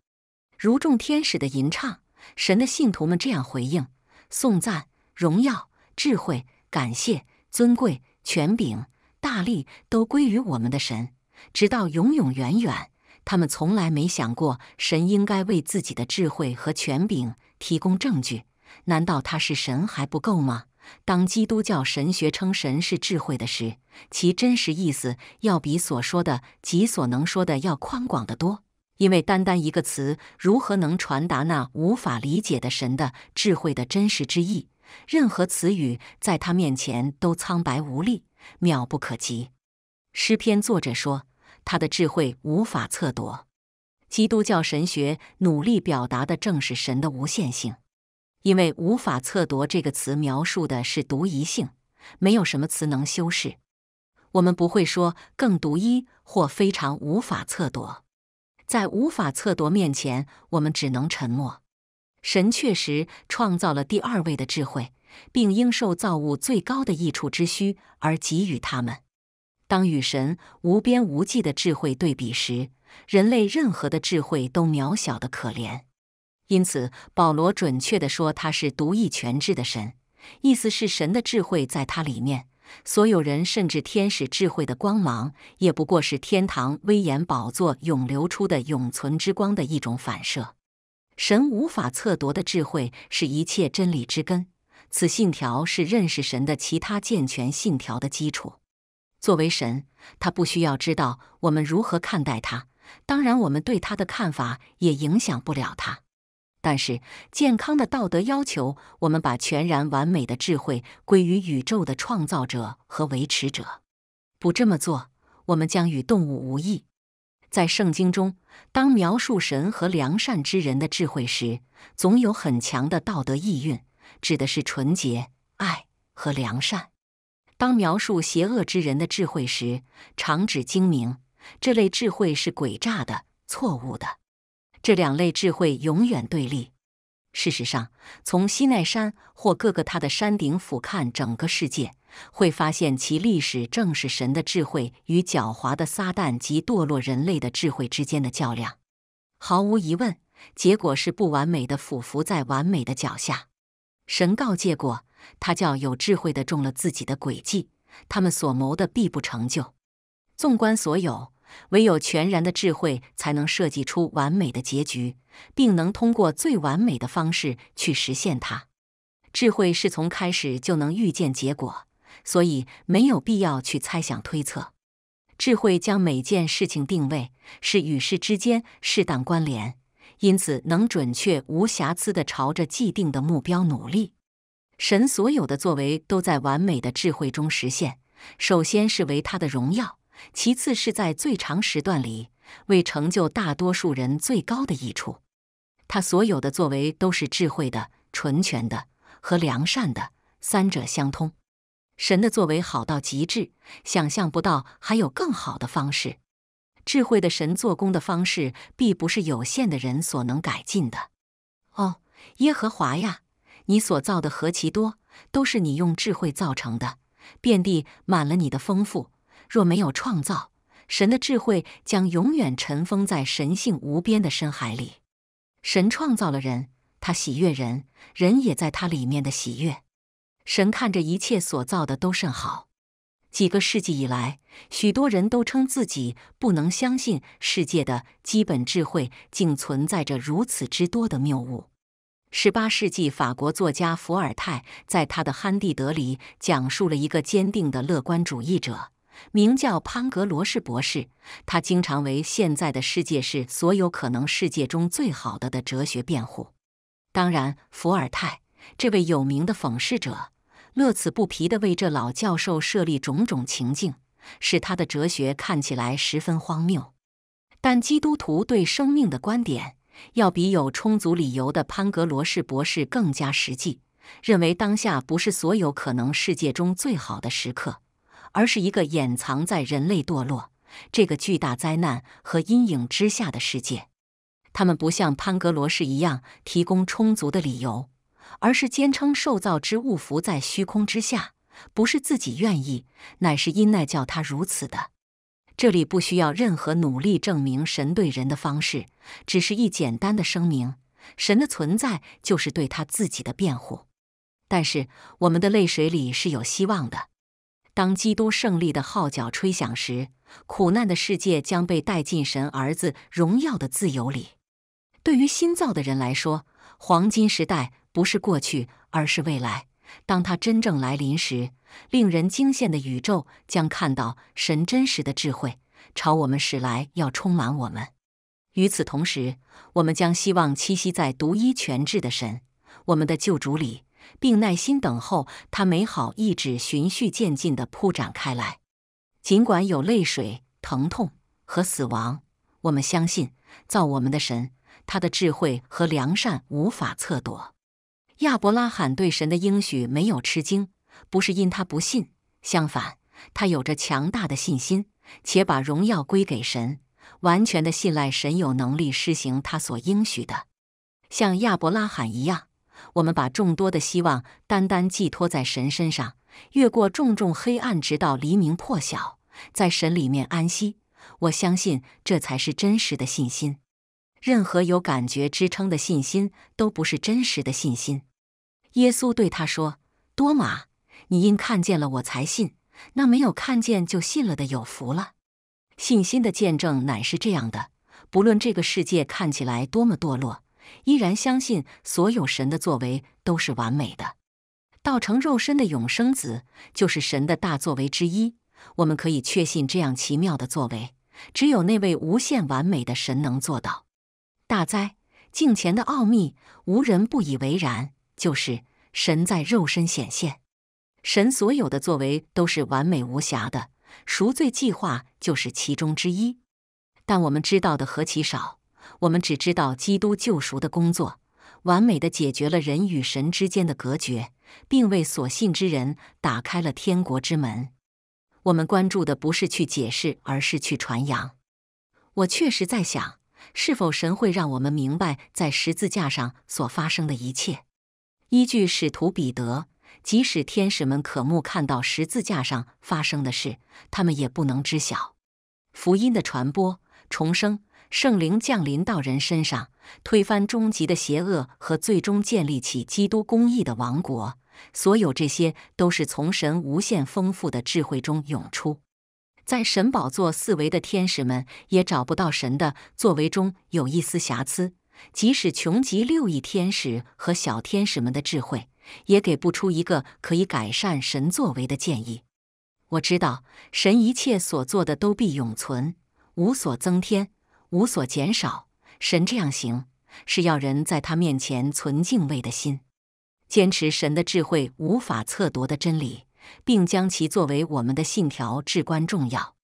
如众天使的吟唱。神的信徒们这样回应：颂赞、荣耀、智慧、感谢、尊贵、权柄、大力，都归于我们的神，直到永永远远。他们从来没想过，神应该为自己的智慧和权柄提供证据。难道他是神还不够吗？当基督教神学称神是智慧的时，其真实意思要比所说的及所能说的要宽广得多。因为单单一个词如何能传达那无法理解的神的智慧的真实之意？任何词语在他面前都苍白无力，渺不可及。诗篇作者说。他的智慧无法测夺，基督教神学努力表达的正是神的无限性，因为“无法测夺”这个词描述的是独一性，没有什么词能修饰。我们不会说更独一或非常无法测夺，在无法测夺面前，我们只能沉默。神确实创造了第二位的智慧，并应受造物最高的益处之需而给予他们。当与神无边无际的智慧对比时，人类任何的智慧都渺小的可怜。因此，保罗准确地说，他是独一全智的神，意思是神的智慧在他里面。所有人，甚至天使智慧的光芒，也不过是天堂威严宝座永流出的永存之光的一种反射。神无法测夺的智慧是一切真理之根。此信条是认识神的其他健全信条的基础。作为神，他不需要知道我们如何看待他。当然，我们对他的看法也影响不了他。但是，健康的道德要求我们把全然完美的智慧归于宇宙的创造者和维持者。不这么做，我们将与动物无异。在圣经中，当描述神和良善之人的智慧时，总有很强的道德意蕴，指的是纯洁、爱和良善。当描述邪恶之人的智慧时，常指精明这类智慧是诡诈的、错误的。这两类智慧永远对立。事实上，从西奈山或各个他的山顶俯瞰整个世界，会发现其历史正是神的智慧与狡猾的撒旦及堕落人类的智慧之间的较量。毫无疑问，结果是不完美的，俯伏在完美的脚下。神告诫过。他叫有智慧的中了自己的诡计，他们所谋的必不成就。纵观所有，唯有全然的智慧才能设计出完美的结局，并能通过最完美的方式去实现它。智慧是从开始就能预见结果，所以没有必要去猜想推测。智慧将每件事情定位是与事之间适当关联，因此能准确无瑕疵地朝着既定的目标努力。神所有的作为都在完美的智慧中实现，首先是为他的荣耀，其次是在最长时段里为成就大多数人最高的益处。他所有的作为都是智慧的、纯全的和良善的，三者相通。神的作为好到极致，想象不到还有更好的方式。智慧的神做工的方式，必不是有限的人所能改进的。哦，耶和华呀！你所造的何其多，都是你用智慧造成的，遍地满了你的丰富。若没有创造，神的智慧将永远尘封在神性无边的深海里。神创造了人，他喜悦人，人也在他里面的喜悦。神看着一切所造的都甚好。几个世纪以来，许多人都称自己不能相信世界的基本智慧竟存在着如此之多的谬误。十八世纪法国作家伏尔泰在他的《憨蒂德》里讲述了一个坚定的乐观主义者，名叫潘格罗士博士。他经常为现在的世界是所有可能世界中最好的的哲学辩护。当然，伏尔泰这位有名的讽刺者乐此不疲地为这老教授设立种种情境，使他的哲学看起来十分荒谬。但基督徒对生命的观点。要比有充足理由的潘格罗氏博士更加实际，认为当下不是所有可能世界中最好的时刻，而是一个掩藏在人类堕落这个巨大灾难和阴影之下的世界。他们不像潘格罗氏一样提供充足的理由，而是坚称受造之物浮在虚空之下，不是自己愿意，乃是因那叫他如此的。这里不需要任何努力证明神对人的方式，只是一简单的声明：神的存在就是对他自己的辩护。但是我们的泪水里是有希望的，当基督胜利的号角吹响时，苦难的世界将被带进神儿子荣耀的自由里。对于新造的人来说，黄金时代不是过去，而是未来。当它真正来临时。令人惊羡的宇宙将看到神真实的智慧朝我们驶来，要充满我们。与此同时，我们将希望栖息在独一全智的神——我们的救主里，并耐心等候他美好意志循序渐进地铺展开来。尽管有泪水、疼痛和死亡，我们相信造我们的神，他的智慧和良善无法测度。亚伯拉罕对神的应许没有吃惊。不是因他不信，相反，他有着强大的信心，且把荣耀归给神，完全的信赖神有能力施行他所应许的，像亚伯拉罕一样。我们把众多的希望单单寄托在神身上，越过重重黑暗，直到黎明破晓，在神里面安息。我相信这才是真实的信心。任何有感觉支撑的信心都不是真实的信心。耶稣对他说：“多玛，你因看见了我才信，那没有看见就信了的有福了。信心的见证乃是这样的：不论这个世界看起来多么堕落，依然相信所有神的作为都是完美的。道成肉身的永生子就是神的大作为之一。我们可以确信，这样奇妙的作为，只有那位无限完美的神能做到。大哉，镜前的奥秘，无人不以为然，就是神在肉身显现。神所有的作为都是完美无瑕的，赎罪计划就是其中之一。但我们知道的何其少，我们只知道基督救赎的工作完美的解决了人与神之间的隔绝，并为所信之人打开了天国之门。我们关注的不是去解释，而是去传扬。我确实在想，是否神会让我们明白在十字架上所发生的一切？依据使徒彼得。即使天使们可目看到十字架上发生的事，他们也不能知晓福音的传播、重生、圣灵降临到人身上、推翻终极的邪恶和最终建立起基督公义的王国。所有这些都是从神无限丰富的智慧中涌出。在神宝座四维的天使们也找不到神的作为中有一丝瑕疵。即使穷极六翼天使和小天使们的智慧。也给不出一个可以改善神作为的建议。我知道神一切所做的都必永存，无所增添，无所减少。神这样行是要人在他面前存敬畏的心，坚持神的智慧无法测夺的真理，并将其作为我们的信条至关重要。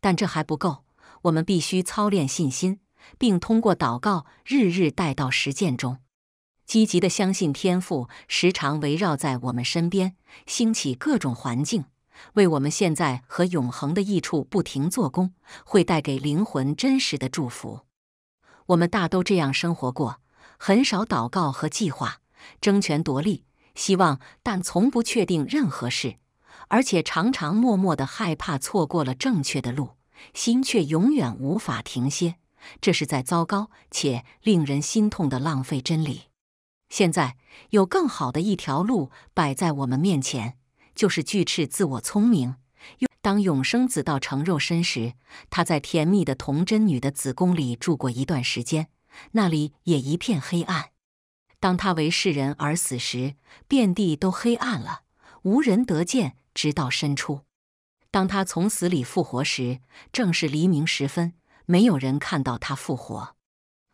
但这还不够，我们必须操练信心，并通过祷告日日带到实践中。积极的相信天赋，时常围绕在我们身边，兴起各种环境，为我们现在和永恒的益处不停做工，会带给灵魂真实的祝福。我们大都这样生活过，很少祷告和计划，争权夺利，希望，但从不确定任何事，而且常常默默的害怕错过了正确的路，心却永远无法停歇。这是在糟糕且令人心痛的浪费真理。现在有更好的一条路摆在我们面前，就是巨赤自我聪明。当永生子到成肉身时，他在甜蜜的童贞女的子宫里住过一段时间，那里也一片黑暗。当他为世人而死时，遍地都黑暗了，无人得见。直到深处。当他从死里复活时，正是黎明时分，没有人看到他复活，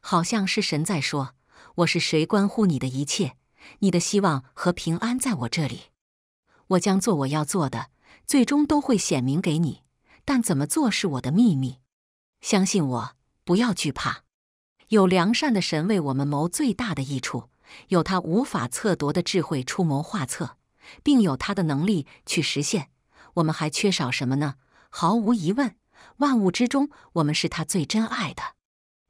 好像是神在说。我是谁？关乎你的一切，你的希望和平安在我这里。我将做我要做的，最终都会显明给你。但怎么做是我的秘密，相信我，不要惧怕。有良善的神为我们谋最大的益处，有他无法测夺的智慧出谋划策，并有他的能力去实现。我们还缺少什么呢？毫无疑问，万物之中，我们是他最珍爱的。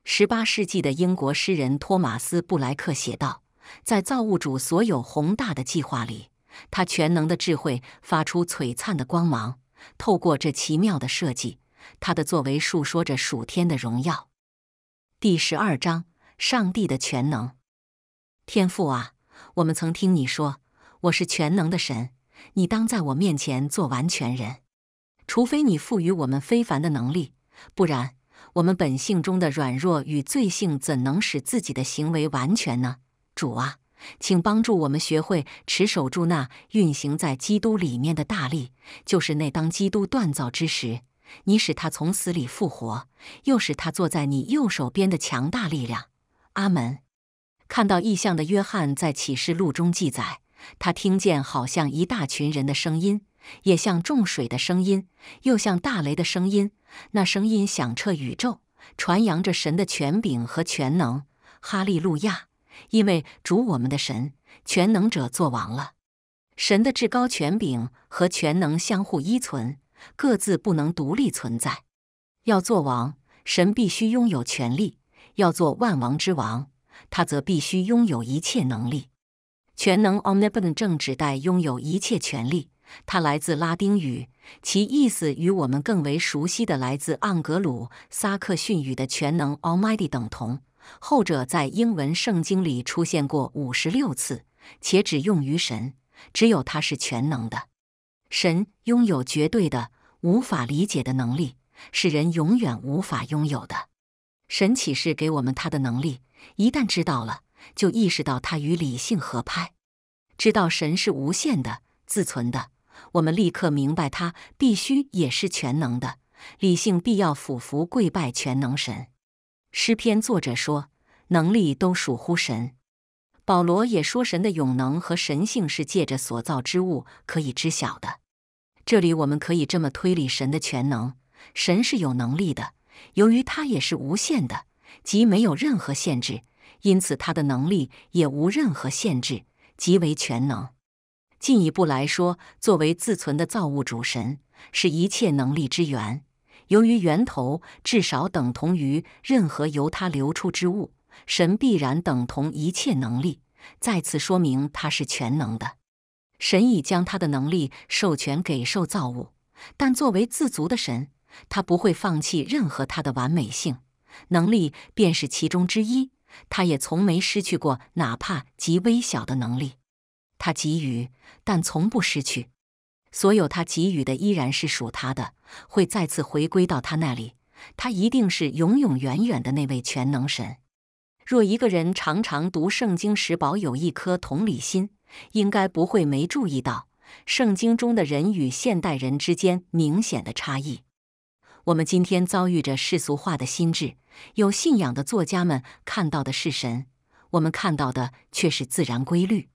十八世纪的英国诗人托马斯布莱克写道：“在造物主所有宏大的计划里，他全能的智慧发出璀璨的光芒。透过这奇妙的设计，他的作为述说着属天的荣耀。”第十二章：上帝的全能，天父啊，我们曾听你说我是全能的神，你当在我面前做完全人，除非你赋予我们非凡的能力，不然。我们本性中的软弱与罪性，怎能使自己的行为完全呢？主啊，请帮助我们学会持守住那运行在基督里面的大力，就是那当基督锻造之时，你使他从死里复活，又使他坐在你右手边的强大力量。阿门。看到异象的约翰在启示录中记载，他听见好像一大群人的声音，也像重水的声音，又像大雷的声音。那声音响彻宇宙，传扬着神的权柄和全能。哈利路亚！因为主我们的神，全能者作王了。神的至高权柄和全能相互依存，各自不能独立存在。要做王，神必须拥有权力；要做万王之王，他则必须拥有一切能力。全能 （omnipotent） 正指代拥有一切权力。它来自拉丁语。其意思与我们更为熟悉的来自盎格鲁撒克逊语的“全能 ”（almighty） 等同，后者在英文圣经里出现过五十六次，且只用于神。只有他是全能的，神拥有绝对的、无法理解的能力，是人永远无法拥有的。神启示给我们他的能力，一旦知道了，就意识到他与理性合拍，知道神是无限的、自存的。我们立刻明白，他必须也是全能的。理性必要俯伏跪拜全能神。诗篇作者说：“能力都属乎神。”保罗也说：“神的永能和神性是借着所造之物可以知晓的。”这里我们可以这么推理：神的全能，神是有能力的。由于他也是无限的，即没有任何限制，因此他的能力也无任何限制，即为全能。进一步来说，作为自存的造物主神，是一切能力之源。由于源头至少等同于任何由他流出之物，神必然等同一切能力。再次说明，他是全能的。神已将他的能力授权给受造物，但作为自足的神，他不会放弃任何他的完美性能力，便是其中之一。他也从没失去过哪怕极微小的能力。他给予，但从不失去。所有他给予的依然是属他的，会再次回归到他那里。他一定是永永远远的那位全能神。若一个人常常读圣经时保有一颗同理心，应该不会没注意到圣经中的人与现代人之间明显的差异。我们今天遭遇着世俗化的心智，有信仰的作家们看到的是神，我们看到的却是自然规律。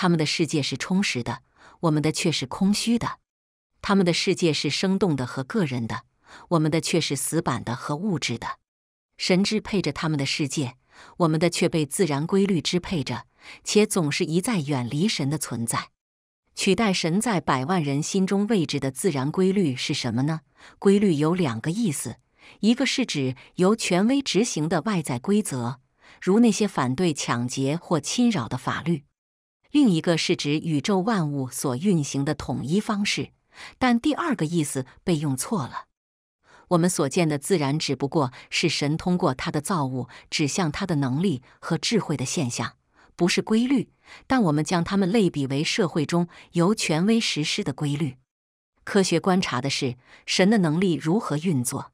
他们的世界是充实的，我们的却是空虚的；他们的世界是生动的和个人的，我们的却是死板的和物质的。神支配着他们的世界，我们的却被自然规律支配着，且总是一再远离神的存在。取代神在百万人心中位置的自然规律是什么呢？规律有两个意思，一个是指由权威执行的外在规则，如那些反对抢劫或侵扰的法律。另一个是指宇宙万物所运行的统一方式，但第二个意思被用错了。我们所见的自然只不过是神通过他的造物指向他的能力和智慧的现象，不是规律。但我们将它们类比为社会中由权威实施的规律。科学观察的是神的能力如何运作。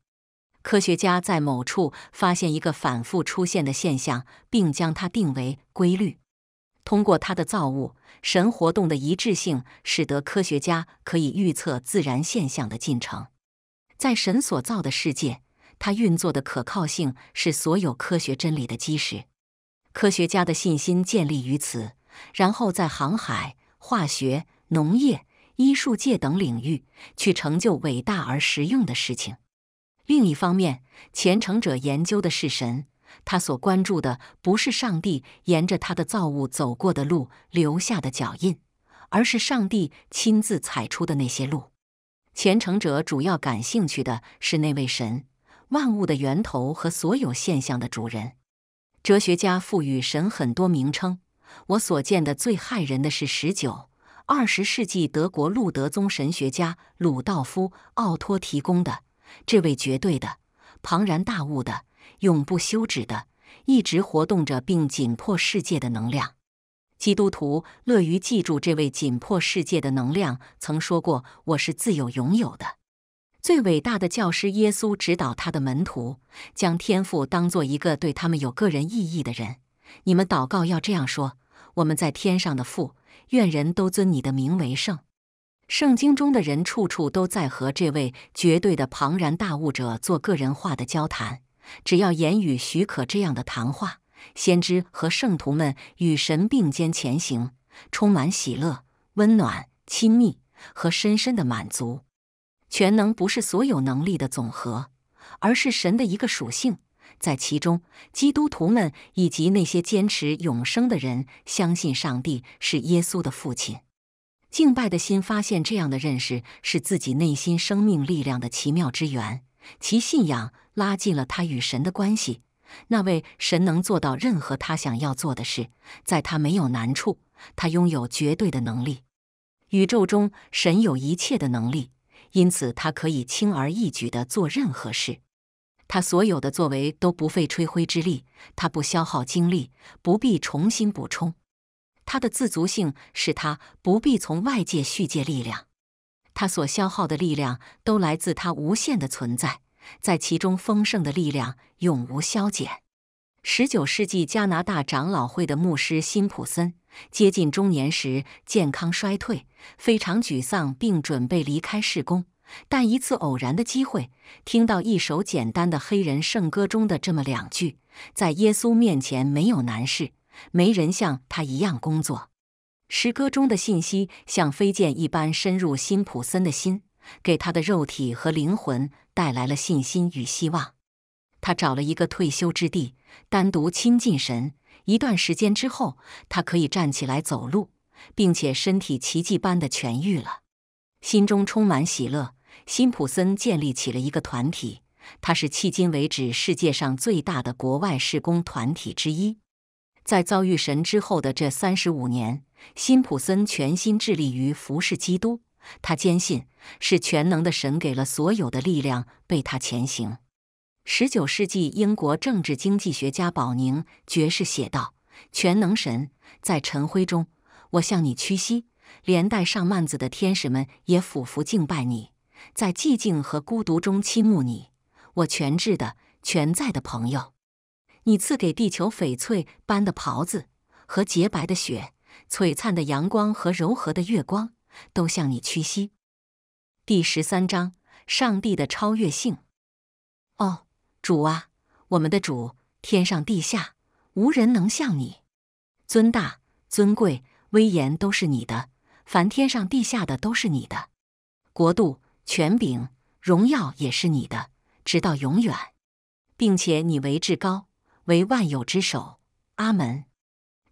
科学家在某处发现一个反复出现的现象，并将它定为规律。通过他的造物神活动的一致性，使得科学家可以预测自然现象的进程。在神所造的世界，他运作的可靠性是所有科学真理的基石。科学家的信心建立于此，然后在航海、化学、农业、医术界等领域去成就伟大而实用的事情。另一方面，虔诚者研究的是神。他所关注的不是上帝沿着他的造物走过的路留下的脚印，而是上帝亲自踩出的那些路。虔诚者主要感兴趣的是那位神，万物的源头和所有现象的主人。哲学家赋予神很多名称。我所见的最骇人的是十九二十世纪德国路德宗神学家鲁道夫·奥托提供的这位绝对的庞然大物的。永不休止的，一直活动着并紧迫世界的能量。基督徒乐于记住这位紧迫世界的能量曾说过：“我是自有拥有的。”最伟大的教师耶稣指导他的门徒，将天赋当做一个对他们有个人意义的人。你们祷告要这样说：“我们在天上的父，愿人都尊你的名为圣。”圣经中的人处处都在和这位绝对的庞然大物者做个人化的交谈。只要言语许可，这样的谈话，先知和圣徒们与神并肩前行，充满喜乐、温暖、亲密和深深的满足。全能不是所有能力的总和，而是神的一个属性。在其中，基督徒们以及那些坚持永生的人，相信上帝是耶稣的父亲。敬拜的心发现这样的认识是自己内心生命力量的奇妙之源。其信仰拉近了他与神的关系。那位神能做到任何他想要做的事，在他没有难处。他拥有绝对的能力。宇宙中神有一切的能力，因此他可以轻而易举地做任何事。他所有的作为都不费吹灰之力，他不消耗精力，不必重新补充。他的自足性使他不必从外界续借力量。他所消耗的力量都来自他无限的存在，在其中丰盛的力量永无消减。十九世纪加拿大长老会的牧师辛普森接近中年时，健康衰退，非常沮丧，并准备离开事工。但一次偶然的机会，听到一首简单的黑人圣歌中的这么两句：“在耶稣面前没有难事，没人像他一样工作。”诗歌中的信息像飞剑一般深入辛普森的心，给他的肉体和灵魂带来了信心与希望。他找了一个退休之地，单独亲近神。一段时间之后，他可以站起来走路，并且身体奇迹般的痊愈了，心中充满喜乐。辛普森建立起了一个团体，他是迄今为止世界上最大的国外施工团体之一。在遭遇神之后的这三十五年，辛普森全心致力于服侍基督。他坚信是全能的神给了所有的力量，被他前行。十九世纪英国政治经济学家保宁爵士写道：“全能神，在晨辉中，我向你屈膝，连带上幔子的天使们也俯伏敬拜你；在寂静和孤独中，倾慕你，我全智的、全在的朋友。”你赐给地球翡翠般的袍子和洁白的雪，璀璨的阳光和柔和的月光，都向你屈膝。第十三章：上帝的超越性。哦，主啊，我们的主，天上地下无人能像你，尊大、尊贵、威严都是你的，凡天上地下的都是你的，国度、权柄、荣耀也是你的，直到永远，并且你为至高。为万有之首，阿门。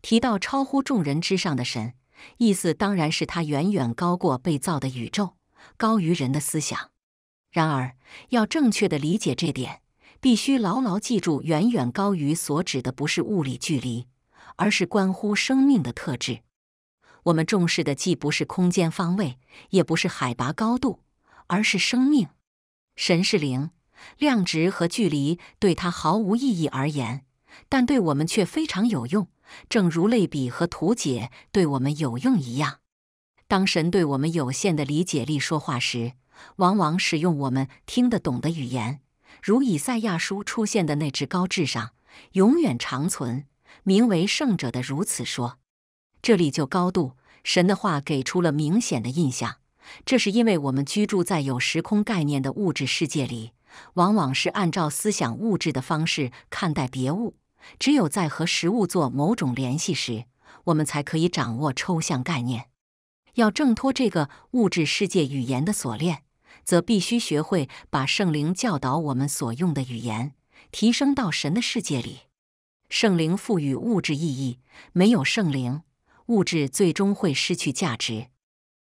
提到超乎众人之上的神，意思当然是他远远高过被造的宇宙，高于人的思想。然而，要正确地理解这点，必须牢牢记住：远远高于所指的不是物理距离，而是关乎生命的特质。我们重视的既不是空间方位，也不是海拔高度，而是生命。神是灵。量值和距离对它毫无意义而言，但对我们却非常有用，正如类比和图解对我们有用一样。当神对我们有限的理解力说话时，往往使用我们听得懂的语言，如以赛亚书出现的那只高至上、永远长存、名为圣者的如此说。这里就高度，神的话给出了明显的印象，这是因为我们居住在有时空概念的物质世界里。往往是按照思想物质的方式看待别物。只有在和实物做某种联系时，我们才可以掌握抽象概念。要挣脱这个物质世界语言的锁链，则必须学会把圣灵教导我们所用的语言提升到神的世界里。圣灵赋予物质意义，没有圣灵，物质最终会失去价值。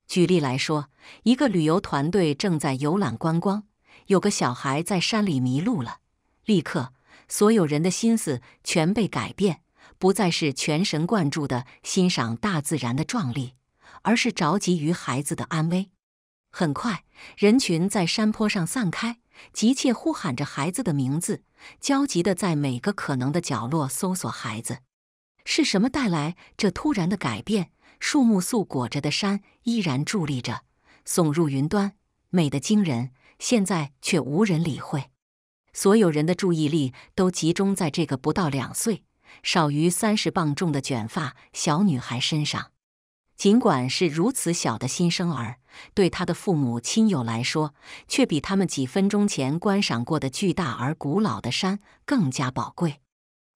举例来说，一个旅游团队正在游览观光。有个小孩在山里迷路了，立刻，所有人的心思全被改变，不再是全神贯注地欣赏大自然的壮丽，而是着急于孩子的安危。很快，人群在山坡上散开，急切呼喊着孩子的名字，焦急地在每个可能的角落搜索孩子。是什么带来这突然的改变？树木素裹着的山依然伫立着，耸入云端，美得惊人。现在却无人理会，所有人的注意力都集中在这个不到两岁、少于三十磅重的卷发小女孩身上。尽管是如此小的新生儿，对她的父母亲友来说，却比他们几分钟前观赏过的巨大而古老的山更加宝贵。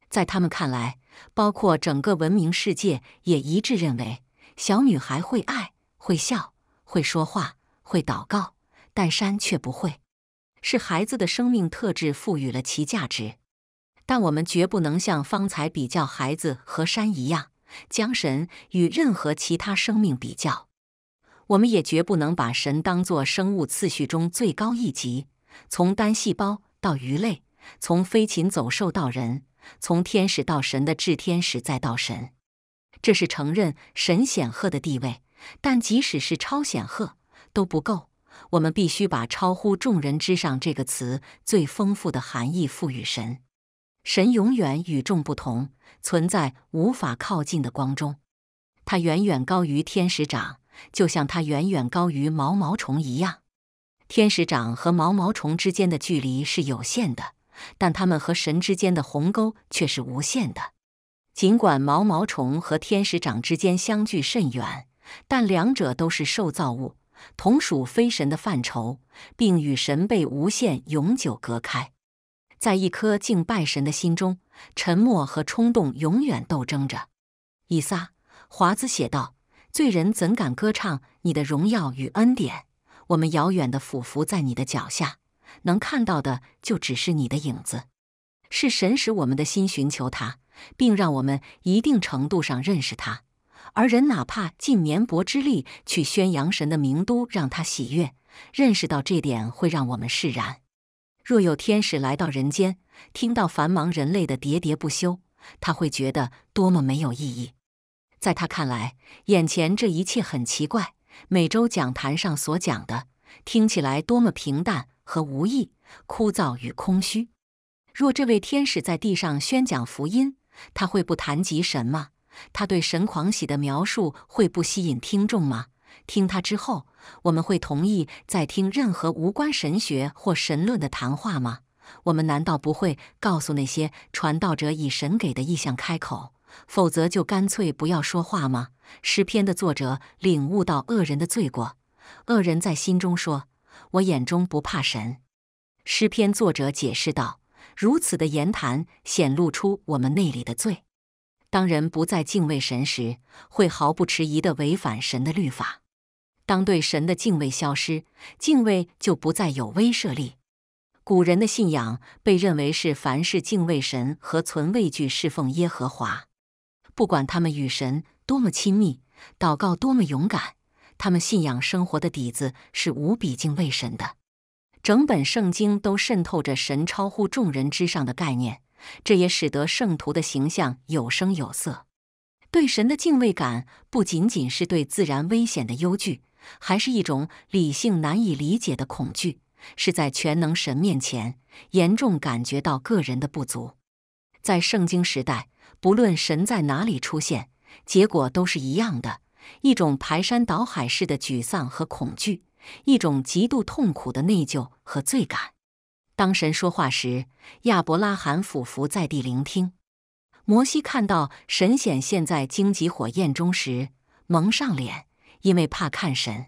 在他们看来，包括整个文明世界也一致认为，小女孩会爱、会笑、会说话、会祷告。但山却不会，是孩子的生命特质赋予了其价值。但我们绝不能像方才比较孩子和山一样，将神与任何其他生命比较。我们也绝不能把神当作生物次序中最高一级，从单细胞到鱼类，从飞禽走兽到人，从天使到神的至天使再到神。这是承认神显赫的地位，但即使是超显赫都不够。我们必须把“超乎众人之上”这个词最丰富的含义赋予神。神永远与众不同，存在无法靠近的光中。它远远高于天使长，就像它远远高于毛毛虫一样。天使长和毛毛虫之间的距离是有限的，但他们和神之间的鸿沟却是无限的。尽管毛毛虫和天使长之间相距甚远，但两者都是受造物。同属非神的范畴，并与神被无限永久隔开。在一颗敬拜神的心中，沉默和冲动永远斗争着。以撒华兹写道：“罪人怎敢歌唱你的荣耀与恩典？我们遥远的俯伏在你的脚下，能看到的就只是你的影子。是神使我们的心寻求他，并让我们一定程度上认识他。”而人哪怕尽绵薄之力去宣扬神的名，都让他喜悦。认识到这点会让我们释然。若有天使来到人间，听到繁忙人类的喋喋不休，他会觉得多么没有意义。在他看来，眼前这一切很奇怪。每周讲坛上所讲的，听起来多么平淡和无意，枯燥与空虚。若这位天使在地上宣讲福音，他会不谈及神吗？他对神狂喜的描述会不吸引听众吗？听他之后，我们会同意再听任何无关神学或神论的谈话吗？我们难道不会告诉那些传道者以神给的意向开口，否则就干脆不要说话吗？诗篇的作者领悟到恶人的罪过，恶人在心中说：“我眼中不怕神。”诗篇作者解释道：“如此的言谈显露出我们内里的罪。”当人不再敬畏神时，会毫不迟疑地违反神的律法。当对神的敬畏消失，敬畏就不再有威慑力。古人的信仰被认为是凡事敬畏神和存畏惧侍奉耶和华，不管他们与神多么亲密，祷告多么勇敢，他们信仰生活的底子是无比敬畏神的。整本圣经都渗透着神超乎众人之上的概念。这也使得圣徒的形象有声有色。对神的敬畏感，不仅仅是对自然危险的忧惧，还是一种理性难以理解的恐惧，是在全能神面前严重感觉到个人的不足。在圣经时代，不论神在哪里出现，结果都是一样的：一种排山倒海式的沮丧和恐惧，一种极度痛苦的内疚和罪感。当神说话时，亚伯拉罕俯伏在地聆听。摩西看到神显现在荆棘火焰中时，蒙上脸，因为怕看神。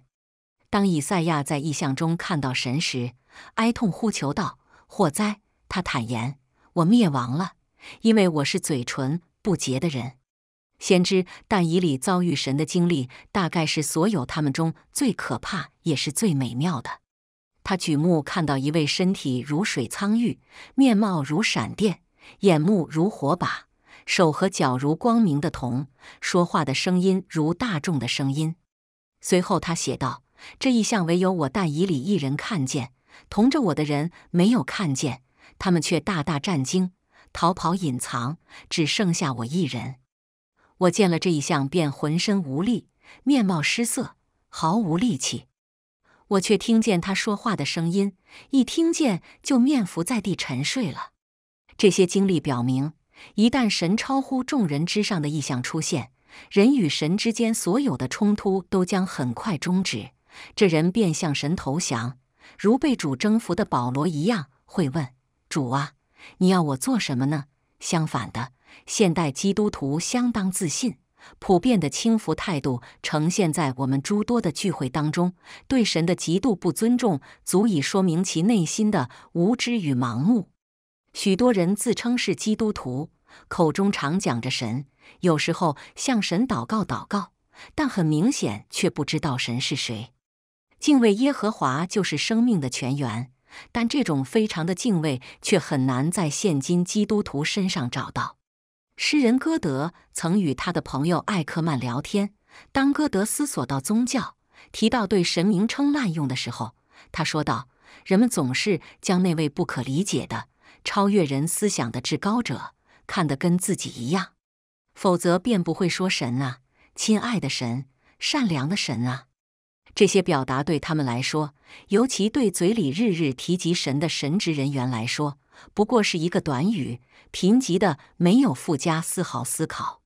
当以赛亚在异象中看到神时，哀痛呼求道：“祸灾！”他坦言：“我灭亡了，因为我是嘴唇不洁的人。”先知但以理遭遇神的经历，大概是所有他们中最可怕，也是最美妙的。他举目看到一位身体如水苍玉，面貌如闪电，眼目如火把，手和脚如光明的铜，说话的声音如大众的声音。随后他写道：“这一项唯有我但以里一人看见，同着我的人没有看见，他们却大大战惊，逃跑隐藏，只剩下我一人。我见了这一项，便浑身无力，面貌失色，毫无力气。”我却听见他说话的声音，一听见就面伏在地沉睡了。这些经历表明，一旦神超乎众人之上的意象出现，人与神之间所有的冲突都将很快终止，这人便向神投降，如被主征服的保罗一样，会问主啊，你要我做什么呢？相反的，现代基督徒相当自信。普遍的轻浮态度呈现在我们诸多的聚会当中，对神的极度不尊重足以说明其内心的无知与盲目。许多人自称是基督徒，口中常讲着神，有时候向神祷告祷告，但很明显却不知道神是谁。敬畏耶和华就是生命的泉源，但这种非常的敬畏却很难在现今基督徒身上找到。诗人歌德曾与他的朋友艾克曼聊天。当歌德思索到宗教，提到对神名称滥用的时候，他说道：“人们总是将那位不可理解的、超越人思想的至高者看得跟自己一样，否则便不会说‘神啊，亲爱的神，善良的神啊’这些表达对他们来说，尤其对嘴里日日提及神的神职人员来说。”不过是一个短语，贫瘠的，没有附加丝毫思考。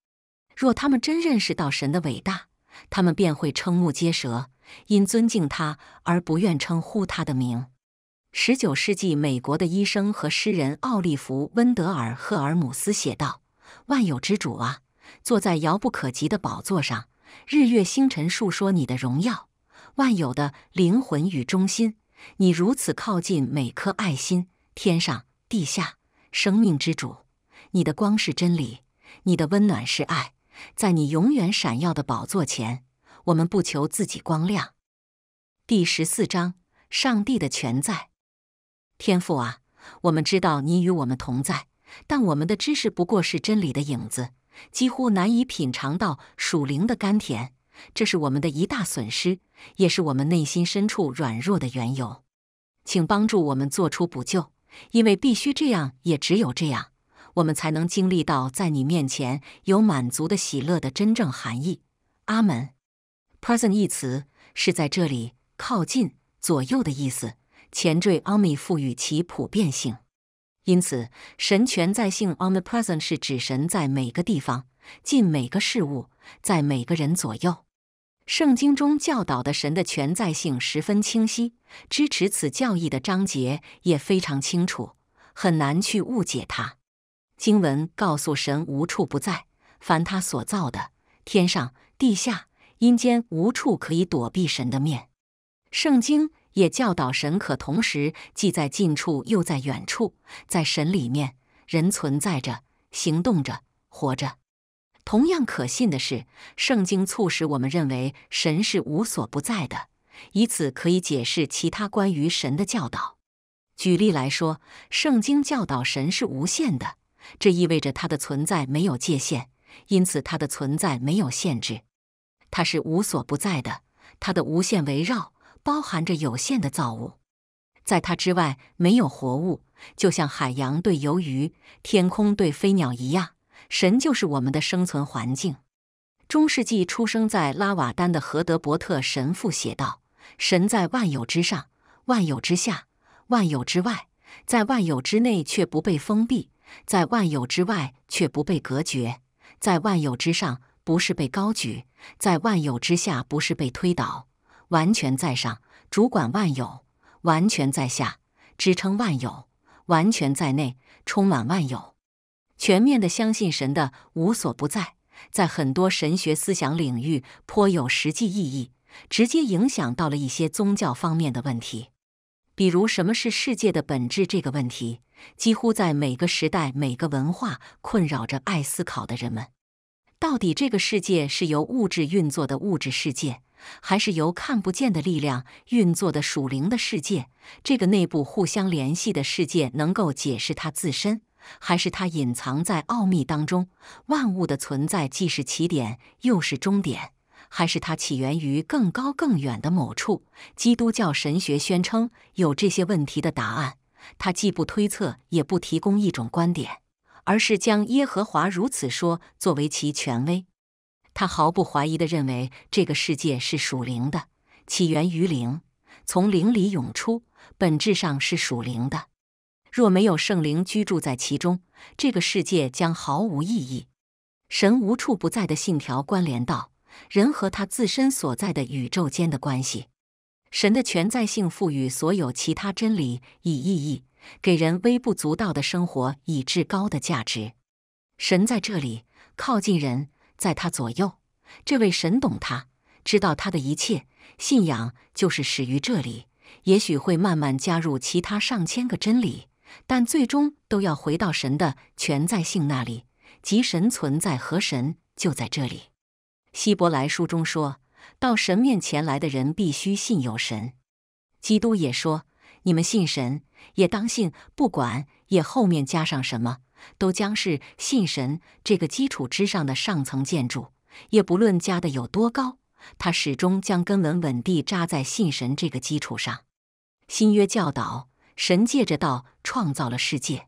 若他们真认识到神的伟大，他们便会瞠目结舌，因尊敬他而不愿称呼他的名。十九世纪美国的医生和诗人奥利弗·温德尔·赫尔姆斯写道：“万有之主啊，坐在遥不可及的宝座上，日月星辰述说你的荣耀，万有的灵魂与中心，你如此靠近每颗爱心，天上。”地下生命之主，你的光是真理，你的温暖是爱，在你永远闪耀的宝座前，我们不求自己光亮。第十四章，上帝的全在天赋啊，我们知道你与我们同在，但我们的知识不过是真理的影子，几乎难以品尝到属灵的甘甜，这是我们的一大损失，也是我们内心深处软弱的缘由，请帮助我们做出补救。因为必须这样，也只有这样，我们才能经历到在你面前有满足的喜乐的真正含义。阿门。Present 一词是在这里靠近左右的意思，前缀 on 赋予其普遍性。因此，神全在性 on the present 是指神在每个地方，近每个事物，在每个人左右。圣经中教导的神的全在性十分清晰，支持此教义的章节也非常清楚，很难去误解它。经文告诉神无处不在，凡他所造的，天上、地下、阴间，无处可以躲避神的面。圣经也教导神可同时既在近处又在远处，在神里面，人存在着、行动着、活着。同样可信的是，圣经促使我们认为神是无所不在的，以此可以解释其他关于神的教导。举例来说，圣经教导神是无限的，这意味着他的存在没有界限，因此他的存在没有限制，他是无所不在的。他的无限围绕包含着有限的造物，在他之外没有活物，就像海洋对鱿鱼、天空对飞鸟一样。神就是我们的生存环境。中世纪出生在拉瓦丹的何德伯特神父写道：“神在万有之上，万有之下，万有之外；在万有之内却不被封闭，在万有之外却不被隔绝；在万有之上不是被高举，在万有之下不是被推倒。完全在上，主管万有；完全在下，支撑万有；完全在内，充满万有。”全面的相信神的无所不在，在很多神学思想领域颇有实际意义，直接影响到了一些宗教方面的问题。比如，什么是世界的本质这个问题，几乎在每个时代、每个文化困扰着爱思考的人们。到底这个世界是由物质运作的物质世界，还是由看不见的力量运作的属灵的世界？这个内部互相联系的世界，能够解释它自身？还是它隐藏在奥秘当中，万物的存在既是起点又是终点，还是它起源于更高更远的某处？基督教神学宣称有这些问题的答案，它既不推测也不提供一种观点，而是将耶和华如此说作为其权威。他毫不怀疑地认为这个世界是属灵的，起源于灵，从灵里涌出，本质上是属灵的。若没有圣灵居住在其中，这个世界将毫无意义。神无处不在的信条关联到人和他自身所在的宇宙间的关系。神的全在性赋予所有其他真理以意义，给人微不足道的生活以至高的价值。神在这里靠近人，在他左右。这位神懂他，知道他的一切。信仰就是始于这里，也许会慢慢加入其他上千个真理。但最终都要回到神的全在性那里，即神存在和神就在这里。希伯来书中说到，神面前来的人必须信有神。基督也说：“你们信神，也当信不管也后面加上什么，都将是信神这个基础之上的上层建筑，也不论加的有多高，它始终将根稳稳地扎在信神这个基础上。”新约教导。神借着道创造了世界，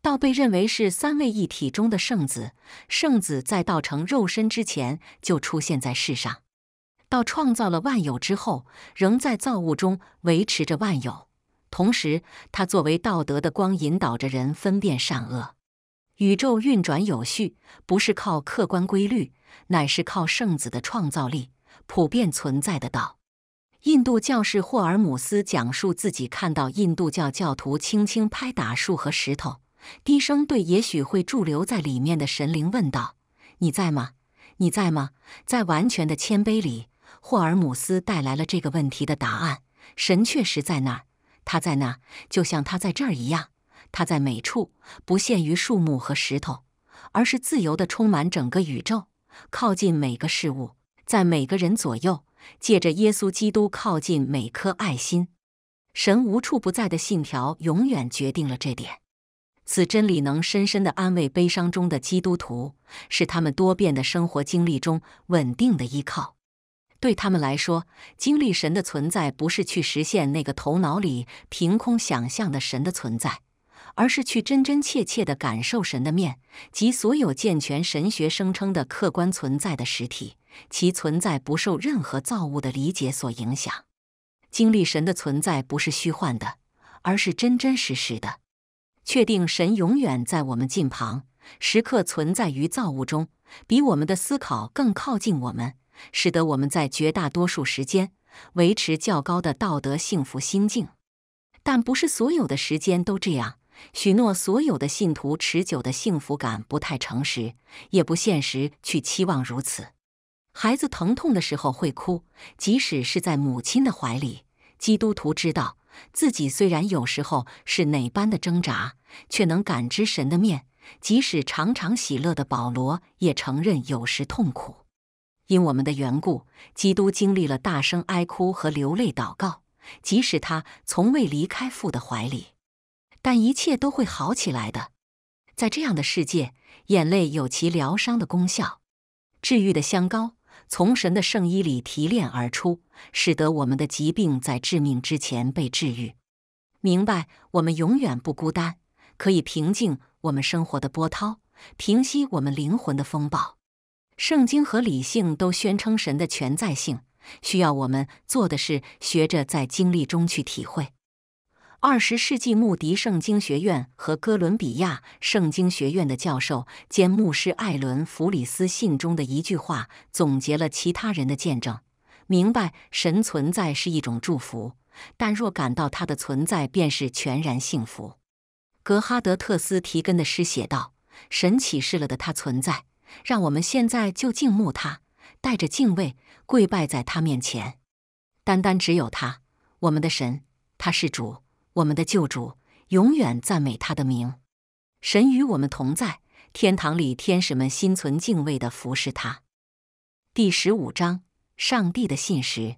道被认为是三位一体中的圣子。圣子在道成肉身之前就出现在世上。道创造了万有之后，仍在造物中维持着万有。同时，它作为道德的光，引导着人分辨善恶。宇宙运转有序，不是靠客观规律，乃是靠圣子的创造力。普遍存在的道。印度教士霍尔姆斯讲述自己看到印度教教徒轻轻拍打树和石头，低声对也许会驻留在里面的神灵问道：“你在吗？你在吗？”在完全的谦卑里，霍尔姆斯带来了这个问题的答案：神确实在那儿，他在那就像他在这儿一样。他在每处，不限于树木和石头，而是自由地充满整个宇宙，靠近每个事物，在每个人左右。借着耶稣基督靠近每颗爱心，神无处不在的信条永远决定了这点。此真理能深深地安慰悲伤中的基督徒，是他们多变的生活经历中稳定的依靠。对他们来说，经历神的存在不是去实现那个头脑里凭空想象的神的存在，而是去真真切切地感受神的面及所有健全神学声称的客观存在的实体。其存在不受任何造物的理解所影响。经历神的存在不是虚幻的，而是真真实实的。确定神永远在我们近旁，时刻存在于造物中，比我们的思考更靠近我们，使得我们在绝大多数时间维持较高的道德幸福心境。但不是所有的时间都这样。许诺所有的信徒持久的幸福感不太诚实，也不现实。去期望如此。孩子疼痛的时候会哭，即使是在母亲的怀里。基督徒知道自己虽然有时候是哪般的挣扎，却能感知神的面。即使常常喜乐的保罗也承认有时痛苦。因我们的缘故，基督经历了大声哀哭和流泪祷告。即使他从未离开父的怀里，但一切都会好起来的。在这样的世界，眼泪有其疗伤的功效，治愈的香膏。从神的圣衣里提炼而出，使得我们的疾病在致命之前被治愈。明白，我们永远不孤单，可以平静我们生活的波涛，平息我们灵魂的风暴。圣经和理性都宣称神的全在性，需要我们做的是学着在经历中去体会。二十世纪，穆迪圣经学院和哥伦比亚圣经学院的教授兼牧师艾伦·弗里斯信中的一句话，总结了其他人的见证：明白神存在是一种祝福，但若感到他的存在，便是全然幸福。格哈德·特斯提根的诗写道：“神启示了的他存在，让我们现在就敬慕他，带着敬畏跪拜在他面前。单单只有他，我们的神，他是主。”我们的救主永远赞美他的名，神与我们同在。天堂里，天使们心存敬畏的服侍他。第十五章，上帝的信实。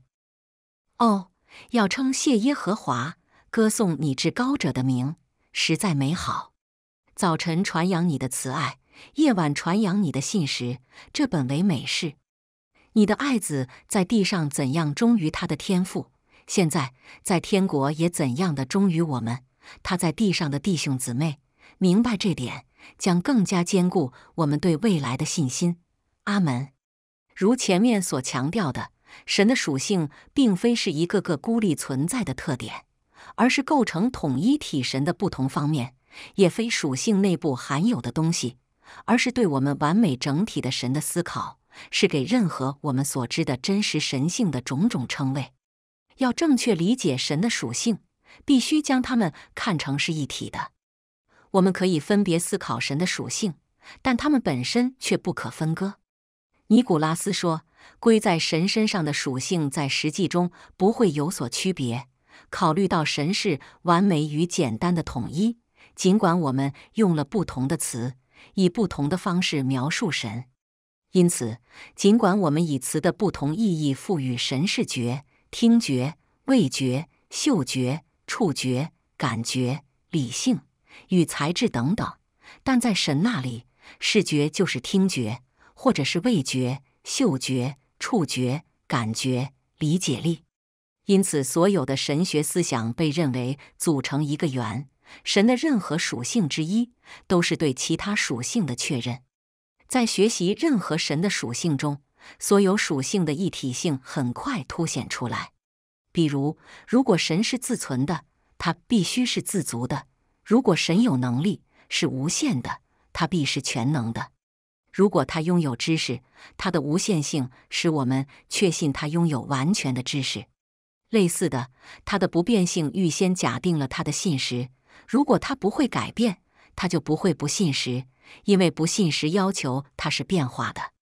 哦，要称谢耶和华，歌颂你至高者的名，实在美好。早晨传扬你的慈爱，夜晚传扬你的信实，这本为美事。你的爱子在地上怎样忠于他的天赋。现在在天国也怎样的忠于我们，他在地上的弟兄姊妹明白这点，将更加坚固我们对未来的信心。阿门。如前面所强调的，神的属性并非是一个个孤立存在的特点，而是构成统一体神的不同方面；也非属性内部含有的东西，而是对我们完美整体的神的思考，是给任何我们所知的真实神性的种种称谓。要正确理解神的属性，必须将它们看成是一体的。我们可以分别思考神的属性，但它们本身却不可分割。尼古拉斯说：“归在神身上的属性在实际中不会有所区别。考虑到神是完美与简单的统一，尽管我们用了不同的词，以不同的方式描述神，因此，尽管我们以词的不同意义赋予神是绝。”听觉、味觉、嗅觉、触觉、感觉、理性与才智等等，但在神那里，视觉就是听觉，或者是味觉、嗅觉、触觉、感觉、理解力。因此，所有的神学思想被认为组成一个圆，神的任何属性之一都是对其他属性的确认。在学习任何神的属性中。所有属性的一体性很快凸显出来。比如，如果神是自存的，他必须是自足的；如果神有能力是无限的，他必是全能的；如果他拥有知识，他的无限性使我们确信他拥有完全的知识。类似的，他的不变性预先假定了他的信实。如果他不会改变，他就不会不信实，因为不信实要求他是变化的。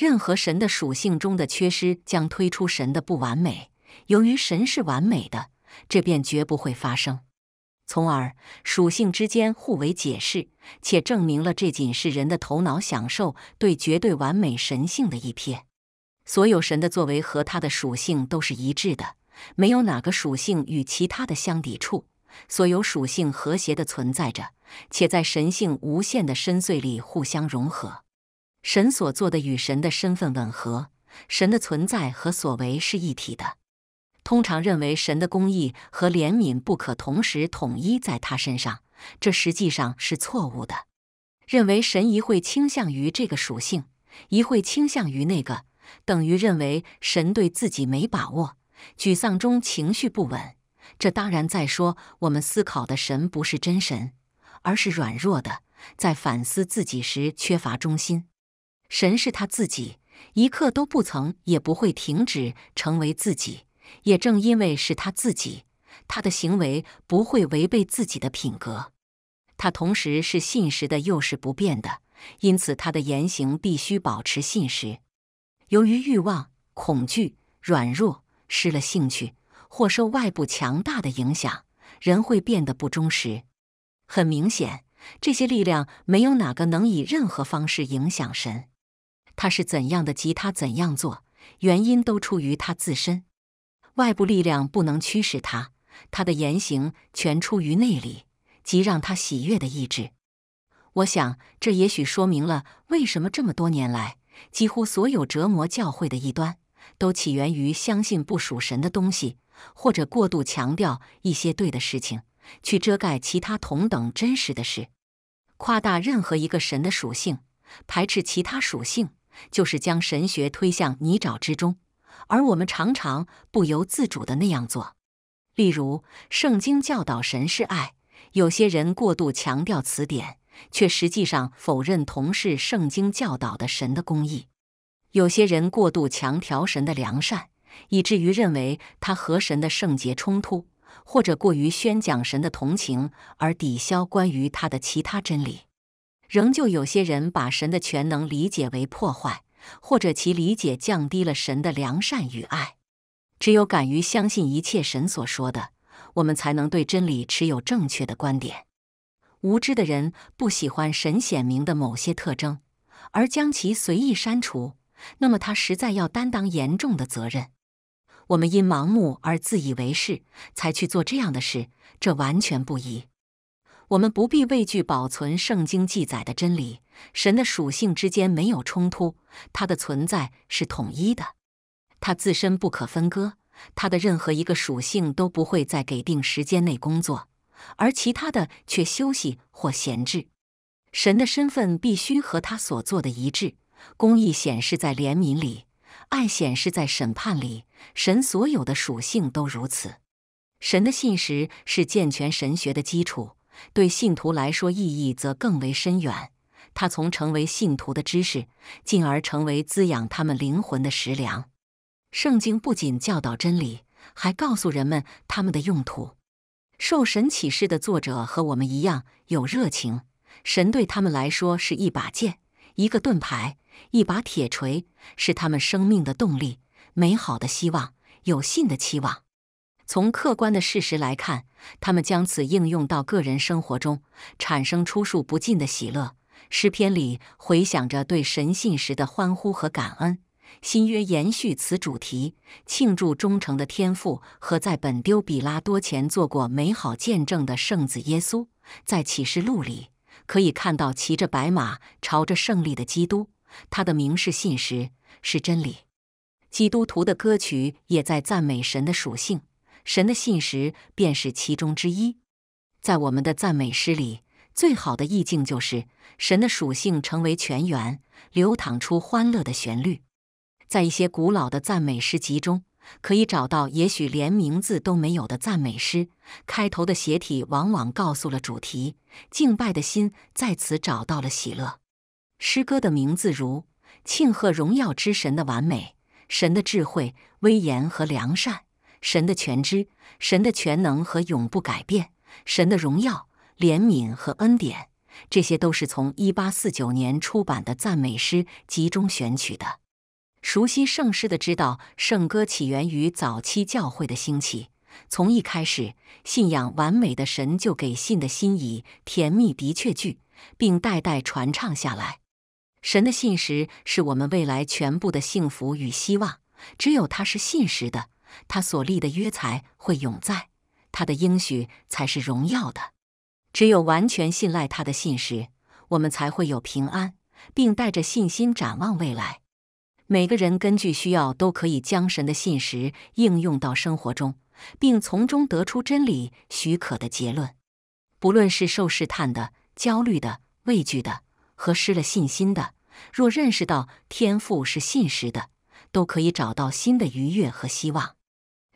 任何神的属性中的缺失将推出神的不完美，由于神是完美的，这便绝不会发生。从而，属性之间互为解释，且证明了这仅是人的头脑享受对绝对完美神性的一瞥。所有神的作为和他的属性都是一致的，没有哪个属性与其他的相抵触，所有属性和谐地存在着，且在神性无限的深邃里互相融合。神所做的与神的身份吻合，神的存在和所为是一体的。通常认为神的公义和怜悯不可同时统一在他身上，这实际上是错误的。认为神一会倾向于这个属性，一会倾向于那个，等于认为神对自己没把握，沮丧中情绪不稳。这当然在说我们思考的神不是真神，而是软弱的，在反思自己时缺乏忠心。神是他自己，一刻都不曾也不会停止成为自己。也正因为是他自己，他的行为不会违背自己的品格。他同时是信实的，又是不变的，因此他的言行必须保持信实。由于欲望、恐惧、软弱、失了兴趣或受外部强大的影响，人会变得不忠实。很明显，这些力量没有哪个能以任何方式影响神。他是怎样的，及他怎样做，原因都出于他自身，外部力量不能驱使他，他的言行全出于内力，即让他喜悦的意志。我想，这也许说明了为什么这么多年来，几乎所有折磨教会的异端，都起源于相信不属神的东西，或者过度强调一些对的事情，去遮盖其他同等真实的事，夸大任何一个神的属性，排斥其他属性。就是将神学推向泥沼之中，而我们常常不由自主的那样做。例如，圣经教导神是爱，有些人过度强调此点，却实际上否认同是圣经教导的神的公义；有些人过度强调神的良善，以至于认为他和神的圣洁冲突，或者过于宣讲神的同情而抵消关于他的其他真理。仍旧有些人把神的全能理解为破坏，或者其理解降低了神的良善与爱。只有敢于相信一切神所说的，我们才能对真理持有正确的观点。无知的人不喜欢神显明的某些特征，而将其随意删除，那么他实在要担当严重的责任。我们因盲目而自以为是，才去做这样的事，这完全不宜。我们不必畏惧保存圣经记载的真理。神的属性之间没有冲突，他的存在是统一的，他自身不可分割。他的任何一个属性都不会在给定时间内工作，而其他的却休息或闲置。神的身份必须和他所做的一致。公义显示在怜悯里，爱显示在审判里。神所有的属性都如此。神的信实是健全神学的基础。对信徒来说，意义则更为深远。它从成为信徒的知识，进而成为滋养他们灵魂的食粮。圣经不仅教导真理，还告诉人们他们的用途。受神启示的作者和我们一样有热情。神对他们来说是一把剑，一个盾牌，一把铁锤，是他们生命的动力，美好的希望，有信的期望。从客观的事实来看，他们将此应用到个人生活中，产生出数不尽的喜乐。诗篇里回想着对神信时的欢呼和感恩。新约延续此主题，庆祝忠诚的天赋和在本丢比拉多前做过美好见证的圣子耶稣。在启示录里可以看到骑着白马朝着胜利的基督，他的名是信实，是真理。基督徒的歌曲也在赞美神的属性。神的信实便是其中之一。在我们的赞美诗里，最好的意境就是神的属性成为泉源，流淌出欢乐的旋律。在一些古老的赞美诗集中，可以找到也许连名字都没有的赞美诗。开头的写体往往告诉了主题，敬拜的心在此找到了喜乐。诗歌的名字如“庆贺荣耀之神的完美”，“神的智慧、威严和良善”。神的全知、神的全能和永不改变，神的荣耀、怜悯和恩典，这些都是从1849年出版的赞美诗集中选取的。熟悉圣诗的知道，圣歌起源于早期教会的兴起。从一开始，信仰完美的神就给信的心以甜蜜的确据，并代代传唱下来。神的信实是我们未来全部的幸福与希望，只有它是信实的。他所立的约才会永在，他的应许才是荣耀的。只有完全信赖他的信实，我们才会有平安，并带着信心展望未来。每个人根据需要都可以将神的信实应用到生活中，并从中得出真理许可的结论。不论是受试探的、焦虑的、畏惧的和失了信心的，若认识到天赋是信实的，都可以找到新的愉悦和希望。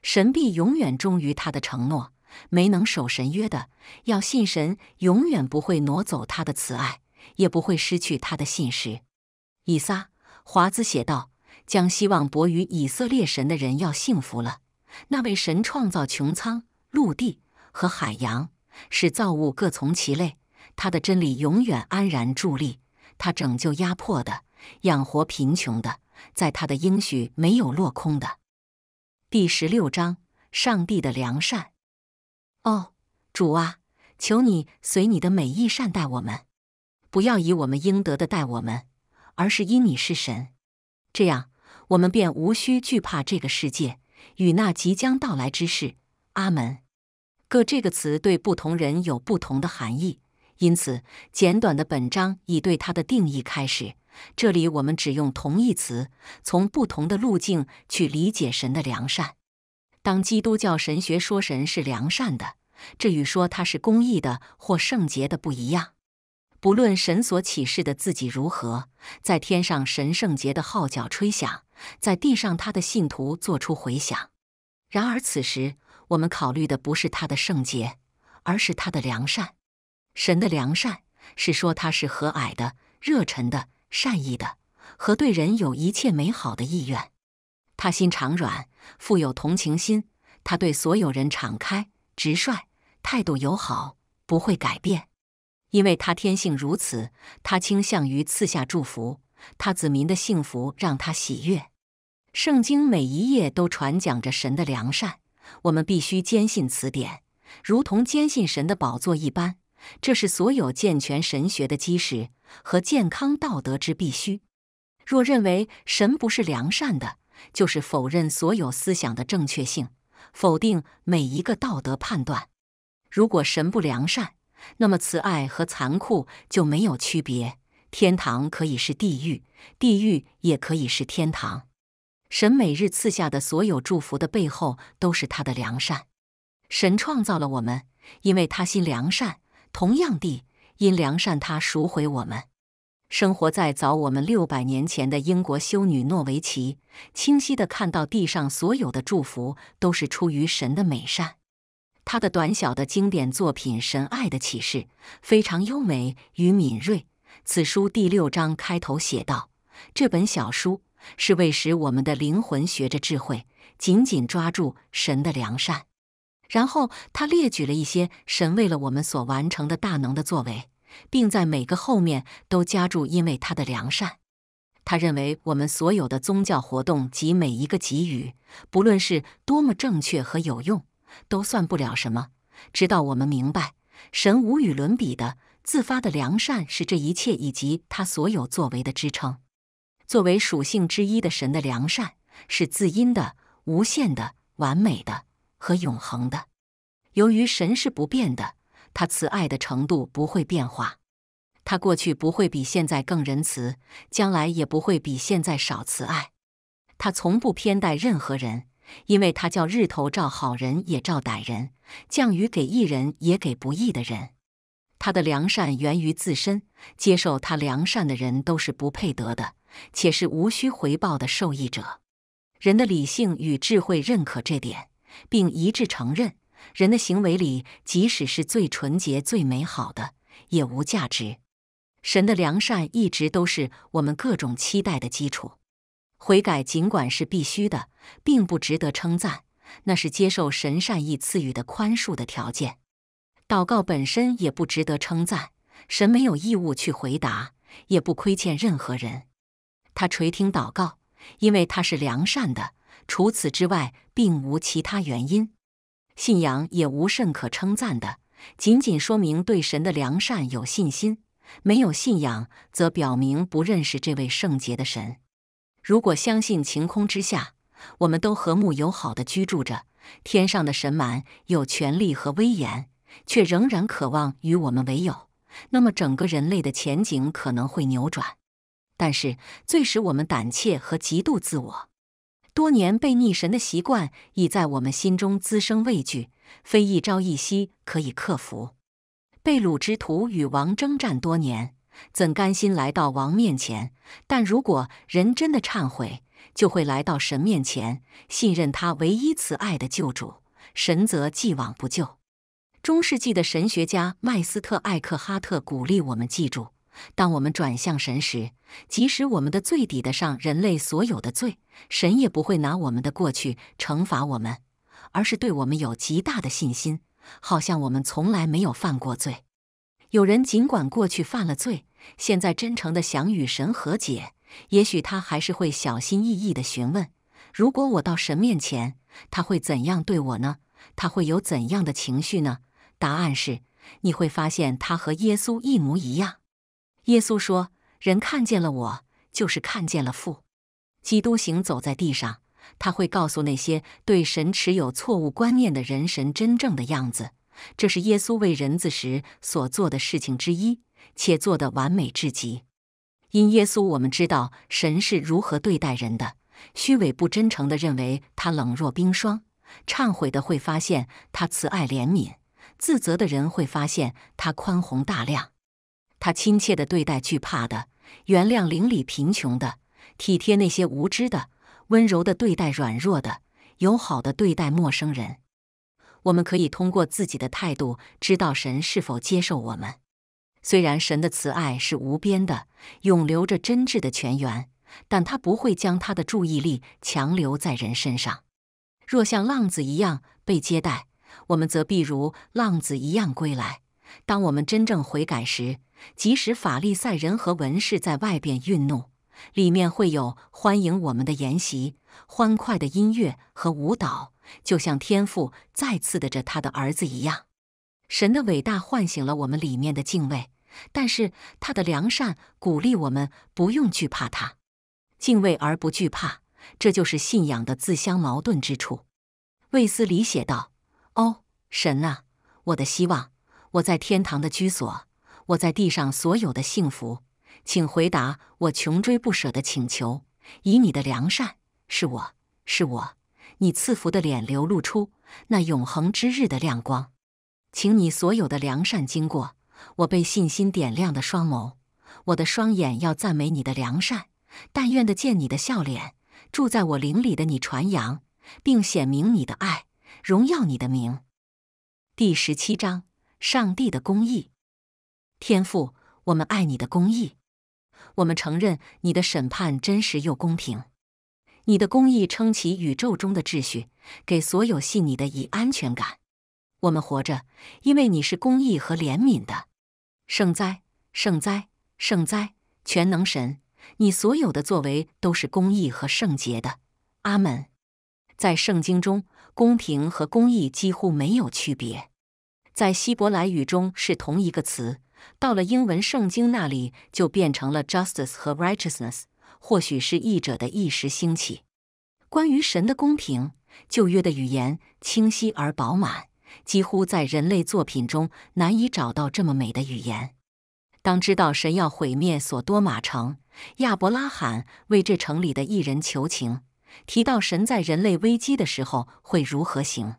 神必永远忠于他的承诺，没能守神约的，要信神永远不会挪走他的慈爱，也不会失去他的信实。以撒·华兹写道：“将希望博于以色列神的人要幸福了。那位神创造穹苍、陆地和海洋，使造物各从其类，他的真理永远安然伫立。他拯救压迫的，养活贫穷的，在他的应许没有落空的。”第十六章上帝的良善。哦，主啊，求你随你的美意善待我们，不要以我们应得的待我们，而是因你是神，这样我们便无需惧怕这个世界与那即将到来之事。阿门。各这个词对不同人有不同的含义，因此简短的本章以对它的定义开始。这里我们只用同义词，从不同的路径去理解神的良善。当基督教神学说神是良善的，这与说他是公义的或圣洁的不一样。不论神所启示的自己如何，在天上神圣洁的号角吹响，在地上他的信徒做出回响。然而此时我们考虑的不是他的圣洁，而是他的良善。神的良善是说他是和蔼的、热忱的。善意的和对人有一切美好的意愿，他心肠软，富有同情心，他对所有人敞开、直率，态度友好，不会改变，因为他天性如此。他倾向于赐下祝福，他子民的幸福让他喜悦。圣经每一页都传讲着神的良善，我们必须坚信此点，如同坚信神的宝座一般。这是所有健全神学的基石和健康道德之必须。若认为神不是良善的，就是否认所有思想的正确性，否定每一个道德判断。如果神不良善，那么慈爱和残酷就没有区别。天堂可以是地狱，地狱也可以是天堂。神每日赐下的所有祝福的背后，都是他的良善。神创造了我们，因为他心良善。同样地，因良善，他赎回我们。生活在早我们六百年前的英国修女诺维奇，清晰地看到地上所有的祝福都是出于神的美善。她的短小的经典作品《神爱的启示》非常优美与敏锐。此书第六章开头写道：“这本小书是为使我们的灵魂学着智慧，紧紧抓住神的良善。”然后他列举了一些神为了我们所完成的大能的作为，并在每个后面都加注“因为他的良善”。他认为我们所有的宗教活动及每一个给予，不论是多么正确和有用，都算不了什么。直到我们明白，神无与伦比的自发的良善是这一切以及他所有作为的支撑。作为属性之一的神的良善是自因的、无限的、完美的。和永恒的。由于神是不变的，他慈爱的程度不会变化，他过去不会比现在更仁慈，将来也不会比现在少慈爱。他从不偏待任何人，因为他叫日头照好人也照歹人，降雨给义人也给不义的人。他的良善源于自身，接受他良善的人都是不配得的，且是无需回报的受益者。人的理性与智慧认可这点。并一致承认，人的行为里，即使是最纯洁、最美好的，也无价值。神的良善一直都是我们各种期待的基础。悔改尽管是必须的，并不值得称赞，那是接受神善意赐予的宽恕的条件。祷告本身也不值得称赞，神没有义务去回答，也不亏欠任何人。他垂听祷告，因为他是良善的。除此之外，并无其他原因。信仰也无甚可称赞的，仅仅说明对神的良善有信心。没有信仰，则表明不认识这位圣洁的神。如果相信晴空之下，我们都和睦友好的居住着，天上的神满有权力和威严，却仍然渴望与我们为友，那么整个人类的前景可能会扭转。但是，最使我们胆怯和极度自我。多年被逆神的习惯，已在我们心中滋生畏惧，非一朝一夕可以克服。被掳之徒与王征战多年，怎甘心来到王面前？但如果人真的忏悔，就会来到神面前，信任他唯一慈爱的救主。神则既往不咎。中世纪的神学家麦斯特·艾克哈特鼓励我们记住。当我们转向神时，即使我们的罪抵得上人类所有的罪，神也不会拿我们的过去惩罚我们，而是对我们有极大的信心，好像我们从来没有犯过罪。有人尽管过去犯了罪，现在真诚地想与神和解，也许他还是会小心翼翼地询问：如果我到神面前，他会怎样对我呢？他会有怎样的情绪呢？答案是：你会发现他和耶稣一模一样。耶稣说：“人看见了我，就是看见了父。”基督行走在地上，他会告诉那些对神持有错误观念的人神真正的样子。这是耶稣为人子时所做的事情之一，且做得完美至极。因耶稣，我们知道神是如何对待人的。虚伪不真诚的认为他冷若冰霜，忏悔的会发现他慈爱怜悯，自责的人会发现他宽宏大量。他亲切地对待惧怕的，原谅邻里贫穷的，体贴那些无知的，温柔地对待软弱的，友好的对待陌生人。我们可以通过自己的态度知道神是否接受我们。虽然神的慈爱是无边的，永留着真挚的泉源，但他不会将他的注意力强留在人身上。若像浪子一样被接待，我们则必如浪子一样归来。当我们真正悔改时，即使法利赛人和文士在外边运怒，里面会有欢迎我们的筵席、欢快的音乐和舞蹈，就像天父再次的着他的儿子一样。神的伟大唤醒了我们里面的敬畏，但是他的良善鼓励我们不用惧怕他。敬畏而不惧怕，这就是信仰的自相矛盾之处。卫斯理写道：“哦，神啊，我的希望，我在天堂的居所。”我在地上所有的幸福，请回答我穷追不舍的请求。以你的良善，是我，是我。你赐福的脸流露出那永恒之日的亮光，请你所有的良善经过我被信心点亮的双眸，我的双眼要赞美你的良善。但愿的见你的笑脸，住在我灵里的你传扬，并显明你的爱，荣耀你的名。第十七章：上帝的公义。天父，我们爱你的公义，我们承认你的审判真实又公平。你的公义撑起宇宙中的秩序，给所有信你的以安全感。我们活着，因为你是公义和怜悯的。圣哉，圣哉，圣哉！全能神，你所有的作为都是公义和圣洁的。阿门。在圣经中，公平和公义几乎没有区别，在希伯来语中是同一个词。到了英文圣经那里，就变成了 justice 和 righteousness，或许是译者的一时兴起。关于神的公平，旧约的语言清晰而饱满，几乎在人类作品中难以找到这么美的语言。当知道神要毁灭索多玛城，亚伯拉罕为这城里的一人求情，提到神在人类危机的时候会如何行，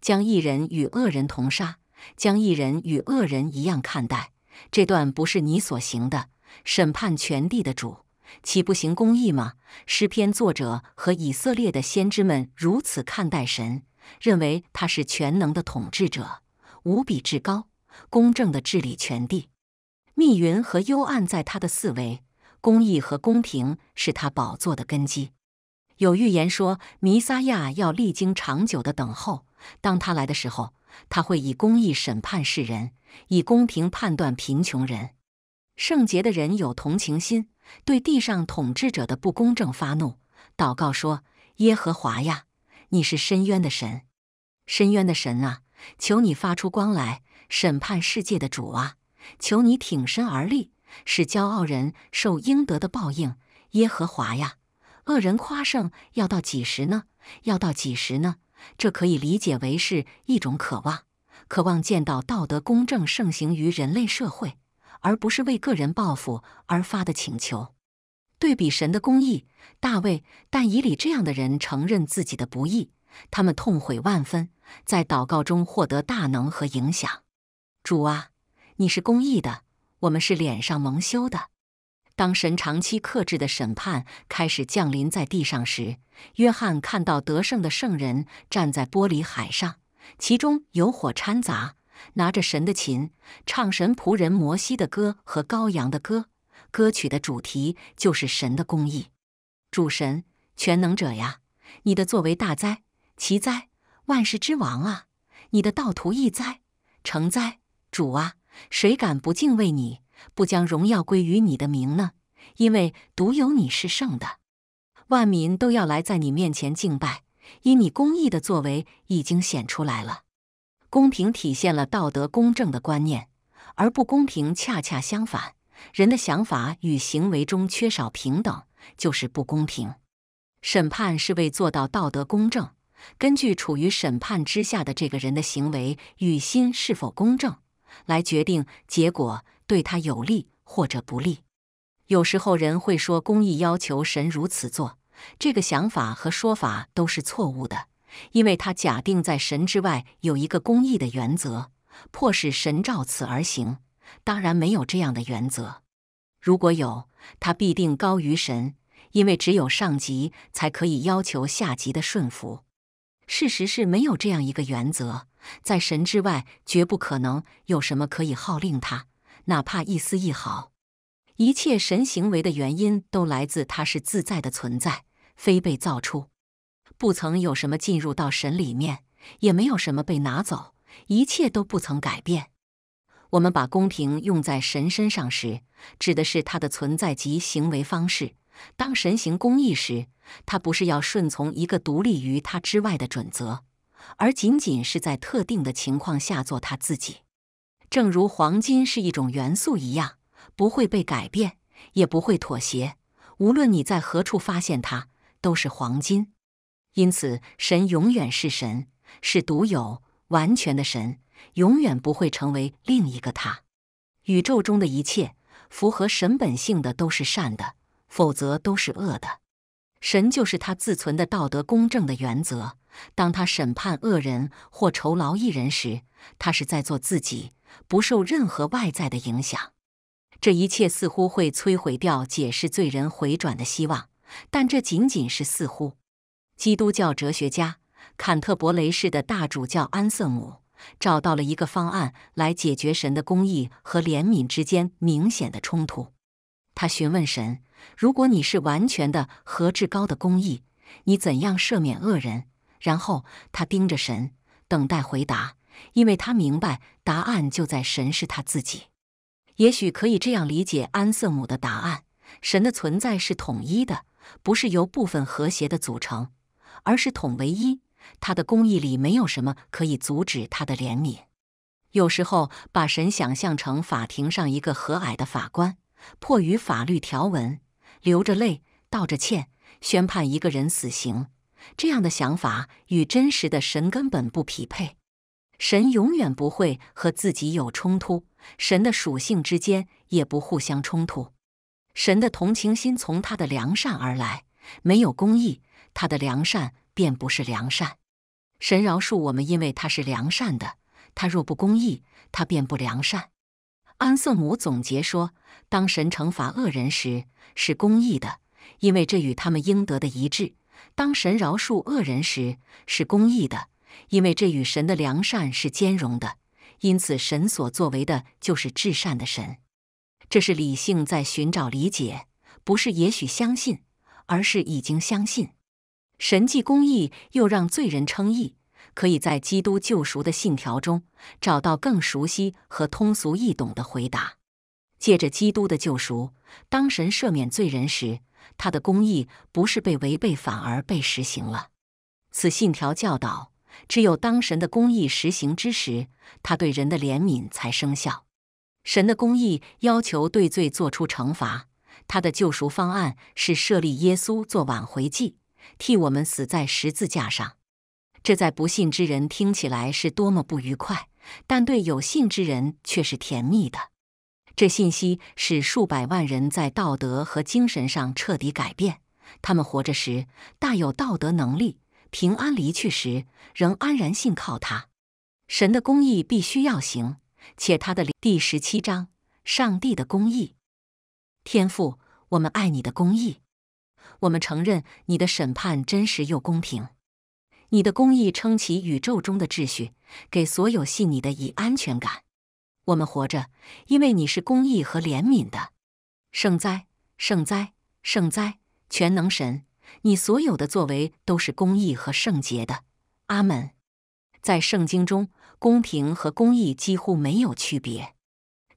将一人与恶人同杀。将异人与恶人一样看待，这段不是你所行的。审判全地的主，岂不行公义吗？诗篇作者和以色列的先知们如此看待神，认为他是全能的统治者，无比至高，公正的治理全地。密云和幽暗在他的四围，公义和公平是他宝座的根基。有预言说，弥撒亚要历经长久的等候，当他来的时候。他会以公义审判世人，以公平判断贫穷人。圣洁的人有同情心，对地上统治者的不公正发怒，祷告说：“耶和华呀，你是深渊的神，深渊的神啊，求你发出光来审判世界的主啊，求你挺身而立，使骄傲人受应得的报应。耶和华呀，恶人夸胜要到几时呢？要到几时呢？”这可以理解为是一种渴望，渴望见到道德公正盛行于人类社会，而不是为个人报复而发的请求。对比神的公义，大卫、但以理这样的人承认自己的不义，他们痛悔万分，在祷告中获得大能和影响。主啊，你是公义的，我们是脸上蒙羞的。当神长期克制的审判开始降临在地上时，约翰看到得胜的圣人站在玻璃海上，其中有火掺杂，拿着神的琴，唱神仆人摩西的歌和羔羊的歌，歌曲的主题就是神的公义。主神，全能者呀，你的作为大灾奇灾，万事之王啊，你的道途易灾成灾，主啊，谁敢不敬畏你？不将荣耀归于你的名呢？因为独有你是圣的，万民都要来在你面前敬拜，因你公义的作为已经显出来了。公平体现了道德公正的观念，而不公平恰恰相反。人的想法与行为中缺少平等，就是不公平。审判是为做到道德公正，根据处于审判之下的这个人的行为与心是否公正来决定结果。对他有利或者不利，有时候人会说公义要求神如此做，这个想法和说法都是错误的，因为他假定在神之外有一个公义的原则，迫使神照此而行。当然没有这样的原则，如果有，他必定高于神，因为只有上级才可以要求下级的顺服。事实是没有这样一个原则，在神之外绝不可能有什么可以号令他。哪怕一丝一毫，一切神行为的原因都来自他是自在的存在，非被造出。不曾有什么进入到神里面，也没有什么被拿走，一切都不曾改变。我们把公平用在神身上时，指的是他的存在及行为方式。当神行公义时，他不是要顺从一个独立于他之外的准则，而仅仅是在特定的情况下做他自己。正如黄金是一种元素一样，不会被改变，也不会妥协。无论你在何处发现它，都是黄金。因此，神永远是神，是独有、完全的神，永远不会成为另一个他。宇宙中的一切符合神本性的都是善的，否则都是恶的。神就是他自存的道德公正的原则。当他审判恶人或酬劳一人时，他是在做自己。不受任何外在的影响，这一切似乎会摧毁掉解释罪人回转的希望，但这仅仅是似乎。基督教哲学家坎特伯雷市的大主教安瑟姆找到了一个方案来解决神的公义和怜悯之间明显的冲突。他询问神：“如果你是完全的和至高的公义，你怎样赦免恶人？”然后他盯着神，等待回答。因为他明白，答案就在神是他自己。也许可以这样理解安瑟姆的答案：神的存在是统一的，不是由部分和谐的组成，而是统为一。他的公义里没有什么可以阻止他的怜悯。有时候把神想象成法庭上一个和蔼的法官，迫于法律条文，流着泪道着歉，宣判一个人死刑，这样的想法与真实的神根本不匹配。神永远不会和自己有冲突，神的属性之间也不互相冲突。神的同情心从他的良善而来，没有公义，他的良善便不是良善。神饶恕我们，因为他是良善的；他若不公义，他便不良善。安瑟姆总结说：当神惩罚恶人时是公义的，因为这与他们应得的一致；当神饶恕恶人时是公义的。因为这与神的良善是兼容的，因此神所作为的就是至善的神。这是理性在寻找理解，不是也许相信，而是已经相信。神既公义，又让罪人称义，可以在基督救赎的信条中找到更熟悉和通俗易懂的回答。借着基督的救赎，当神赦免罪人时，他的公义不是被违背，反而被实行了。此信条教导。只有当神的公义实行之时，他对人的怜悯才生效。神的公义要求对罪作出惩罚，他的救赎方案是设立耶稣做挽回祭，替我们死在十字架上。这在不信之人听起来是多么不愉快，但对有信之人却是甜蜜的。这信息使数百万人在道德和精神上彻底改变，他们活着时大有道德能力。平安离去时，仍安然信靠他。神的公义必须要行，且他的第十七章：上帝的公义，天父，我们爱你的公义，我们承认你的审判真实又公平。你的公义撑起宇宙中的秩序，给所有信你的以安全感。我们活着，因为你是公义和怜悯的。圣哉，圣哉，圣哉，全能神。你所有的作为都是公义和圣洁的，阿门。在圣经中，公平和公义几乎没有区别，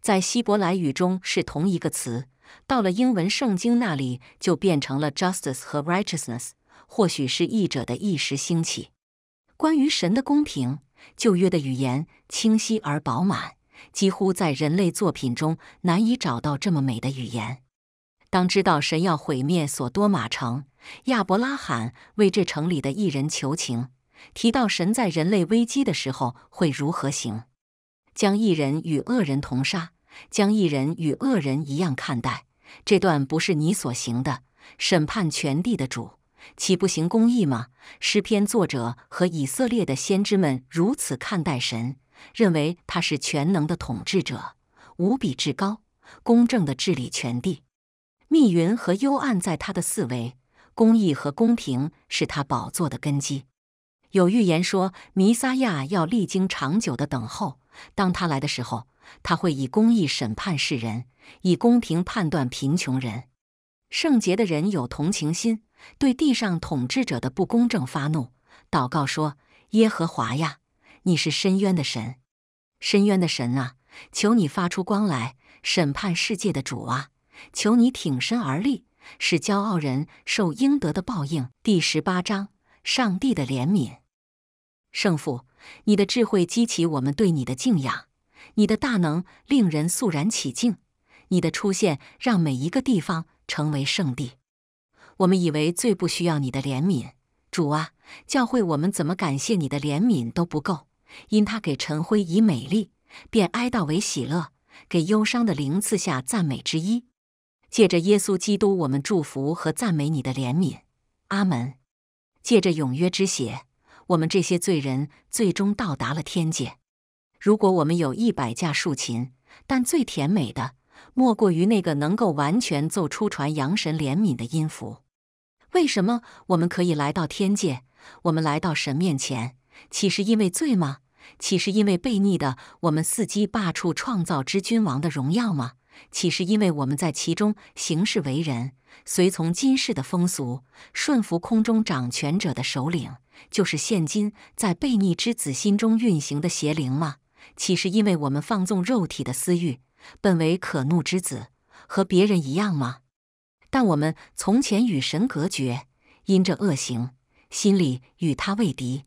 在希伯来语中是同一个词。到了英文圣经那里，就变成了 justice 和 righteousness。或许是译者的一时兴起。关于神的公平，旧约的语言清晰而饱满，几乎在人类作品中难以找到这么美的语言。当知道神要毁灭索多玛城，亚伯拉罕为这城里的异人求情，提到神在人类危机的时候会如何行，将异人与恶人同杀，将异人与恶人一样看待。这段不是你所行的审判全地的主，岂不行公义吗？诗篇作者和以色列的先知们如此看待神，认为他是全能的统治者，无比至高，公正的治理全地。密云和幽暗在他的四围，公义和公平是他宝座的根基。有预言说，弥撒亚要历经长久的等候。当他来的时候，他会以公义审判世人，以公平判断贫穷人。圣洁的人有同情心，对地上统治者的不公正发怒，祷告说：“耶和华呀，你是深渊的神，深渊的神啊，求你发出光来，审判世界的主啊。”求你挺身而立，使骄傲人受应得的报应。第十八章，上帝的怜悯，圣父，你的智慧激起我们对你的敬仰，你的大能令人肃然起敬，你的出现让每一个地方成为圣地。我们以为最不需要你的怜悯，主啊，教会我们怎么感谢你的怜悯都不够，因他给陈辉以美丽，便哀悼为喜乐，给忧伤的灵赐下赞美之一。借着耶稣基督，我们祝福和赞美你的怜悯，阿门。借着永约之血，我们这些罪人最终到达了天界。如果我们有一百架竖琴，但最甜美的莫过于那个能够完全奏出传扬神怜悯的音符。为什么我们可以来到天界？我们来到神面前，岂是因为罪吗？岂是因为悖逆的？我们伺机罢黜创造之君王的荣耀吗？岂是因为我们在其中行事为人，随从今世的风俗，顺服空中掌权者的首领，就是现今在悖逆之子心中运行的邪灵吗？岂是因为我们放纵肉体的私欲，本为可怒之子，和别人一样吗？但我们从前与神隔绝，因着恶行，心里与他为敌，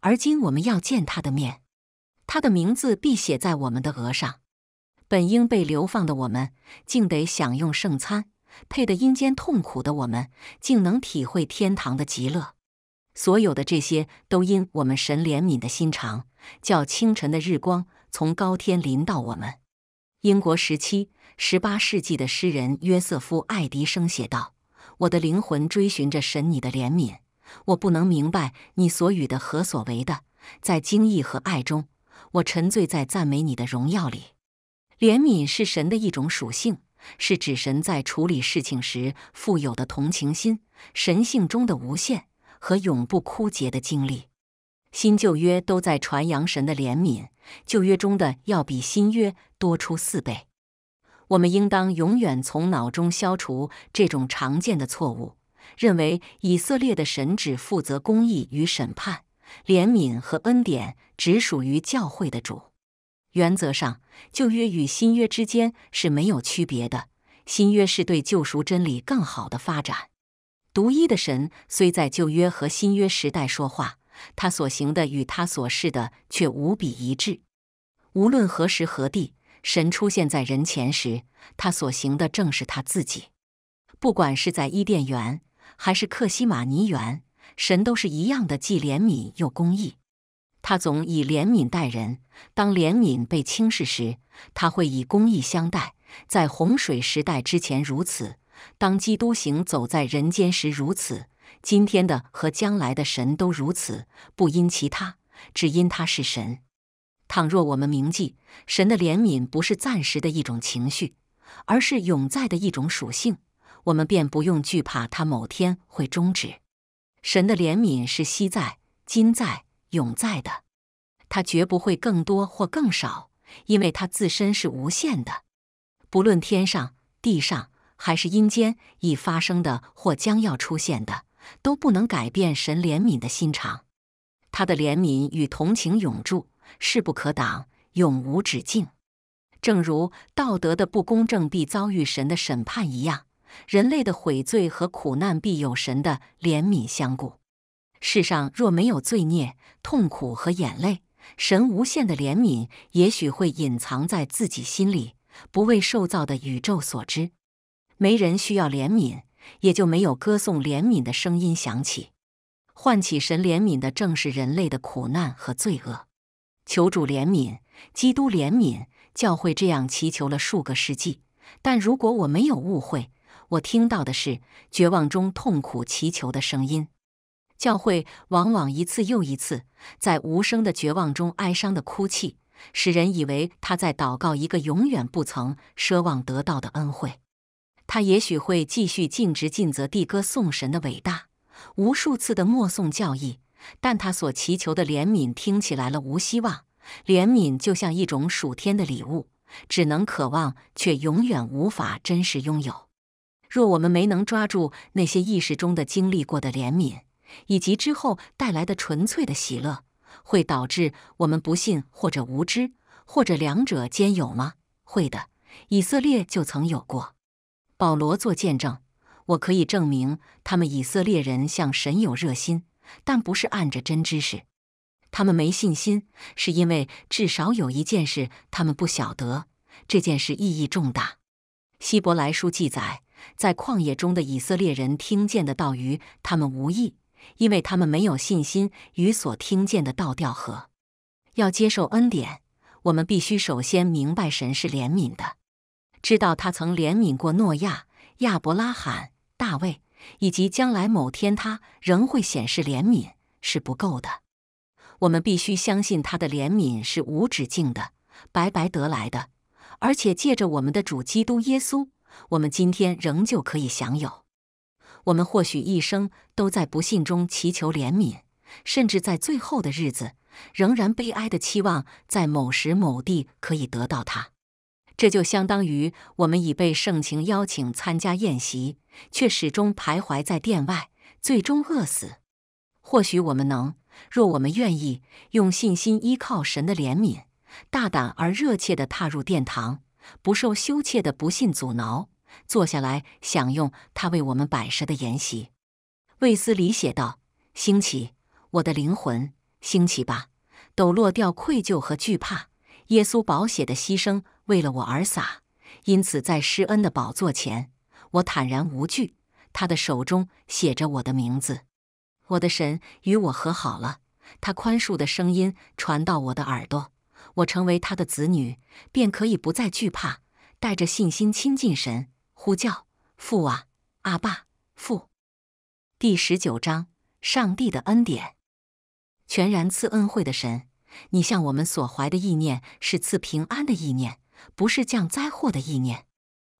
而今我们要见他的面，他的名字必写在我们的额上。本应被流放的我们，竟得享用圣餐；配得阴间痛苦的我们，竟能体会天堂的极乐。所有的这些，都因我们神怜悯的心肠，叫清晨的日光从高天临到我们。英国时期，十八世纪的诗人约瑟夫·爱迪生写道：“我的灵魂追寻着神，你的怜悯。我不能明白你所予的和所为的，在惊异和爱中，我沉醉在赞美你的荣耀里。”怜悯是神的一种属性，是指神在处理事情时富有的同情心，神性中的无限和永不枯竭的经历。新旧约都在传扬神的怜悯，旧约中的要比新约多出四倍。我们应当永远从脑中消除这种常见的错误，认为以色列的神只负责公义与审判，怜悯和恩典只属于教会的主。原则上，旧约与新约之间是没有区别的。新约是对救赎真理更好的发展。独一的神虽在旧约和新约时代说话，他所行的与他所示的却无比一致。无论何时何地，神出现在人前时，他所行的正是他自己。不管是在伊甸园还是克西马尼园，神都是一样的，既怜悯又公义。他总以怜悯待人。当怜悯被轻视时，他会以公义相待。在洪水时代之前如此，当基督行走在人间时如此，今天的和将来的神都如此。不因其他，只因他是神。倘若我们铭记神的怜悯不是暂时的一种情绪，而是永在的一种属性，我们便不用惧怕他某天会终止。神的怜悯是昔在，今在。永在的，它绝不会更多或更少，因为它自身是无限的。不论天上、地上还是阴间已发生的或将要出现的，都不能改变神怜悯的心肠。他的怜悯与同情永驻，势不可挡，永无止境。正如道德的不公正必遭遇神的审判一样，人类的悔罪和苦难必有神的怜悯相顾。世上若没有罪孽、痛苦和眼泪，神无限的怜悯也许会隐藏在自己心里，不为受造的宇宙所知。没人需要怜悯，也就没有歌颂怜悯的声音响起。唤起神怜悯的，正是人类的苦难和罪恶。求主怜悯，基督怜悯，教会这样祈求了数个世纪。但如果我没有误会，我听到的是绝望中痛苦祈求的声音。教会往往一次又一次在无声的绝望中哀伤地哭泣，使人以为他在祷告一个永远不曾奢望得到的恩惠。他也许会继续尽职尽责地歌颂神的伟大，无数次的默诵教义，但他所祈求的怜悯听起来了无希望。怜悯就像一种属天的礼物，只能渴望却永远无法真实拥有。若我们没能抓住那些意识中的经历过的怜悯，以及之后带来的纯粹的喜乐，会导致我们不信或者无知，或者两者兼有吗？会的。以色列就曾有过。保罗做见证，我可以证明，他们以色列人向神有热心，但不是按着真知识。他们没信心，是因为至少有一件事他们不晓得。这件事意义重大。希伯来书记载，在旷野中的以色列人听见的道，与他们无异。因为他们没有信心与所听见的倒调和。要接受恩典，我们必须首先明白神是怜悯的，知道他曾怜悯过诺亚、亚伯拉罕、大卫，以及将来某天他仍会显示怜悯是不够的。我们必须相信他的怜悯是无止境的、白白得来的，而且借着我们的主基督耶稣，我们今天仍旧可以享有。我们或许一生都在不幸中祈求怜悯，甚至在最后的日子，仍然悲哀的期望在某时某地可以得到它。这就相当于我们已被盛情邀请参加宴席，却始终徘徊在殿外，最终饿死。或许我们能，若我们愿意用信心依靠神的怜悯，大胆而热切地踏入殿堂，不受羞怯的不信阻挠。坐下来享用他为我们摆设的筵席，卫斯理写道：“兴起，我的灵魂，兴起吧！抖落掉愧疚和惧怕。耶稣宝血的牺牲为了我而洒，因此在施恩的宝座前，我坦然无惧。他的手中写着我的名字。我的神与我和好了。他宽恕的声音传到我的耳朵，我成为他的子女，便可以不再惧怕，带着信心亲近神。”呼叫父啊，阿爸，父！第十九章：上帝的恩典，全然赐恩惠的神，你向我们所怀的意念是赐平安的意念，不是降灾祸的意念。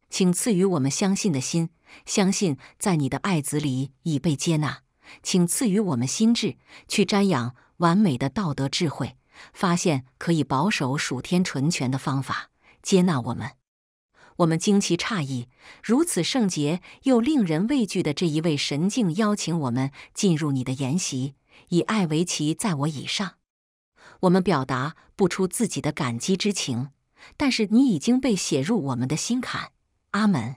请赐予我们相信的心，相信在你的爱子里已被接纳。请赐予我们心智去瞻仰完美的道德智慧，发现可以保守属天纯全的方法，接纳我们。我们惊奇诧异，如此圣洁又令人畏惧的这一位神境邀请我们进入你的筵席，以爱为旗，在我以上。我们表达不出自己的感激之情，但是你已经被写入我们的心坎。阿门。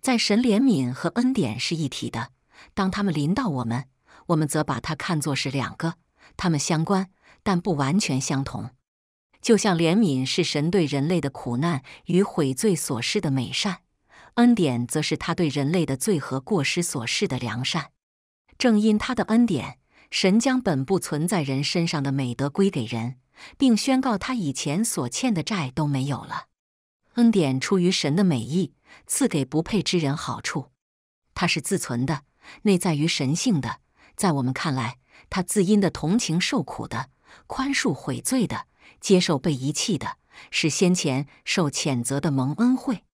在神怜悯和恩典是一体的，当他们临到我们，我们则把它看作是两个，他们相关但不完全相同。就像怜悯是神对人类的苦难与悔罪所示的美善，恩典则是他对人类的罪和过失所示的良善。正因他的恩典，神将本不存在人身上的美德归给人，并宣告他以前所欠的债都没有了。恩典出于神的美意，赐给不配之人好处。它是自存的，内在于神性的。在我们看来，他自因的同情受苦的，宽恕悔罪的。接受被遗弃的是先前受谴责的蒙恩惠，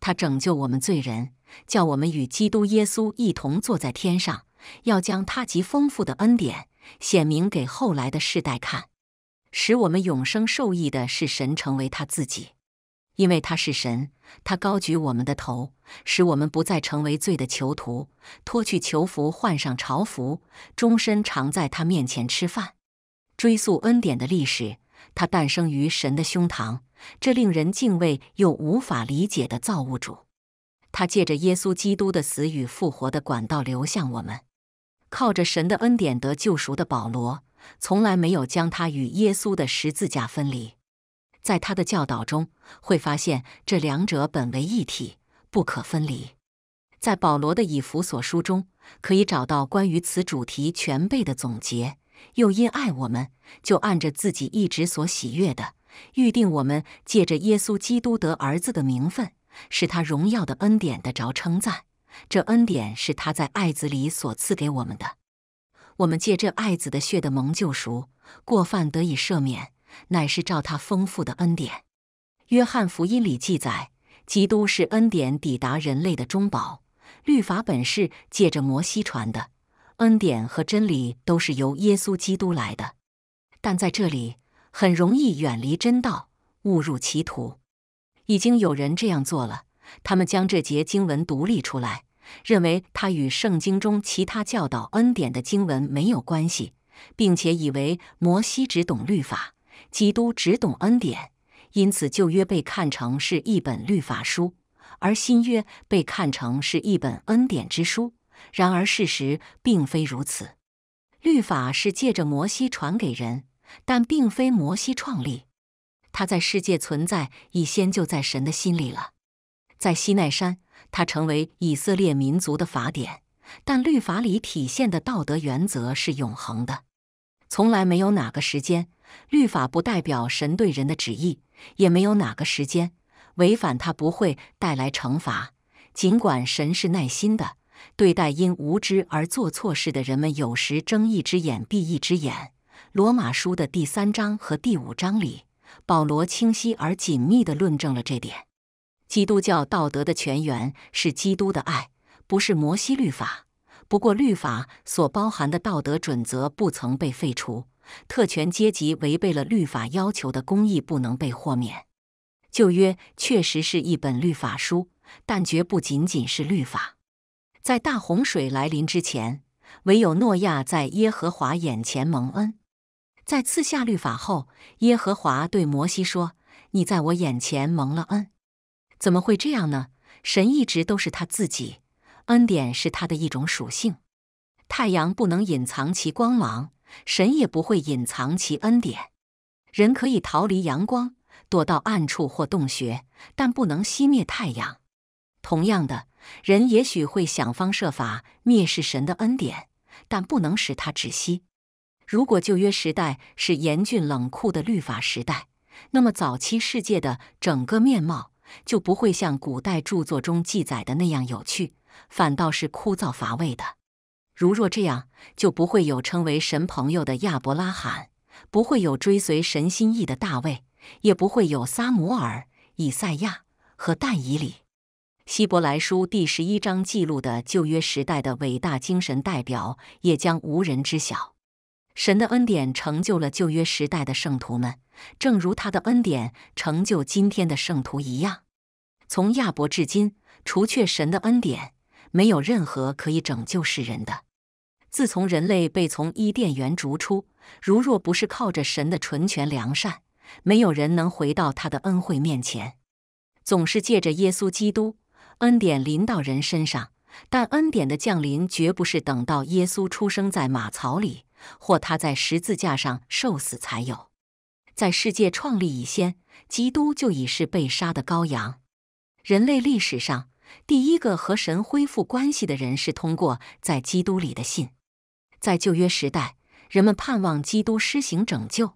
他拯救我们罪人，叫我们与基督耶稣一同坐在天上，要将他极丰富的恩典显明给后来的世代看，使我们永生受益的是神成为他自己，因为他是神，他高举我们的头，使我们不再成为罪的囚徒，脱去囚服，换上朝服，终身常在他面前吃饭，追溯恩典的历史。他诞生于神的胸膛，这令人敬畏又无法理解的造物主。他借着耶稣基督的死与复活的管道流向我们。靠着神的恩典得救赎的保罗，从来没有将他与耶稣的十字架分离。在他的教导中，会发现这两者本为一体，不可分离。在保罗的以弗所书中，可以找到关于此主题全备的总结。又因爱我们，就按着自己一直所喜悦的，预定我们借着耶稣基督得儿子的名分，使他荣耀的恩典得着称赞。这恩典是他在爱子里所赐给我们的。我们借这爱子的血的蒙救赎，过犯得以赦免，乃是照他丰富的恩典。约翰福音里记载，基督是恩典抵达人类的中宝。律法本是借着摩西传的。恩典和真理都是由耶稣基督来的，但在这里很容易远离真道，误入歧途。已经有人这样做了，他们将这节经文独立出来，认为它与圣经中其他教导恩典的经文没有关系，并且以为摩西只懂律法，基督只懂恩典，因此旧约被看成是一本律法书，而新约被看成是一本恩典之书。然而事实并非如此，律法是借着摩西传给人，但并非摩西创立。他在世界存在已先就在神的心里了。在西奈山，他成为以色列民族的法典，但律法里体现的道德原则是永恒的。从来没有哪个时间，律法不代表神对人的旨意，也没有哪个时间违反它不会带来惩罚。尽管神是耐心的。对待因无知而做错事的人们，有时睁一只眼闭一只眼。罗马书的第三章和第五章里，保罗清晰而紧密地论证了这点。基督教道德的泉源是基督的爱，不是摩西律法。不过，律法所包含的道德准则不曾被废除。特权阶级违背了律法要求的公义，不能被豁免。旧约确实是一本律法书，但绝不仅仅是律法。在大洪水来临之前，唯有诺亚在耶和华眼前蒙恩。在赐下律法后，耶和华对摩西说：“你在我眼前蒙了恩。”怎么会这样呢？神一直都是他自己，恩典是他的一种属性。太阳不能隐藏其光芒，神也不会隐藏其恩典。人可以逃离阳光，躲到暗处或洞穴，但不能熄灭太阳。同样的。人也许会想方设法蔑视神的恩典，但不能使他窒息。如果旧约时代是严峻冷酷的律法时代，那么早期世界的整个面貌就不会像古代著作中记载的那样有趣，反倒是枯燥乏味的。如若这样，就不会有称为神朋友的亚伯拉罕，不会有追随神心意的大卫，也不会有撒摩尔、以赛亚和但以里。希伯来书第十一章记录的旧约时代的伟大精神代表也将无人知晓。神的恩典成就了旧约时代的圣徒们，正如他的恩典成就今天的圣徒一样。从亚伯至今，除却神的恩典，没有任何可以拯救世人的。自从人类被从伊甸园逐出，如若不是靠着神的纯全良善，没有人能回到他的恩惠面前。总是借着耶稣基督。恩典临到人身上，但恩典的降临绝不是等到耶稣出生在马槽里，或他在十字架上受死才有。在世界创立以先，基督就已是被杀的羔羊。人类历史上第一个和神恢复关系的人，是通过在基督里的信。在旧约时代，人们盼望基督施行拯救；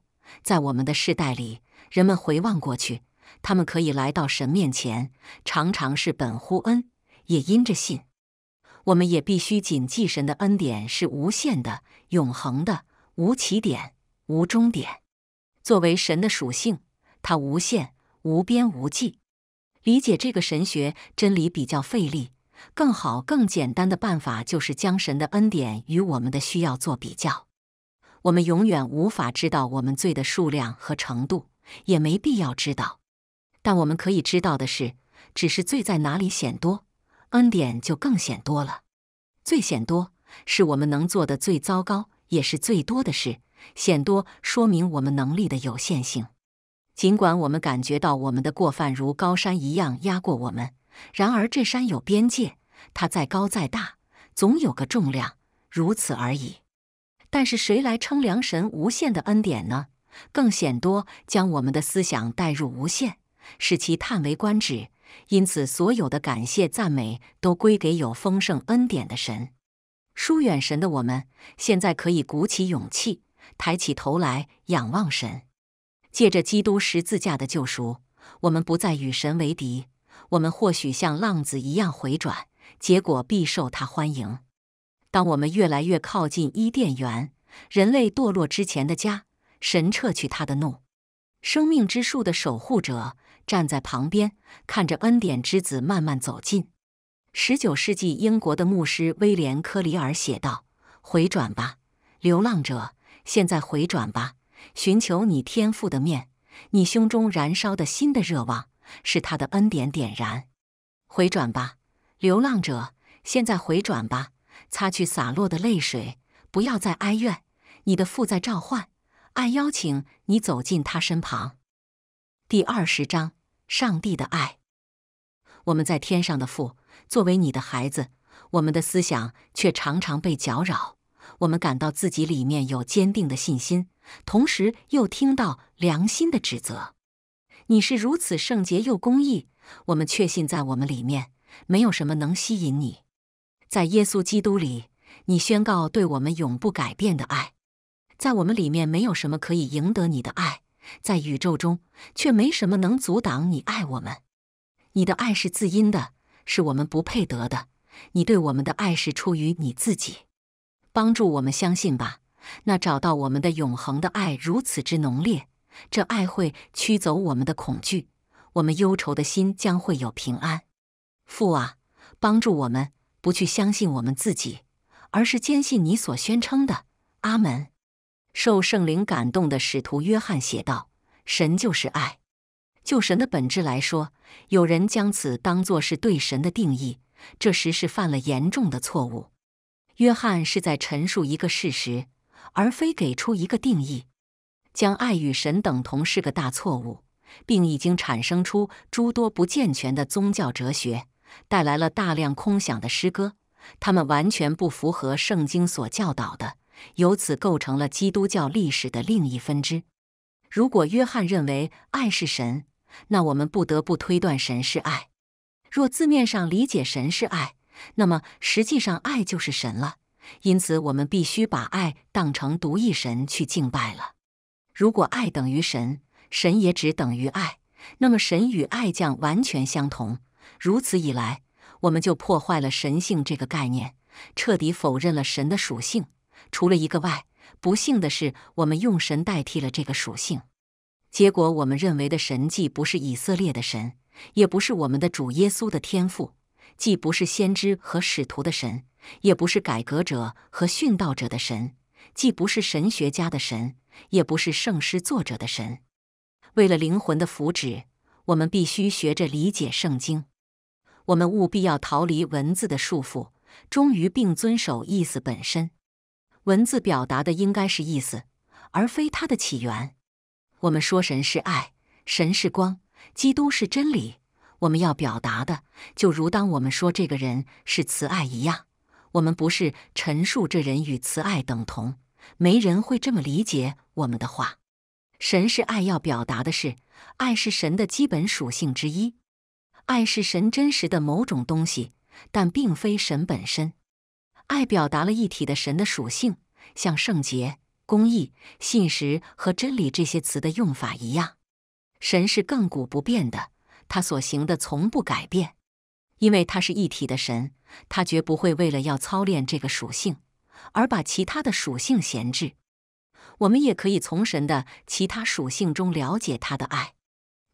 在我们的世代里，人们回望过去。他们可以来到神面前，常常是本乎恩，也因着信。我们也必须谨记，神的恩典是无限的、永恒的、无起点、无终点。作为神的属性，它无限、无边无际。理解这个神学真理比较费力，更好、更简单的办法就是将神的恩典与我们的需要做比较。我们永远无法知道我们罪的数量和程度，也没必要知道。但我们可以知道的是，只是罪在哪里显多，恩典就更显多了。罪显多是我们能做的最糟糕，也是最多的事。显多说明我们能力的有限性。尽管我们感觉到我们的过犯如高山一样压过我们，然而这山有边界，它再高再大，总有个重量，如此而已。但是谁来称量神无限的恩典呢？更显多将我们的思想带入无限。使其叹为观止，因此所有的感谢赞美都归给有丰盛恩典的神。疏远神的我们，现在可以鼓起勇气，抬起头来仰望神。借着基督十字架的救赎，我们不再与神为敌。我们或许像浪子一样回转，结果必受他欢迎。当我们越来越靠近伊甸园，人类堕落之前的家，神撤去他的怒，生命之树的守护者。站在旁边看着恩典之子慢慢走近。十九世纪英国的牧师威廉·科里尔写道：“回转吧，流浪者！现在回转吧，寻求你天赋的面。你胸中燃烧的新的热望，是他的恩典点燃。回转吧，流浪者！现在回转吧，擦去洒落的泪水，不要再哀怨。你的父在召唤，爱邀请你走进他身旁。”第二十章，上帝的爱。我们在天上的父，作为你的孩子，我们的思想却常常被搅扰。我们感到自己里面有坚定的信心，同时又听到良心的指责。你是如此圣洁又公义，我们确信在我们里面没有什么能吸引你。在耶稣基督里，你宣告对我们永不改变的爱。在我们里面没有什么可以赢得你的爱。在宇宙中，却没什么能阻挡你爱我们。你的爱是自因的，是我们不配得的。你对我们的爱是出于你自己。帮助我们相信吧。那找到我们的永恒的爱如此之浓烈，这爱会驱走我们的恐惧，我们忧愁的心将会有平安。父啊，帮助我们不去相信我们自己，而是坚信你所宣称的。阿门。受圣灵感动的使徒约翰写道：“神就是爱。就神的本质来说，有人将此当作是对神的定义，这时是犯了严重的错误。约翰是在陈述一个事实，而非给出一个定义。将爱与神等同是个大错误，并已经产生出诸多不健全的宗教哲学，带来了大量空想的诗歌，他们完全不符合圣经所教导的。”由此构成了基督教历史的另一分支。如果约翰认为爱是神，那我们不得不推断神是爱。若字面上理解神是爱，那么实际上爱就是神了。因此，我们必须把爱当成独一神去敬拜了。如果爱等于神，神也只等于爱，那么神与爱将完全相同。如此一来，我们就破坏了神性这个概念，彻底否认了神的属性。除了一个外，不幸的是，我们用神代替了这个属性。结果，我们认为的神既不是以色列的神，也不是我们的主耶稣的天赋，既不是先知和使徒的神，也不是改革者和殉道者的神，既不是神学家的神，也不是圣诗作者的神。为了灵魂的福祉，我们必须学着理解圣经。我们务必要逃离文字的束缚，忠于并遵守意思本身。文字表达的应该是意思，而非它的起源。我们说神是爱，神是光，基督是真理。我们要表达的，就如当我们说这个人是慈爱一样，我们不是陈述这人与慈爱等同。没人会这么理解我们的话。神是爱，要表达的是爱是神的基本属性之一，爱是神真实的某种东西，但并非神本身。爱表达了一体的神的属性，像圣洁、公义、信实和真理这些词的用法一样。神是亘古不变的，他所行的从不改变，因为他是一体的神，他绝不会为了要操练这个属性而把其他的属性闲置。我们也可以从神的其他属性中了解他的爱，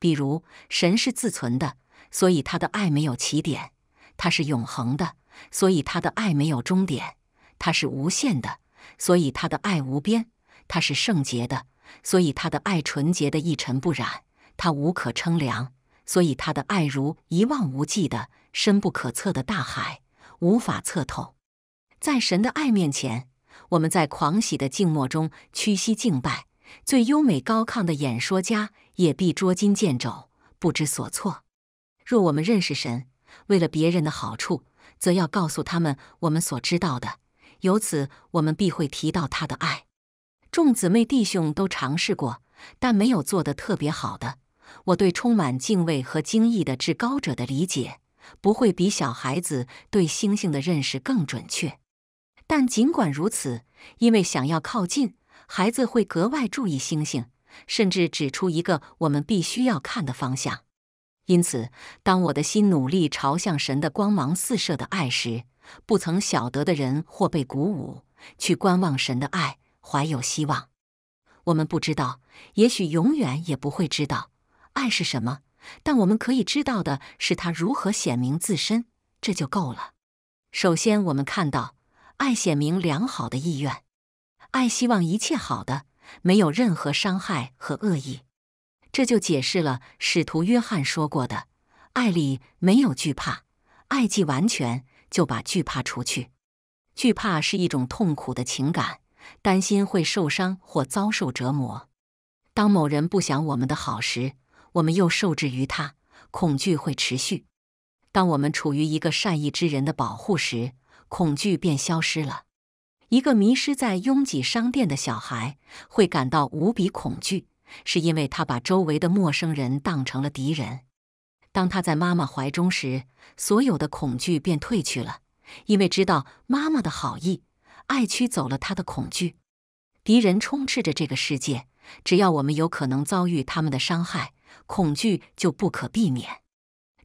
比如神是自存的，所以他的爱没有起点，他是永恒的。所以他的爱没有终点，他是无限的；所以他的爱无边，他是圣洁的；所以他的爱纯洁的一尘不染，他无可称量；所以他的爱如一望无际的深不可测的大海，无法测透。在神的爱面前，我们在狂喜的静默中屈膝敬拜，最优美高亢的演说家也必捉襟见肘，不知所措。若我们认识神，为了别人的好处。则要告诉他们我们所知道的，由此我们必会提到他的爱。众姊妹弟兄都尝试过，但没有做得特别好的。我对充满敬畏和惊异的至高者的理解，不会比小孩子对星星的认识更准确。但尽管如此，因为想要靠近，孩子会格外注意星星，甚至指出一个我们必须要看的方向。因此，当我的心努力朝向神的光芒四射的爱时，不曾晓得的人或被鼓舞去观望神的爱，怀有希望。我们不知道，也许永远也不会知道爱是什么，但我们可以知道的是，它如何显明自身，这就够了。首先，我们看到爱显明良好的意愿，爱希望一切好的，没有任何伤害和恶意。这就解释了使徒约翰说过的：“爱里没有惧怕，爱既完全，就把惧怕除去。惧怕是一种痛苦的情感，担心会受伤或遭受折磨。当某人不想我们的好时，我们又受制于他，恐惧会持续。当我们处于一个善意之人的保护时，恐惧便消失了。一个迷失在拥挤商店的小孩会感到无比恐惧。”是因为他把周围的陌生人当成了敌人。当他在妈妈怀中时，所有的恐惧便退去了，因为知道妈妈的好意，爱驱走了他的恐惧。敌人充斥着这个世界，只要我们有可能遭遇他们的伤害，恐惧就不可避免。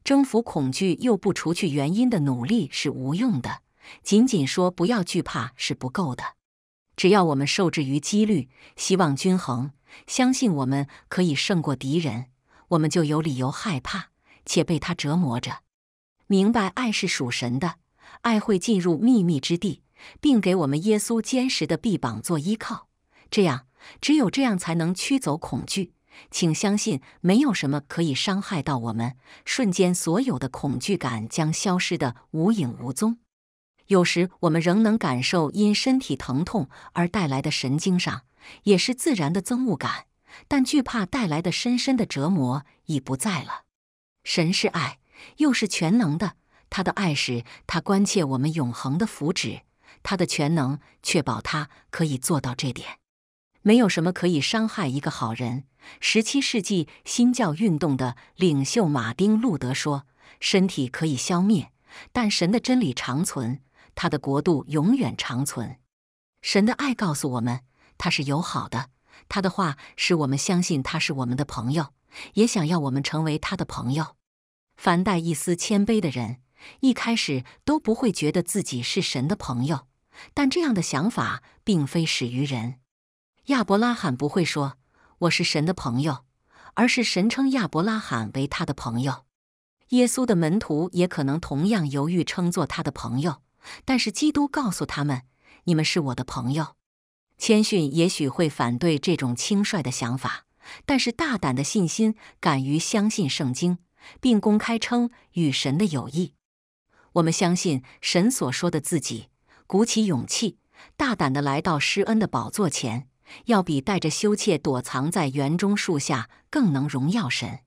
征服恐惧又不除去原因的努力是无用的。仅仅说不要惧怕是不够的。只要我们受制于几率，希望均衡。相信我们可以胜过敌人，我们就有理由害怕且被他折磨着。明白爱是属神的，爱会进入秘密之地，并给我们耶稣坚实的臂膀做依靠。这样，只有这样才能驱走恐惧。请相信，没有什么可以伤害到我们。瞬间，所有的恐惧感将消失得无影无踪。有时，我们仍能感受因身体疼痛而带来的神经上。也是自然的憎恶感，但惧怕带来的深深的折磨已不在了。神是爱，又是全能的。他的爱使他关切我们永恒的福祉，他的全能确保他可以做到这点。没有什么可以伤害一个好人。十七世纪新教运动的领袖马丁·路德说：“身体可以消灭，但神的真理长存，他的国度永远长存。”神的爱告诉我们。他是友好的，他的话使我们相信他是我们的朋友，也想要我们成为他的朋友。凡带一丝谦卑的人，一开始都不会觉得自己是神的朋友，但这样的想法并非始于人。亚伯拉罕不会说我是神的朋友，而是神称亚伯拉罕为他的朋友。耶稣的门徒也可能同样犹豫称作他的朋友，但是基督告诉他们：“你们是我的朋友。”谦逊也许会反对这种轻率的想法，但是大胆的信心敢于相信圣经，并公开称与神的友谊。我们相信神所说的自己，鼓起勇气，大胆的来到施恩的宝座前，要比带着羞怯躲藏在园中树下更能荣耀神。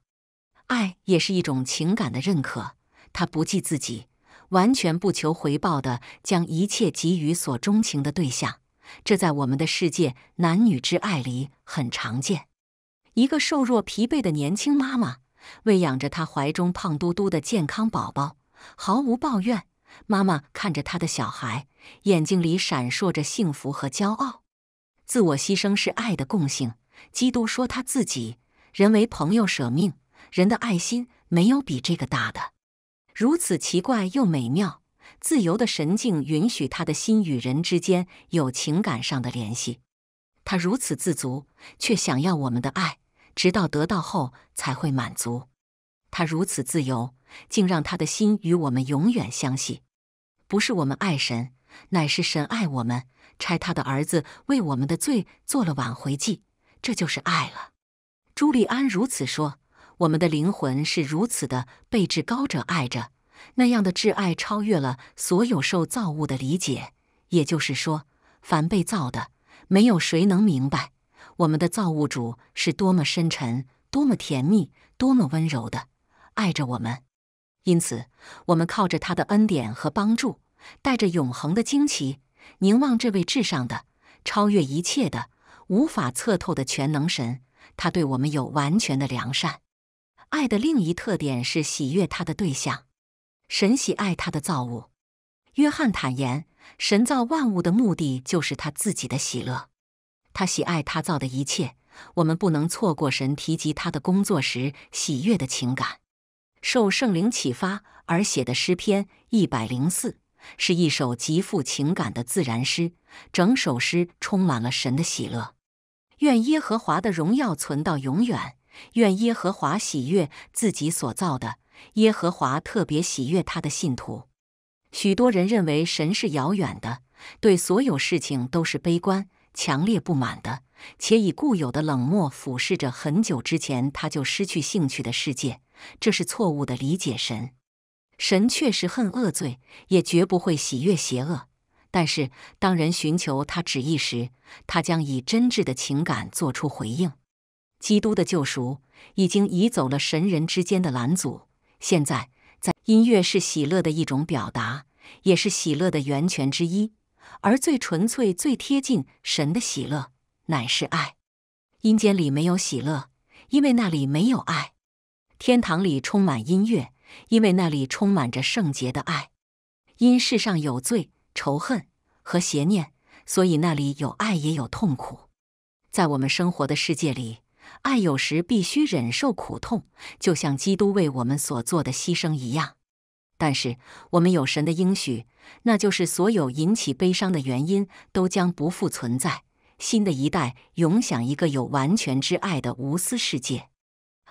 爱也是一种情感的认可，它不计自己，完全不求回报的将一切给予所钟情的对象。这在我们的世界男女之爱里很常见。一个瘦弱疲惫的年轻妈妈，喂养着她怀中胖嘟嘟的健康宝宝，毫无抱怨。妈妈看着她的小孩，眼睛里闪烁着幸福和骄傲。自我牺牲是爱的共性。基督说他自己人为朋友舍命，人的爱心没有比这个大的。如此奇怪又美妙。自由的神境允许他的心与人之间有情感上的联系，他如此自足，却想要我们的爱，直到得到后才会满足。他如此自由，竟让他的心与我们永远相系。不是我们爱神，乃是神爱我们，拆他的儿子为我们的罪做了挽回祭，这就是爱了。朱利安如此说，我们的灵魂是如此的被至高者爱着。那样的挚爱超越了所有受造物的理解，也就是说，凡被造的，没有谁能明白我们的造物主是多么深沉、多么甜蜜、多么温柔的爱着我们。因此，我们靠着他的恩典和帮助，带着永恒的惊奇，凝望这位至上的、超越一切的、无法测透的全能神。他对我们有完全的良善。爱的另一特点是喜悦他的对象。神喜爱他的造物。约翰坦言，神造万物的目的就是他自己的喜乐。他喜爱他造的一切。我们不能错过神提及他的工作时喜悦的情感。受圣灵启发而写的诗篇一百零四是一首极富情感的自然诗。整首诗充满了神的喜乐。愿耶和华的荣耀存到永远。愿耶和华喜悦自己所造的。耶和华特别喜悦他的信徒。许多人认为神是遥远的，对所有事情都是悲观、强烈不满的，且以固有的冷漠俯视着很久之前他就失去兴趣的世界。这是错误的理解。神，神确实恨恶罪，也绝不会喜悦邪恶。但是，当人寻求他旨意时，他将以真挚的情感作出回应。基督的救赎已经移走了神人之间的拦阻。现在，在音乐是喜乐的一种表达，也是喜乐的源泉之一。而最纯粹、最贴近神的喜乐，乃是爱。阴间里没有喜乐，因为那里没有爱；天堂里充满音乐，因为那里充满着圣洁的爱。因世上有罪、仇恨和邪念，所以那里有爱也有痛苦。在我们生活的世界里。爱有时必须忍受苦痛，就像基督为我们所做的牺牲一样。但是我们有神的应许，那就是所有引起悲伤的原因都将不复存在。新的一代永享一个有完全之爱的无私世界。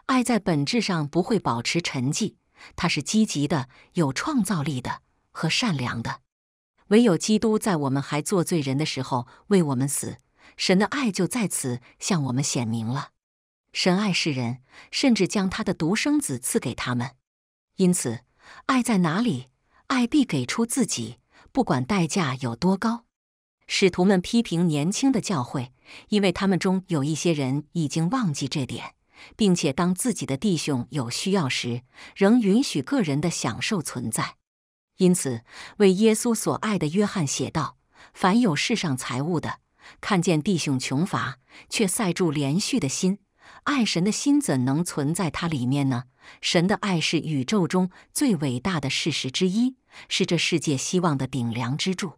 爱在本质上不会保持沉寂，它是积极的、有创造力的和善良的。唯有基督在我们还做罪人的时候为我们死，神的爱就在此向我们显明了。神爱世人，甚至将他的独生子赐给他们。因此，爱在哪里，爱必给出自己，不管代价有多高。使徒们批评年轻的教会，因为他们中有一些人已经忘记这点，并且当自己的弟兄有需要时，仍允许个人的享受存在。因此，为耶稣所爱的约翰写道：“凡有世上财物的，看见弟兄穷乏，却塞住连续的心。”爱神的心怎能存在它里面呢？神的爱是宇宙中最伟大的事实之一，是这世界希望的顶梁支柱。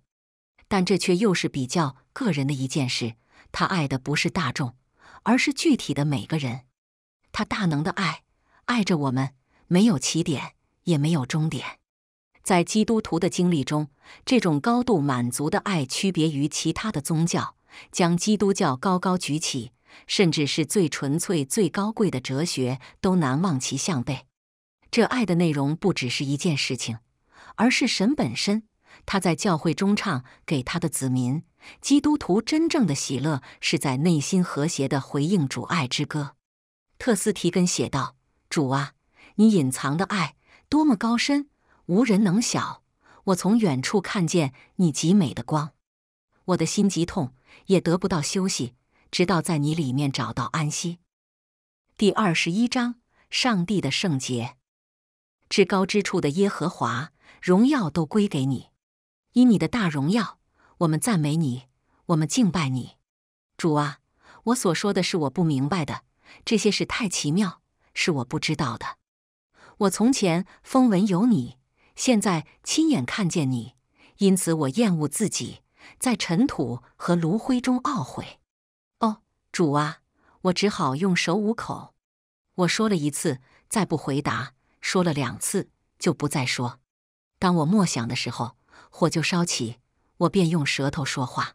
但这却又是比较个人的一件事。他爱的不是大众，而是具体的每个人。他大能的爱，爱着我们，没有起点，也没有终点。在基督徒的经历中，这种高度满足的爱区别于其他的宗教，将基督教高高举起。甚至是最纯粹、最高贵的哲学都难望其项背。这爱的内容不只是一件事情，而是神本身。他在教会中唱给他的子民基督徒真正的喜乐，是在内心和谐地回应主爱之歌。特斯提根写道：“主啊，你隐藏的爱多么高深，无人能晓。我从远处看见你极美的光，我的心极痛，也得不到休息。”直到在你里面找到安息。第二十一章，上帝的圣洁，至高之处的耶和华，荣耀都归给你。因你的大荣耀，我们赞美你，我们敬拜你。主啊，我所说的是我不明白的，这些事太奇妙，是我不知道的。我从前风闻有你，现在亲眼看见你，因此我厌恶自己，在尘土和炉灰中懊悔。主啊，我只好用手捂口。我说了一次，再不回答；说了两次，就不再说。当我默想的时候，火就烧起。我便用舌头说话。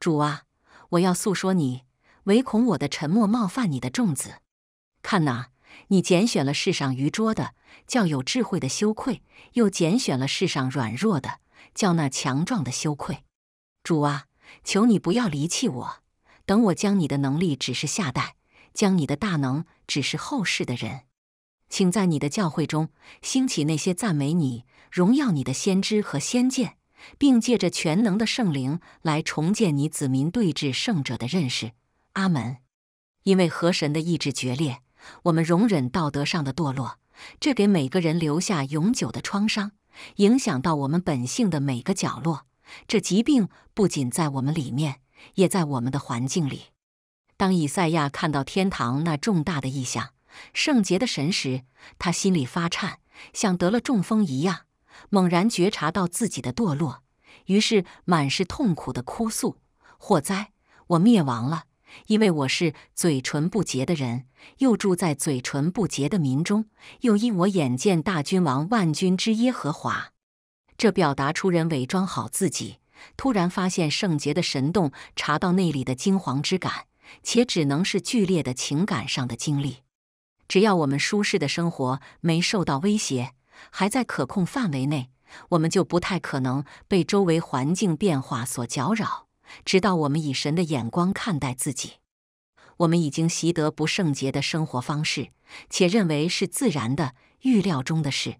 主啊，我要诉说你，唯恐我的沉默冒犯你的众子。看哪，你拣选了世上愚拙的，叫有智慧的羞愧；又拣选了世上软弱的，叫那强壮的羞愧。主啊，求你不要离弃我。等我将你的能力指示下代，将你的大能指示后世的人，请在你的教会中兴起那些赞美你、荣耀你的先知和先见，并借着全能的圣灵来重建你子民对峙圣者的认识。阿门。因为和神的意志决裂，我们容忍道德上的堕落，这给每个人留下永久的创伤，影响到我们本性的每个角落。这疾病不仅在我们里面。也在我们的环境里。当以赛亚看到天堂那重大的异象、圣洁的神时，他心里发颤，像得了中风一样，猛然觉察到自己的堕落，于是满是痛苦的哭诉：“祸灾，我灭亡了！因为我是嘴唇不洁的人，又住在嘴唇不洁的民中，又因我眼见大君王万军之耶和华。”这表达出人伪装好自己。突然发现圣洁的神洞，查到内里的金黄之感，且只能是剧烈的情感上的经历。只要我们舒适的生活没受到威胁，还在可控范围内，我们就不太可能被周围环境变化所搅扰。直到我们以神的眼光看待自己，我们已经习得不圣洁的生活方式，且认为是自然的、预料中的事。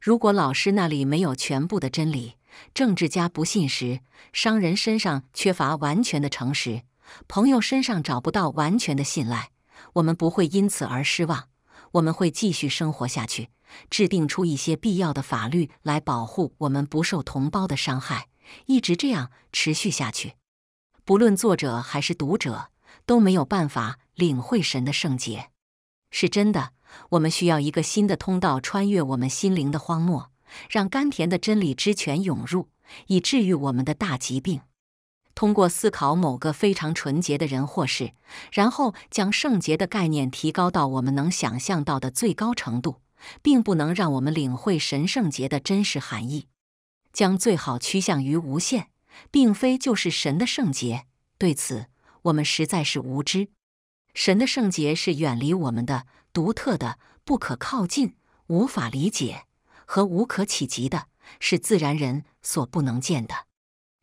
如果老师那里没有全部的真理。政治家不信时，商人身上缺乏完全的诚实；朋友身上找不到完全的信赖。我们不会因此而失望，我们会继续生活下去，制定出一些必要的法律来保护我们不受同胞的伤害，一直这样持续下去。不论作者还是读者，都没有办法领会神的圣洁，是真的。我们需要一个新的通道，穿越我们心灵的荒漠。让甘甜的真理之泉涌入，以治愈我们的大疾病。通过思考某个非常纯洁的人或事，然后将圣洁的概念提高到我们能想象到的最高程度，并不能让我们领会神圣洁的真实含义。将最好趋向于无限，并非就是神的圣洁。对此，我们实在是无知。神的圣洁是远离我们的、独特的、不可靠近、无法理解。和无可企及的是自然人所不能见的。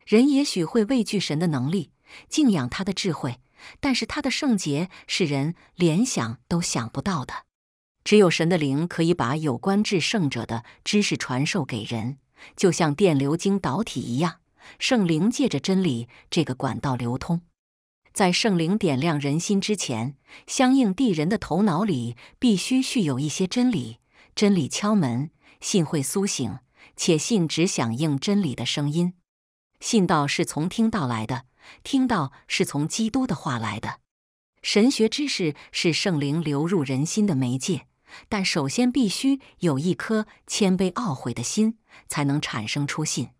人也许会畏惧神的能力，敬仰他的智慧，但是他的圣洁是人联想都想不到的。只有神的灵可以把有关至圣者的知识传授给人，就像电流经导体一样，圣灵借着真理这个管道流通。在圣灵点亮人心之前，相应地人的头脑里必须蓄有一些真理。真理敲门。信会苏醒，且信只响应真理的声音。信道是从听到来的，听到是从基督的话来的。神学知识是圣灵流入人心的媒介，但首先必须有一颗谦卑懊悔的心，才能产生出信。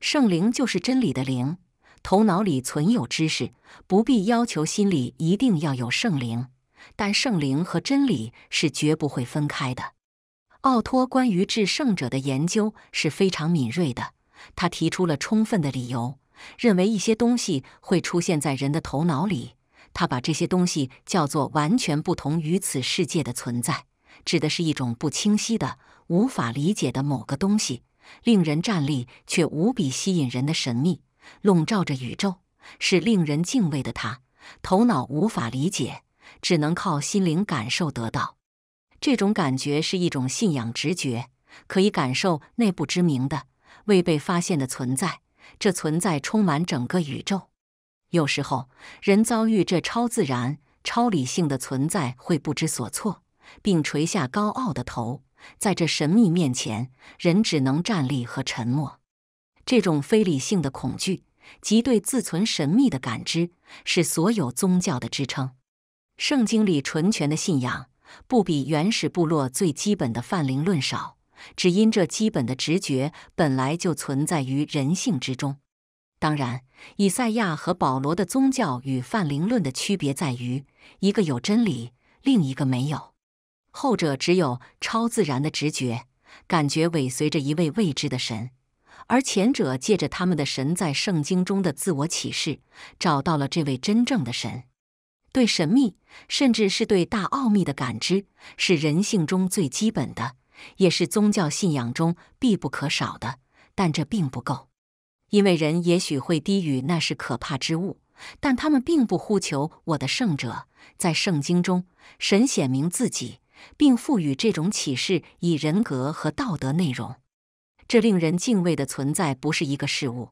圣灵就是真理的灵。头脑里存有知识，不必要求心里一定要有圣灵，但圣灵和真理是绝不会分开的。奥托关于制圣者的研究是非常敏锐的。他提出了充分的理由，认为一些东西会出现在人的头脑里。他把这些东西叫做完全不同于此世界的存在，指的是一种不清晰的、无法理解的某个东西，令人站立却无比吸引人的神秘，笼罩着宇宙，是令人敬畏的。他头脑无法理解，只能靠心灵感受得到。这种感觉是一种信仰直觉，可以感受内部知名的、未被发现的存在。这存在充满整个宇宙。有时候，人遭遇这超自然、超理性的存在会不知所措，并垂下高傲的头。在这神秘面前，人只能站立和沉默。这种非理性的恐惧及对自存神秘的感知，是所有宗教的支撑。圣经里纯全的信仰。不比原始部落最基本的泛灵论少，只因这基本的直觉本来就存在于人性之中。当然，以赛亚和保罗的宗教与泛灵论的区别在于，一个有真理，另一个没有。后者只有超自然的直觉，感觉尾随着一位未知的神，而前者借着他们的神在圣经中的自我启示，找到了这位真正的神。对神秘，甚至是对大奥秘的感知，是人性中最基本的，也是宗教信仰中必不可少的。但这并不够，因为人也许会低语：“那是可怕之物。”但他们并不呼求我的圣者。在圣经中，神显明自己，并赋予这种启示以人格和道德内容。这令人敬畏的存在不是一个事物，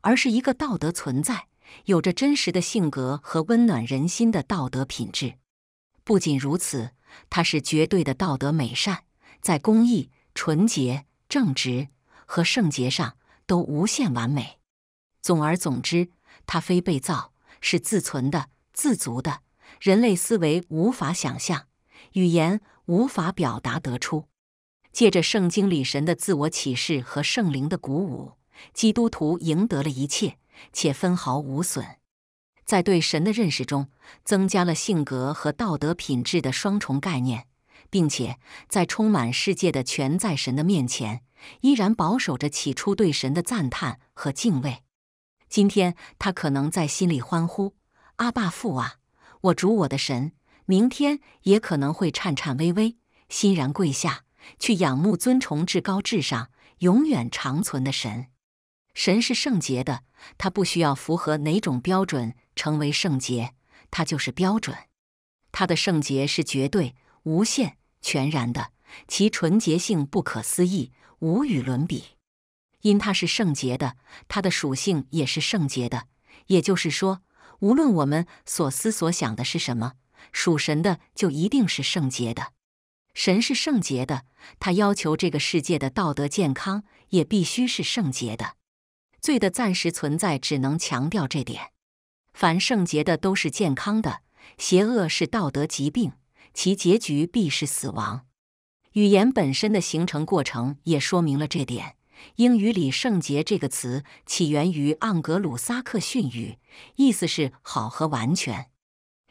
而是一个道德存在。有着真实的性格和温暖人心的道德品质。不仅如此，他是绝对的道德美善，在公义、纯洁、正直和圣洁上都无限完美。总而言之，他非被造，是自存的、自足的，人类思维无法想象，语言无法表达得出。借着圣经里神的自我启示和圣灵的鼓舞，基督徒赢得了一切。且分毫无损，在对神的认识中增加了性格和道德品质的双重概念，并且在充满世界的全在神的面前，依然保守着起初对神的赞叹和敬畏。今天他可能在心里欢呼：“阿爸父啊，我主我的神！”明天也可能会颤颤巍巍、欣然跪下，去仰慕、尊崇至高至上、永远长存的神。神是圣洁的，他不需要符合哪种标准成为圣洁，他就是标准。他的圣洁是绝对、无限、全然的，其纯洁性不可思议、无与伦比。因他是圣洁的，他的属性也是圣洁的。也就是说，无论我们所思所想的是什么，属神的就一定是圣洁的。神是圣洁的，他要求这个世界的道德健康也必须是圣洁的。罪的暂时存在只能强调这点。凡圣洁的都是健康的，邪恶是道德疾病，其结局必是死亡。语言本身的形成过程也说明了这点。英语里“圣洁”这个词起源于盎格鲁撒克逊语，意思是好和完全。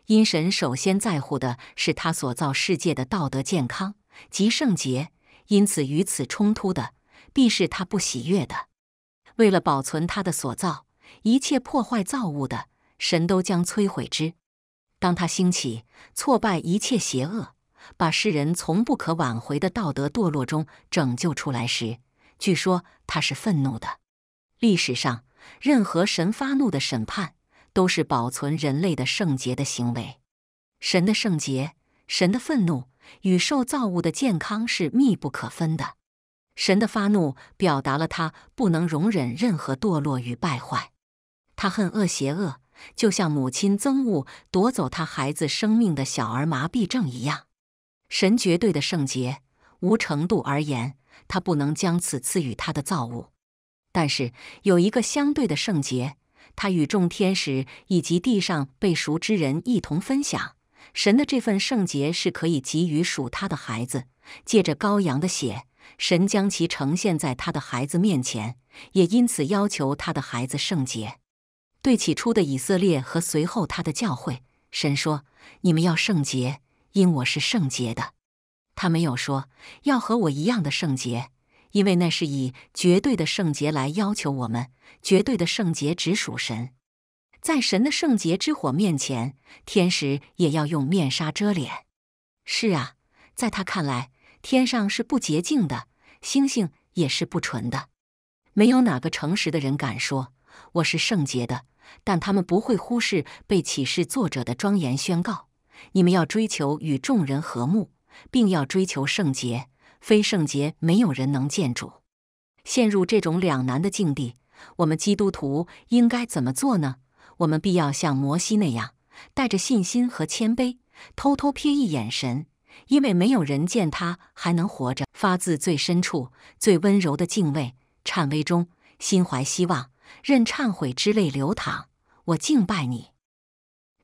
因神首先在乎的是他所造世界的道德健康，即圣洁。因此与此冲突的，必是他不喜悦的。为了保存他的所造，一切破坏造物的神都将摧毁之。当他兴起，挫败一切邪恶，把世人从不可挽回的道德堕落中拯救出来时，据说他是愤怒的。历史上任何神发怒的审判，都是保存人类的圣洁的行为。神的圣洁，神的愤怒，与受造物的健康是密不可分的。神的发怒表达了他不能容忍任何堕落与败坏，他恨恶邪恶，就像母亲憎恶夺走他孩子生命的小儿麻痹症一样。神绝对的圣洁，无程度而言，他不能将此赐予他的造物。但是有一个相对的圣洁，他与众天使以及地上被赎之人一同分享。神的这份圣洁是可以给予属他的孩子，借着羔羊的血。神将其呈现在他的孩子面前，也因此要求他的孩子圣洁。对起初的以色列和随后他的教会，神说：“你们要圣洁，因我是圣洁的。”他没有说要和我一样的圣洁，因为那是以绝对的圣洁来要求我们。绝对的圣洁只属神，在神的圣洁之火面前，天使也要用面纱遮脸。是啊，在他看来。天上是不洁净的，星星也是不纯的。没有哪个诚实的人敢说我是圣洁的，但他们不会忽视被启示作者的庄严宣告：你们要追求与众人和睦，并要追求圣洁。非圣洁，没有人能见主。陷入这种两难的境地，我们基督徒应该怎么做呢？我们必要像摩西那样，带着信心和谦卑，偷偷瞥一眼神。因为没有人见他还能活着，发自最深处、最温柔的敬畏，颤巍中心怀希望，任忏悔之泪流淌。我敬拜你。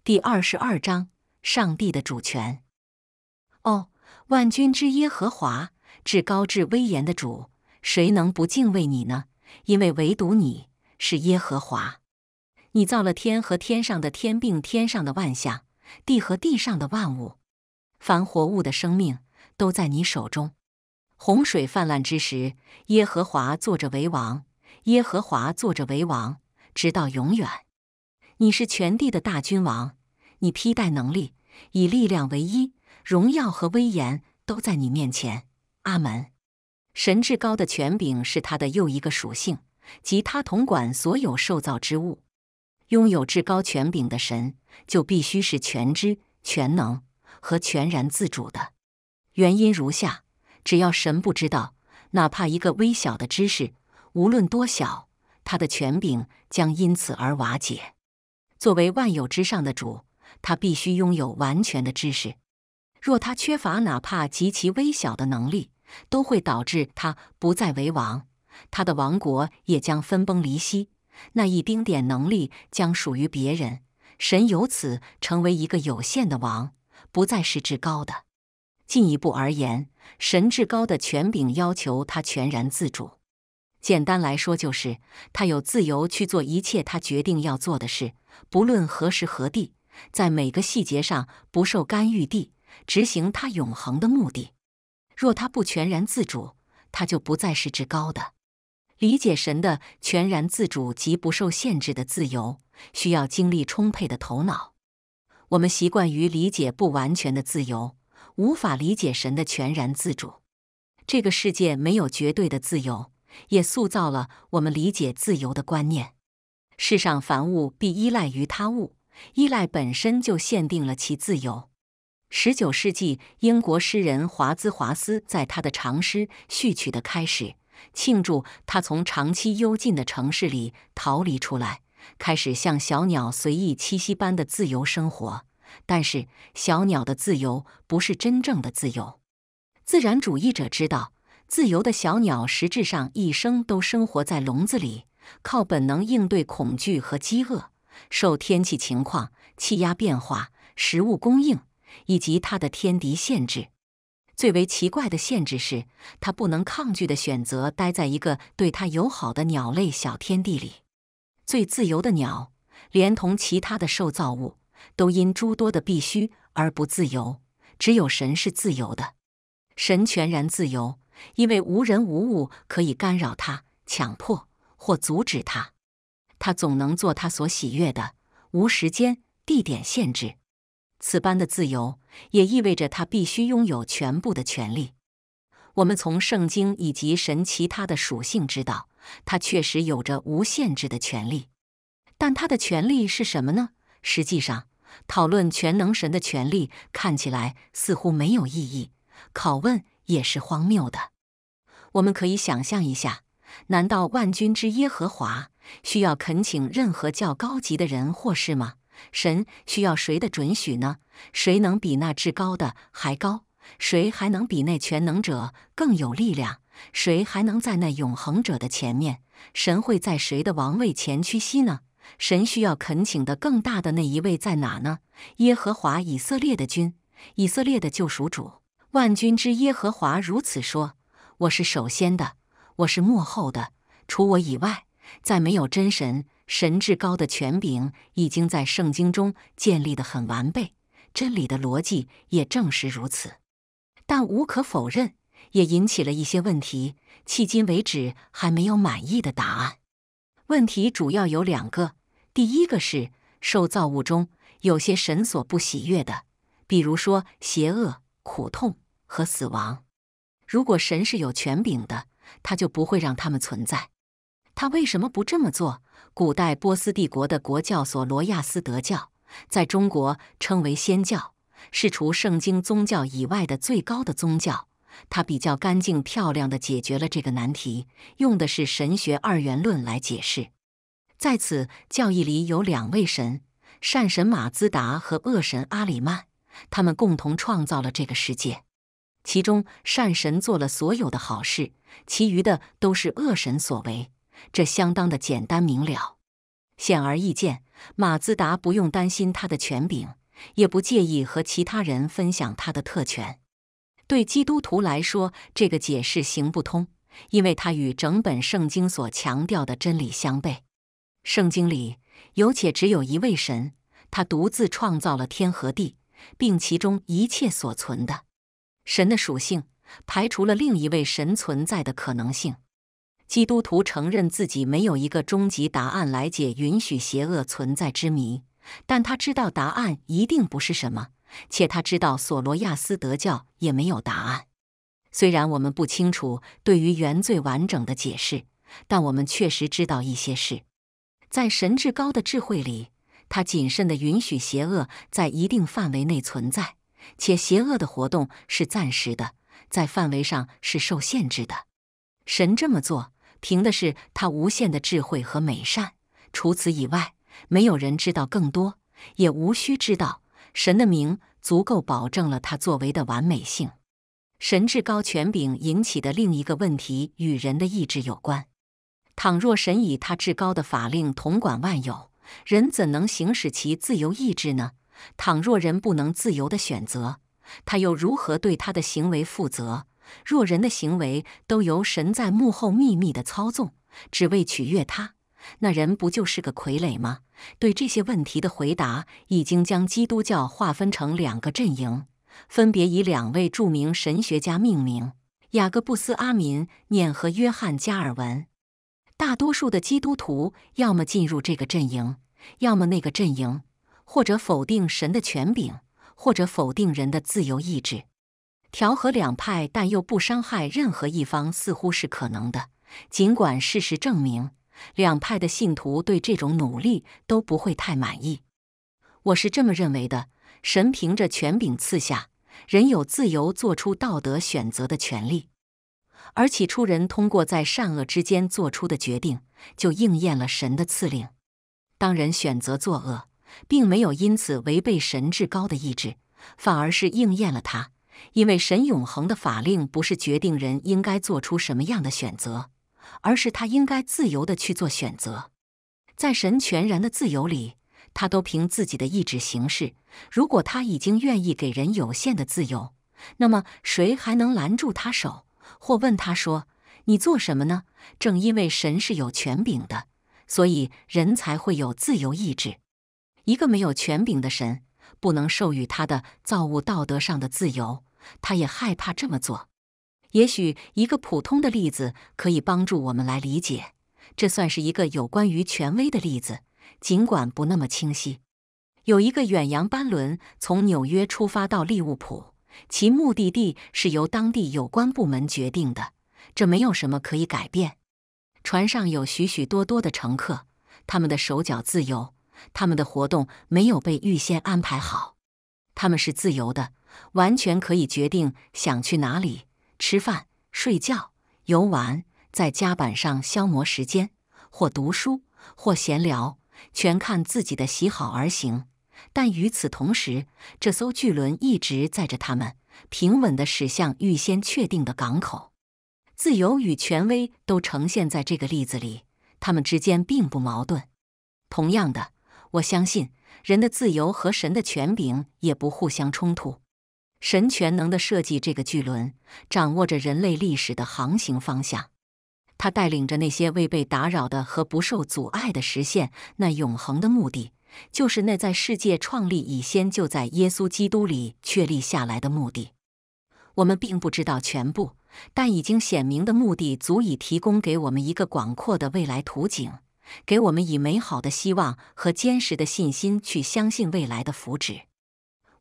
第二十二章：上帝的主权。哦，万军之耶和华，至高至威严的主，谁能不敬畏你呢？因为唯独你是耶和华，你造了天和天上的天，并天上的万象；地和地上的万物。凡活物的生命都在你手中。洪水泛滥之时，耶和华坐着为王，耶和华坐着为王，直到永远。你是全地的大君王，你披戴能力，以力量为衣，荣耀和威严都在你面前。阿门。神至高的权柄是他的又一个属性，即他统管所有受造之物。拥有至高权柄的神，就必须是全知全能。和全然自主的原因如下：只要神不知道，哪怕一个微小的知识，无论多小，他的权柄将因此而瓦解。作为万有之上的主，他必须拥有完全的知识。若他缺乏哪怕极其微小的能力，都会导致他不再为王，他的王国也将分崩离析。那一丁点能力将属于别人，神由此成为一个有限的王。不再是至高的。进一步而言，神至高的权柄要求他全然自主。简单来说，就是他有自由去做一切他决定要做的事，不论何时何地，在每个细节上不受干预地执行他永恒的目的。若他不全然自主，他就不再是至高的。理解神的全然自主及不受限制的自由，需要精力充沛的头脑。我们习惯于理解不完全的自由，无法理解神的全然自主。这个世界没有绝对的自由，也塑造了我们理解自由的观念。世上凡物必依赖于他物，依赖本身就限定了其自由。十九世纪英国诗人华兹华斯在他的长诗《序曲》的开始，庆祝他从长期幽禁的城市里逃离出来。开始像小鸟随意栖息般的自由生活，但是小鸟的自由不是真正的自由。自然主义者知道，自由的小鸟实质上一生都生活在笼子里，靠本能应对恐惧和饥饿，受天气情况、气压变化、食物供应以及它的天敌限制。最为奇怪的限制是，它不能抗拒的选择待在一个对它友好的鸟类小天地里。最自由的鸟，连同其他的受造物，都因诸多的必须而不自由。只有神是自由的，神全然自由，因为无人无物可以干扰他、强迫或阻止他。他总能做他所喜悦的，无时间、地点限制。此般的自由也意味着他必须拥有全部的权利。我们从圣经以及神其他的属性知道。他确实有着无限制的权利，但他的权利是什么呢？实际上，讨论全能神的权利看起来似乎没有意义，拷问也是荒谬的。我们可以想象一下：难道万军之耶和华需要恳请任何较高级的人或事吗？神需要谁的准许呢？谁能比那至高的还高？谁还能比那全能者更有力量？谁还能在那永恒者的前面？神会在谁的王位前屈膝呢？神需要恳请的更大的那一位在哪呢？耶和华以色列的君，以色列的救赎主，万军之耶和华如此说：“我是首先的，我是末后的。除我以外，再没有真神。神至高的权柄已经在圣经中建立得很完备，真理的逻辑也正是如此。但无可否认。”也引起了一些问题，迄今为止还没有满意的答案。问题主要有两个：第一个是，受造物中有些神所不喜悦的，比如说邪恶、苦痛和死亡。如果神是有权柄的，他就不会让他们存在。他为什么不这么做？古代波斯帝国的国教所罗亚斯德教，在中国称为仙教，是除圣经宗教以外的最高的宗教。他比较干净漂亮的解决了这个难题，用的是神学二元论来解释。在此教义里有两位神，善神马兹达和恶神阿里曼，他们共同创造了这个世界。其中善神做了所有的好事，其余的都是恶神所为。这相当的简单明了。显而易见，马兹达不用担心他的权柄，也不介意和其他人分享他的特权。对基督徒来说，这个解释行不通，因为它与整本圣经所强调的真理相悖。圣经里有且只有一位神，他独自创造了天和地，并其中一切所存的。神的属性排除了另一位神存在的可能性。基督徒承认自己没有一个终极答案来解允许邪恶存在之谜，但他知道答案一定不是什么。且他知道，索罗亚斯德教也没有答案。虽然我们不清楚对于原罪完整的解释，但我们确实知道一些事。在神至高的智慧里，他谨慎地允许邪恶在一定范围内存在，且邪恶的活动是暂时的，在范围上是受限制的。神这么做，凭的是他无限的智慧和美善。除此以外，没有人知道更多，也无需知道。神的名足够保证了他作为的完美性。神至高权柄引起的另一个问题与人的意志有关。倘若神以他至高的法令统管万有，人怎能行使其自由意志呢？倘若人不能自由的选择，他又如何对他的行为负责？若人的行为都由神在幕后秘密的操纵，只为取悦他，那人不就是个傀儡吗？对这些问题的回答已经将基督教划分成两个阵营，分别以两位著名神学家命名：雅各布斯·阿民念和约翰·加尔文。大多数的基督徒要么进入这个阵营，要么那个阵营，或者否定神的权柄，或者否定人的自由意志。调和两派，但又不伤害任何一方，似乎是可能的。尽管事实证明。两派的信徒对这种努力都不会太满意，我是这么认为的。神凭着权柄赐下，人有自由做出道德选择的权利，而起初人通过在善恶之间做出的决定，就应验了神的赐令。当人选择作恶，并没有因此违背神至高的意志，反而是应验了他，因为神永恒的法令不是决定人应该做出什么样的选择。而是他应该自由地去做选择，在神全然的自由里，他都凭自己的意志行事。如果他已经愿意给人有限的自由，那么谁还能拦住他手或问他说：“你做什么呢？”正因为神是有权柄的，所以人才会有自由意志。一个没有权柄的神，不能授予他的造物道德上的自由，他也害怕这么做。也许一个普通的例子可以帮助我们来理解。这算是一个有关于权威的例子，尽管不那么清晰。有一个远洋班轮从纽约出发到利物浦，其目的地是由当地有关部门决定的，这没有什么可以改变。船上有许许多多的乘客，他们的手脚自由，他们的活动没有被预先安排好，他们是自由的，完全可以决定想去哪里。吃饭、睡觉、游玩，在甲板上消磨时间，或读书，或闲聊，全看自己的喜好而行。但与此同时，这艘巨轮一直载着他们，平稳地驶向预先确定的港口。自由与权威都呈现在这个例子里，他们之间并不矛盾。同样的，我相信人的自由和神的权柄也不互相冲突。神全能的设计，这个巨轮掌握着人类历史的航行方向。他带领着那些未被打扰的和不受阻碍的实现那永恒的目的，就是那在世界创立以先就在耶稣基督里确立下来的目的。我们并不知道全部，但已经显明的目的足以提供给我们一个广阔的未来图景，给我们以美好的希望和坚实的信心去相信未来的福祉。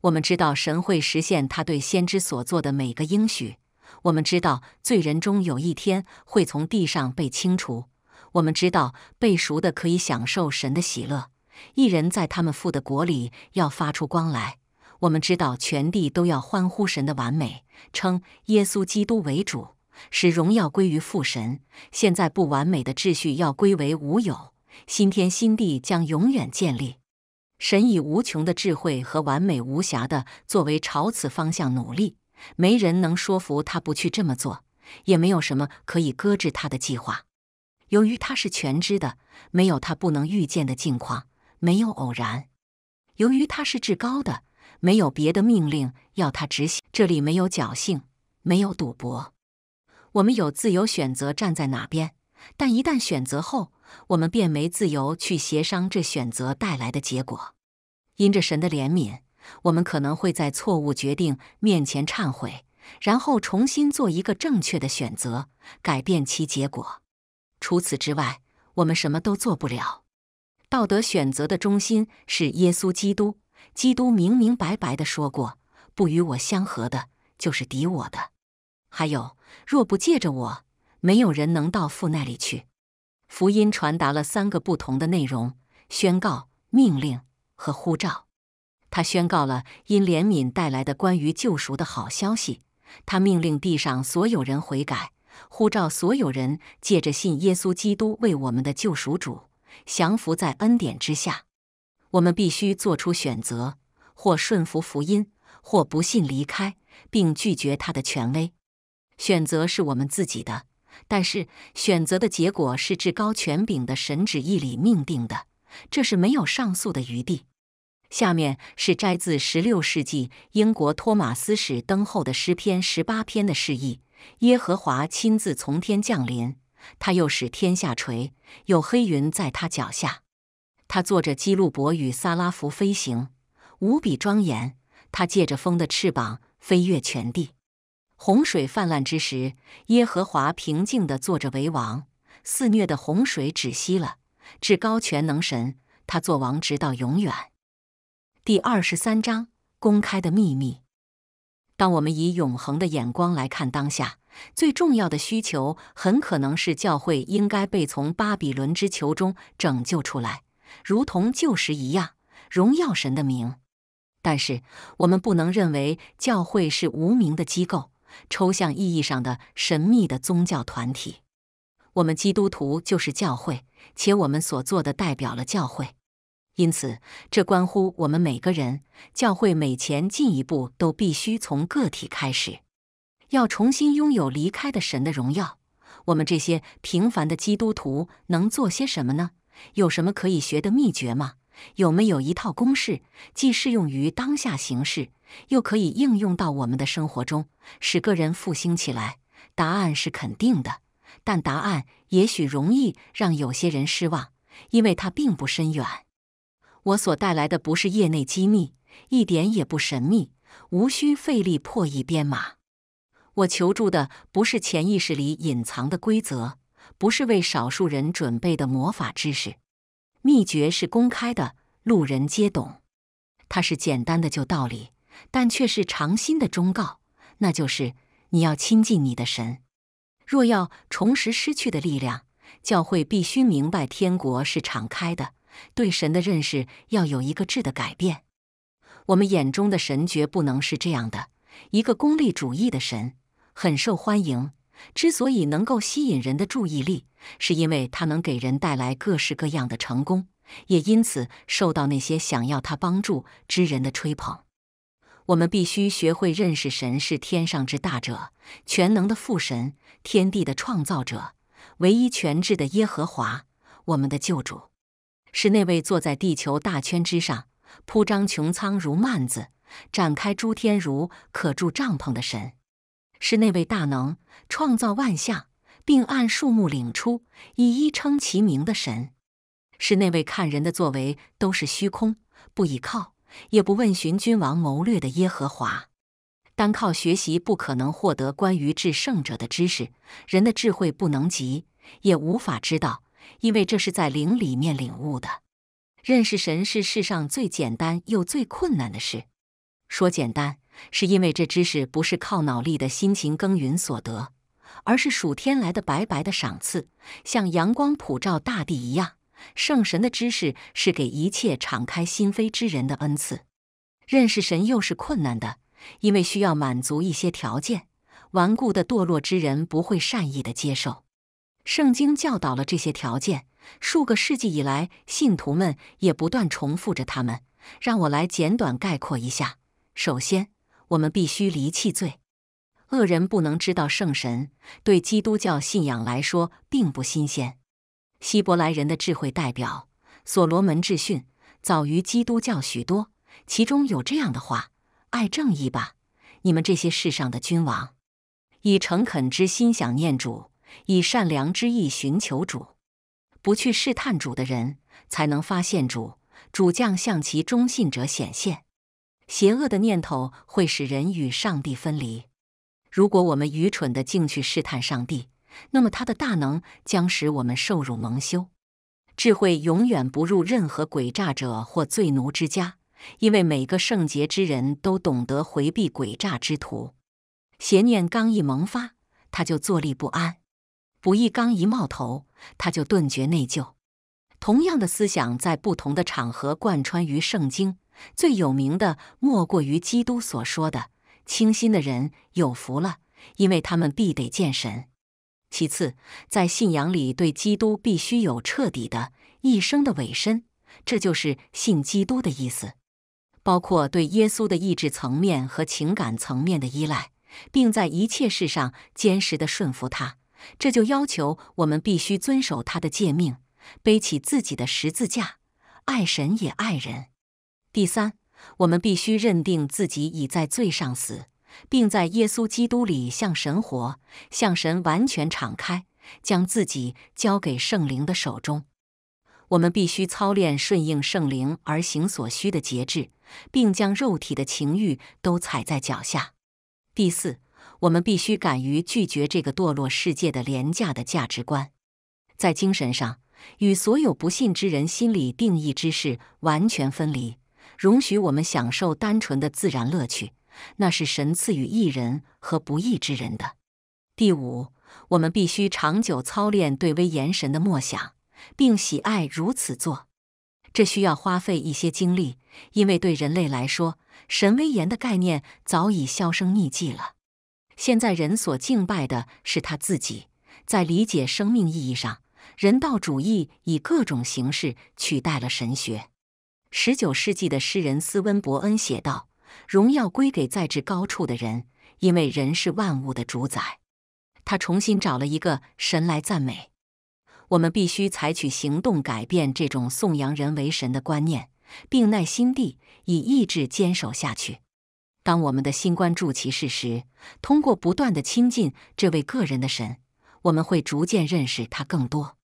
我们知道神会实现他对先知所做的每个应许。我们知道罪人中有一天会从地上被清除。我们知道被赎的可以享受神的喜乐。一人在他们父的国里要发出光来。我们知道全地都要欢呼神的完美，称耶稣基督为主，使荣耀归于父神。现在不完美的秩序要归为无有，新天新地将永远建立。神以无穷的智慧和完美无瑕的作为朝此方向努力，没人能说服他不去这么做，也没有什么可以搁置他的计划。由于他是全知的，没有他不能预见的境况，没有偶然；由于他是至高的，没有别的命令要他执行。这里没有侥幸，没有赌博。我们有自由选择站在哪边，但一旦选择后，我们便没自由去协商这选择带来的结果。因着神的怜悯，我们可能会在错误决定面前忏悔，然后重新做一个正确的选择，改变其结果。除此之外，我们什么都做不了。道德选择的中心是耶稣基督。基督明明白白的说过：“不与我相合的，就是敌我的。”还有，若不借着我，没有人能到父那里去。福音传达了三个不同的内容：宣告、命令和呼召。他宣告了因怜悯带来的关于救赎的好消息；他命令地上所有人悔改；呼召所有人借着信耶稣基督为我们的救赎主，降服在恩典之下。我们必须做出选择：或顺服福音，或不信离开，并拒绝他的权威。选择是我们自己的。但是，选择的结果是至高权柄的神旨意里命定的，这是没有上诉的余地。下面是摘自十六世纪英国托马斯史登后的诗篇十八篇的释义：耶和华亲自从天降临，他又使天下垂，有黑云在他脚下。他坐着基路伯与撒拉弗飞行，无比庄严。他借着风的翅膀飞越全地。洪水泛滥之时，耶和华平静地坐着为王，肆虐的洪水止息了。至高全能神，他作王直到永远。第二十三章：公开的秘密。当我们以永恒的眼光来看当下，最重要的需求很可能是教会应该被从巴比伦之囚中拯救出来，如同旧时一样，荣耀神的名。但是我们不能认为教会是无名的机构。抽象意义上的神秘的宗教团体，我们基督徒就是教会，且我们所做的代表了教会。因此，这关乎我们每个人。教会每前进一步，都必须从个体开始，要重新拥有离开的神的荣耀。我们这些平凡的基督徒能做些什么呢？有什么可以学的秘诀吗？有没有一套公式，既适用于当下形势，又可以应用到我们的生活中，使个人复兴起来？答案是肯定的，但答案也许容易让有些人失望，因为它并不深远。我所带来的不是业内机密，一点也不神秘，无需费力破译编码。我求助的不是潜意识里隐藏的规则，不是为少数人准备的魔法知识。秘诀是公开的，路人皆懂。它是简单的旧道理，但却是常新的忠告，那就是你要亲近你的神。若要重拾失去的力量，教会必须明白天国是敞开的，对神的认识要有一个质的改变。我们眼中的神绝不能是这样的一个功利主义的神，很受欢迎。之所以能够吸引人的注意力，是因为它能给人带来各式各样的成功，也因此受到那些想要他帮助之人的吹捧。我们必须学会认识神是天上之大者、全能的父神、天地的创造者、唯一全智的耶和华、我们的救主，是那位坐在地球大圈之上、铺张穹苍如幔子、展开诸天如可住帐篷的神。是那位大能创造万象，并按数目领出，以一称其名的神；是那位看人的作为都是虚空，不倚靠，也不问询君王谋略的耶和华。单靠学习不可能获得关于至圣者的知识，人的智慧不能及，也无法知道，因为这是在灵里面领悟的。认识神是世上最简单又最困难的事。说简单。是因为这知识不是靠脑力的辛勤耕耘所得，而是属天来的白白的赏赐，像阳光普照大地一样。圣神的知识是给一切敞开心扉之人的恩赐。认识神又是困难的，因为需要满足一些条件。顽固的堕落之人不会善意的接受。圣经教导了这些条件，数个世纪以来，信徒们也不断重复着他们。让我来简短概括一下：首先。我们必须离弃罪恶人，不能知道圣神。对基督教信仰来说，并不新鲜。希伯来人的智慧代表所罗门智训，早于基督教许多。其中有这样的话：“爱正义吧，你们这些世上的君王，以诚恳之心想念主，以善良之意寻求主，不去试探主的人，才能发现主。主将向其忠信者显现。”邪恶的念头会使人与上帝分离。如果我们愚蠢的进去试探上帝，那么他的大能将使我们受辱蒙羞。智慧永远不入任何诡诈者或罪奴之家，因为每个圣洁之人都懂得回避诡诈之徒。邪念刚一萌发，他就坐立不安；不义刚一冒头，他就顿觉内疚。同样的思想在不同的场合贯穿于圣经。最有名的莫过于基督所说的：“清心的人有福了，因为他们必得见神。”其次，在信仰里对基督必须有彻底的一生的委身，这就是信基督的意思，包括对耶稣的意志层面和情感层面的依赖，并在一切事上坚实的顺服他。这就要求我们必须遵守他的诫命，背起自己的十字架，爱神也爱人。第三，我们必须认定自己已在罪上死，并在耶稣基督里向神活，向神完全敞开，将自己交给圣灵的手中。我们必须操练顺应圣灵而行所需的节制，并将肉体的情欲都踩在脚下。第四，我们必须敢于拒绝这个堕落世界的廉价的价值观，在精神上与所有不信之人心理定义之事完全分离。容许我们享受单纯的自然乐趣，那是神赐予艺人和不义之人的。第五，我们必须长久操练对威严神的默想，并喜爱如此做。这需要花费一些精力，因为对人类来说，神威严的概念早已销声匿迹了。现在人所敬拜的是他自己。在理解生命意义上，人道主义以各种形式取代了神学。十九世纪的诗人斯温伯恩写道：“荣耀归给在至高处的人，因为人是万物的主宰。”他重新找了一个神来赞美。我们必须采取行动改变这种颂扬人为神的观念，并耐心地以意志坚守下去。当我们的新关注骑士时，通过不断的亲近这位个人的神，我们会逐渐认识他更多。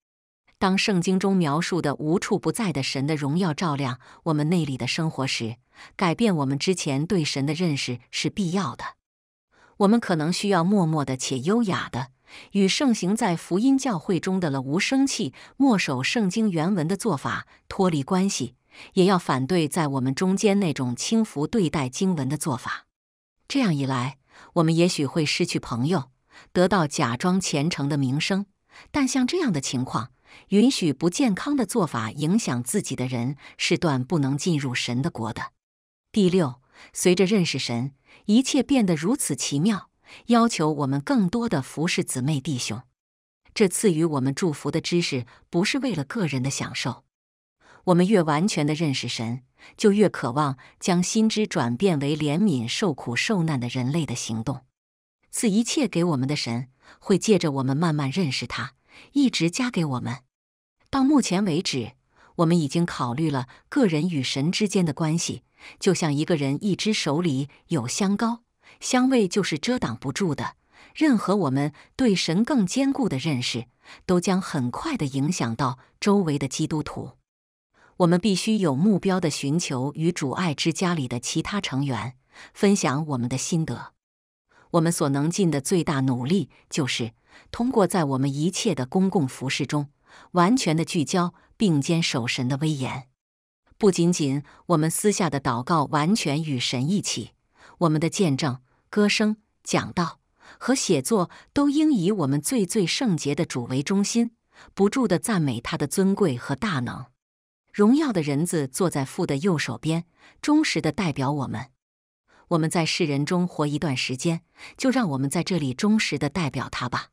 当圣经中描述的无处不在的神的荣耀照亮我们内里的生活时，改变我们之前对神的认识是必要的。我们可能需要默默的且优雅的与盛行在福音教会中的了无生气、默守圣经原文的做法脱离关系，也要反对在我们中间那种轻浮对待经文的做法。这样一来，我们也许会失去朋友，得到假装虔诚的名声，但像这样的情况。允许不健康的做法影响自己的人是断不能进入神的国的。第六，随着认识神，一切变得如此奇妙，要求我们更多的服侍姊妹弟兄。这赐予我们祝福的知识不是为了个人的享受。我们越完全的认识神，就越渴望将心知转变为怜悯受苦受难的人类的行动。赐一切给我们的神会借着我们慢慢认识他。一直加给我们。到目前为止，我们已经考虑了个人与神之间的关系，就像一个人一只手里有香膏，香味就是遮挡不住的。任何我们对神更坚固的认识，都将很快的影响到周围的基督徒。我们必须有目标的寻求与主爱之家里的其他成员分享我们的心得。我们所能尽的最大努力就是。通过在我们一切的公共服饰中完全的聚焦，并肩守神的威严，不仅仅我们私下的祷告完全与神一起，我们的见证、歌声、讲道和写作都应以我们最最圣洁的主为中心，不住的赞美他的尊贵和大能。荣耀的人子坐在父的右手边，忠实的代表我们。我们在世人中活一段时间，就让我们在这里忠实的代表他吧。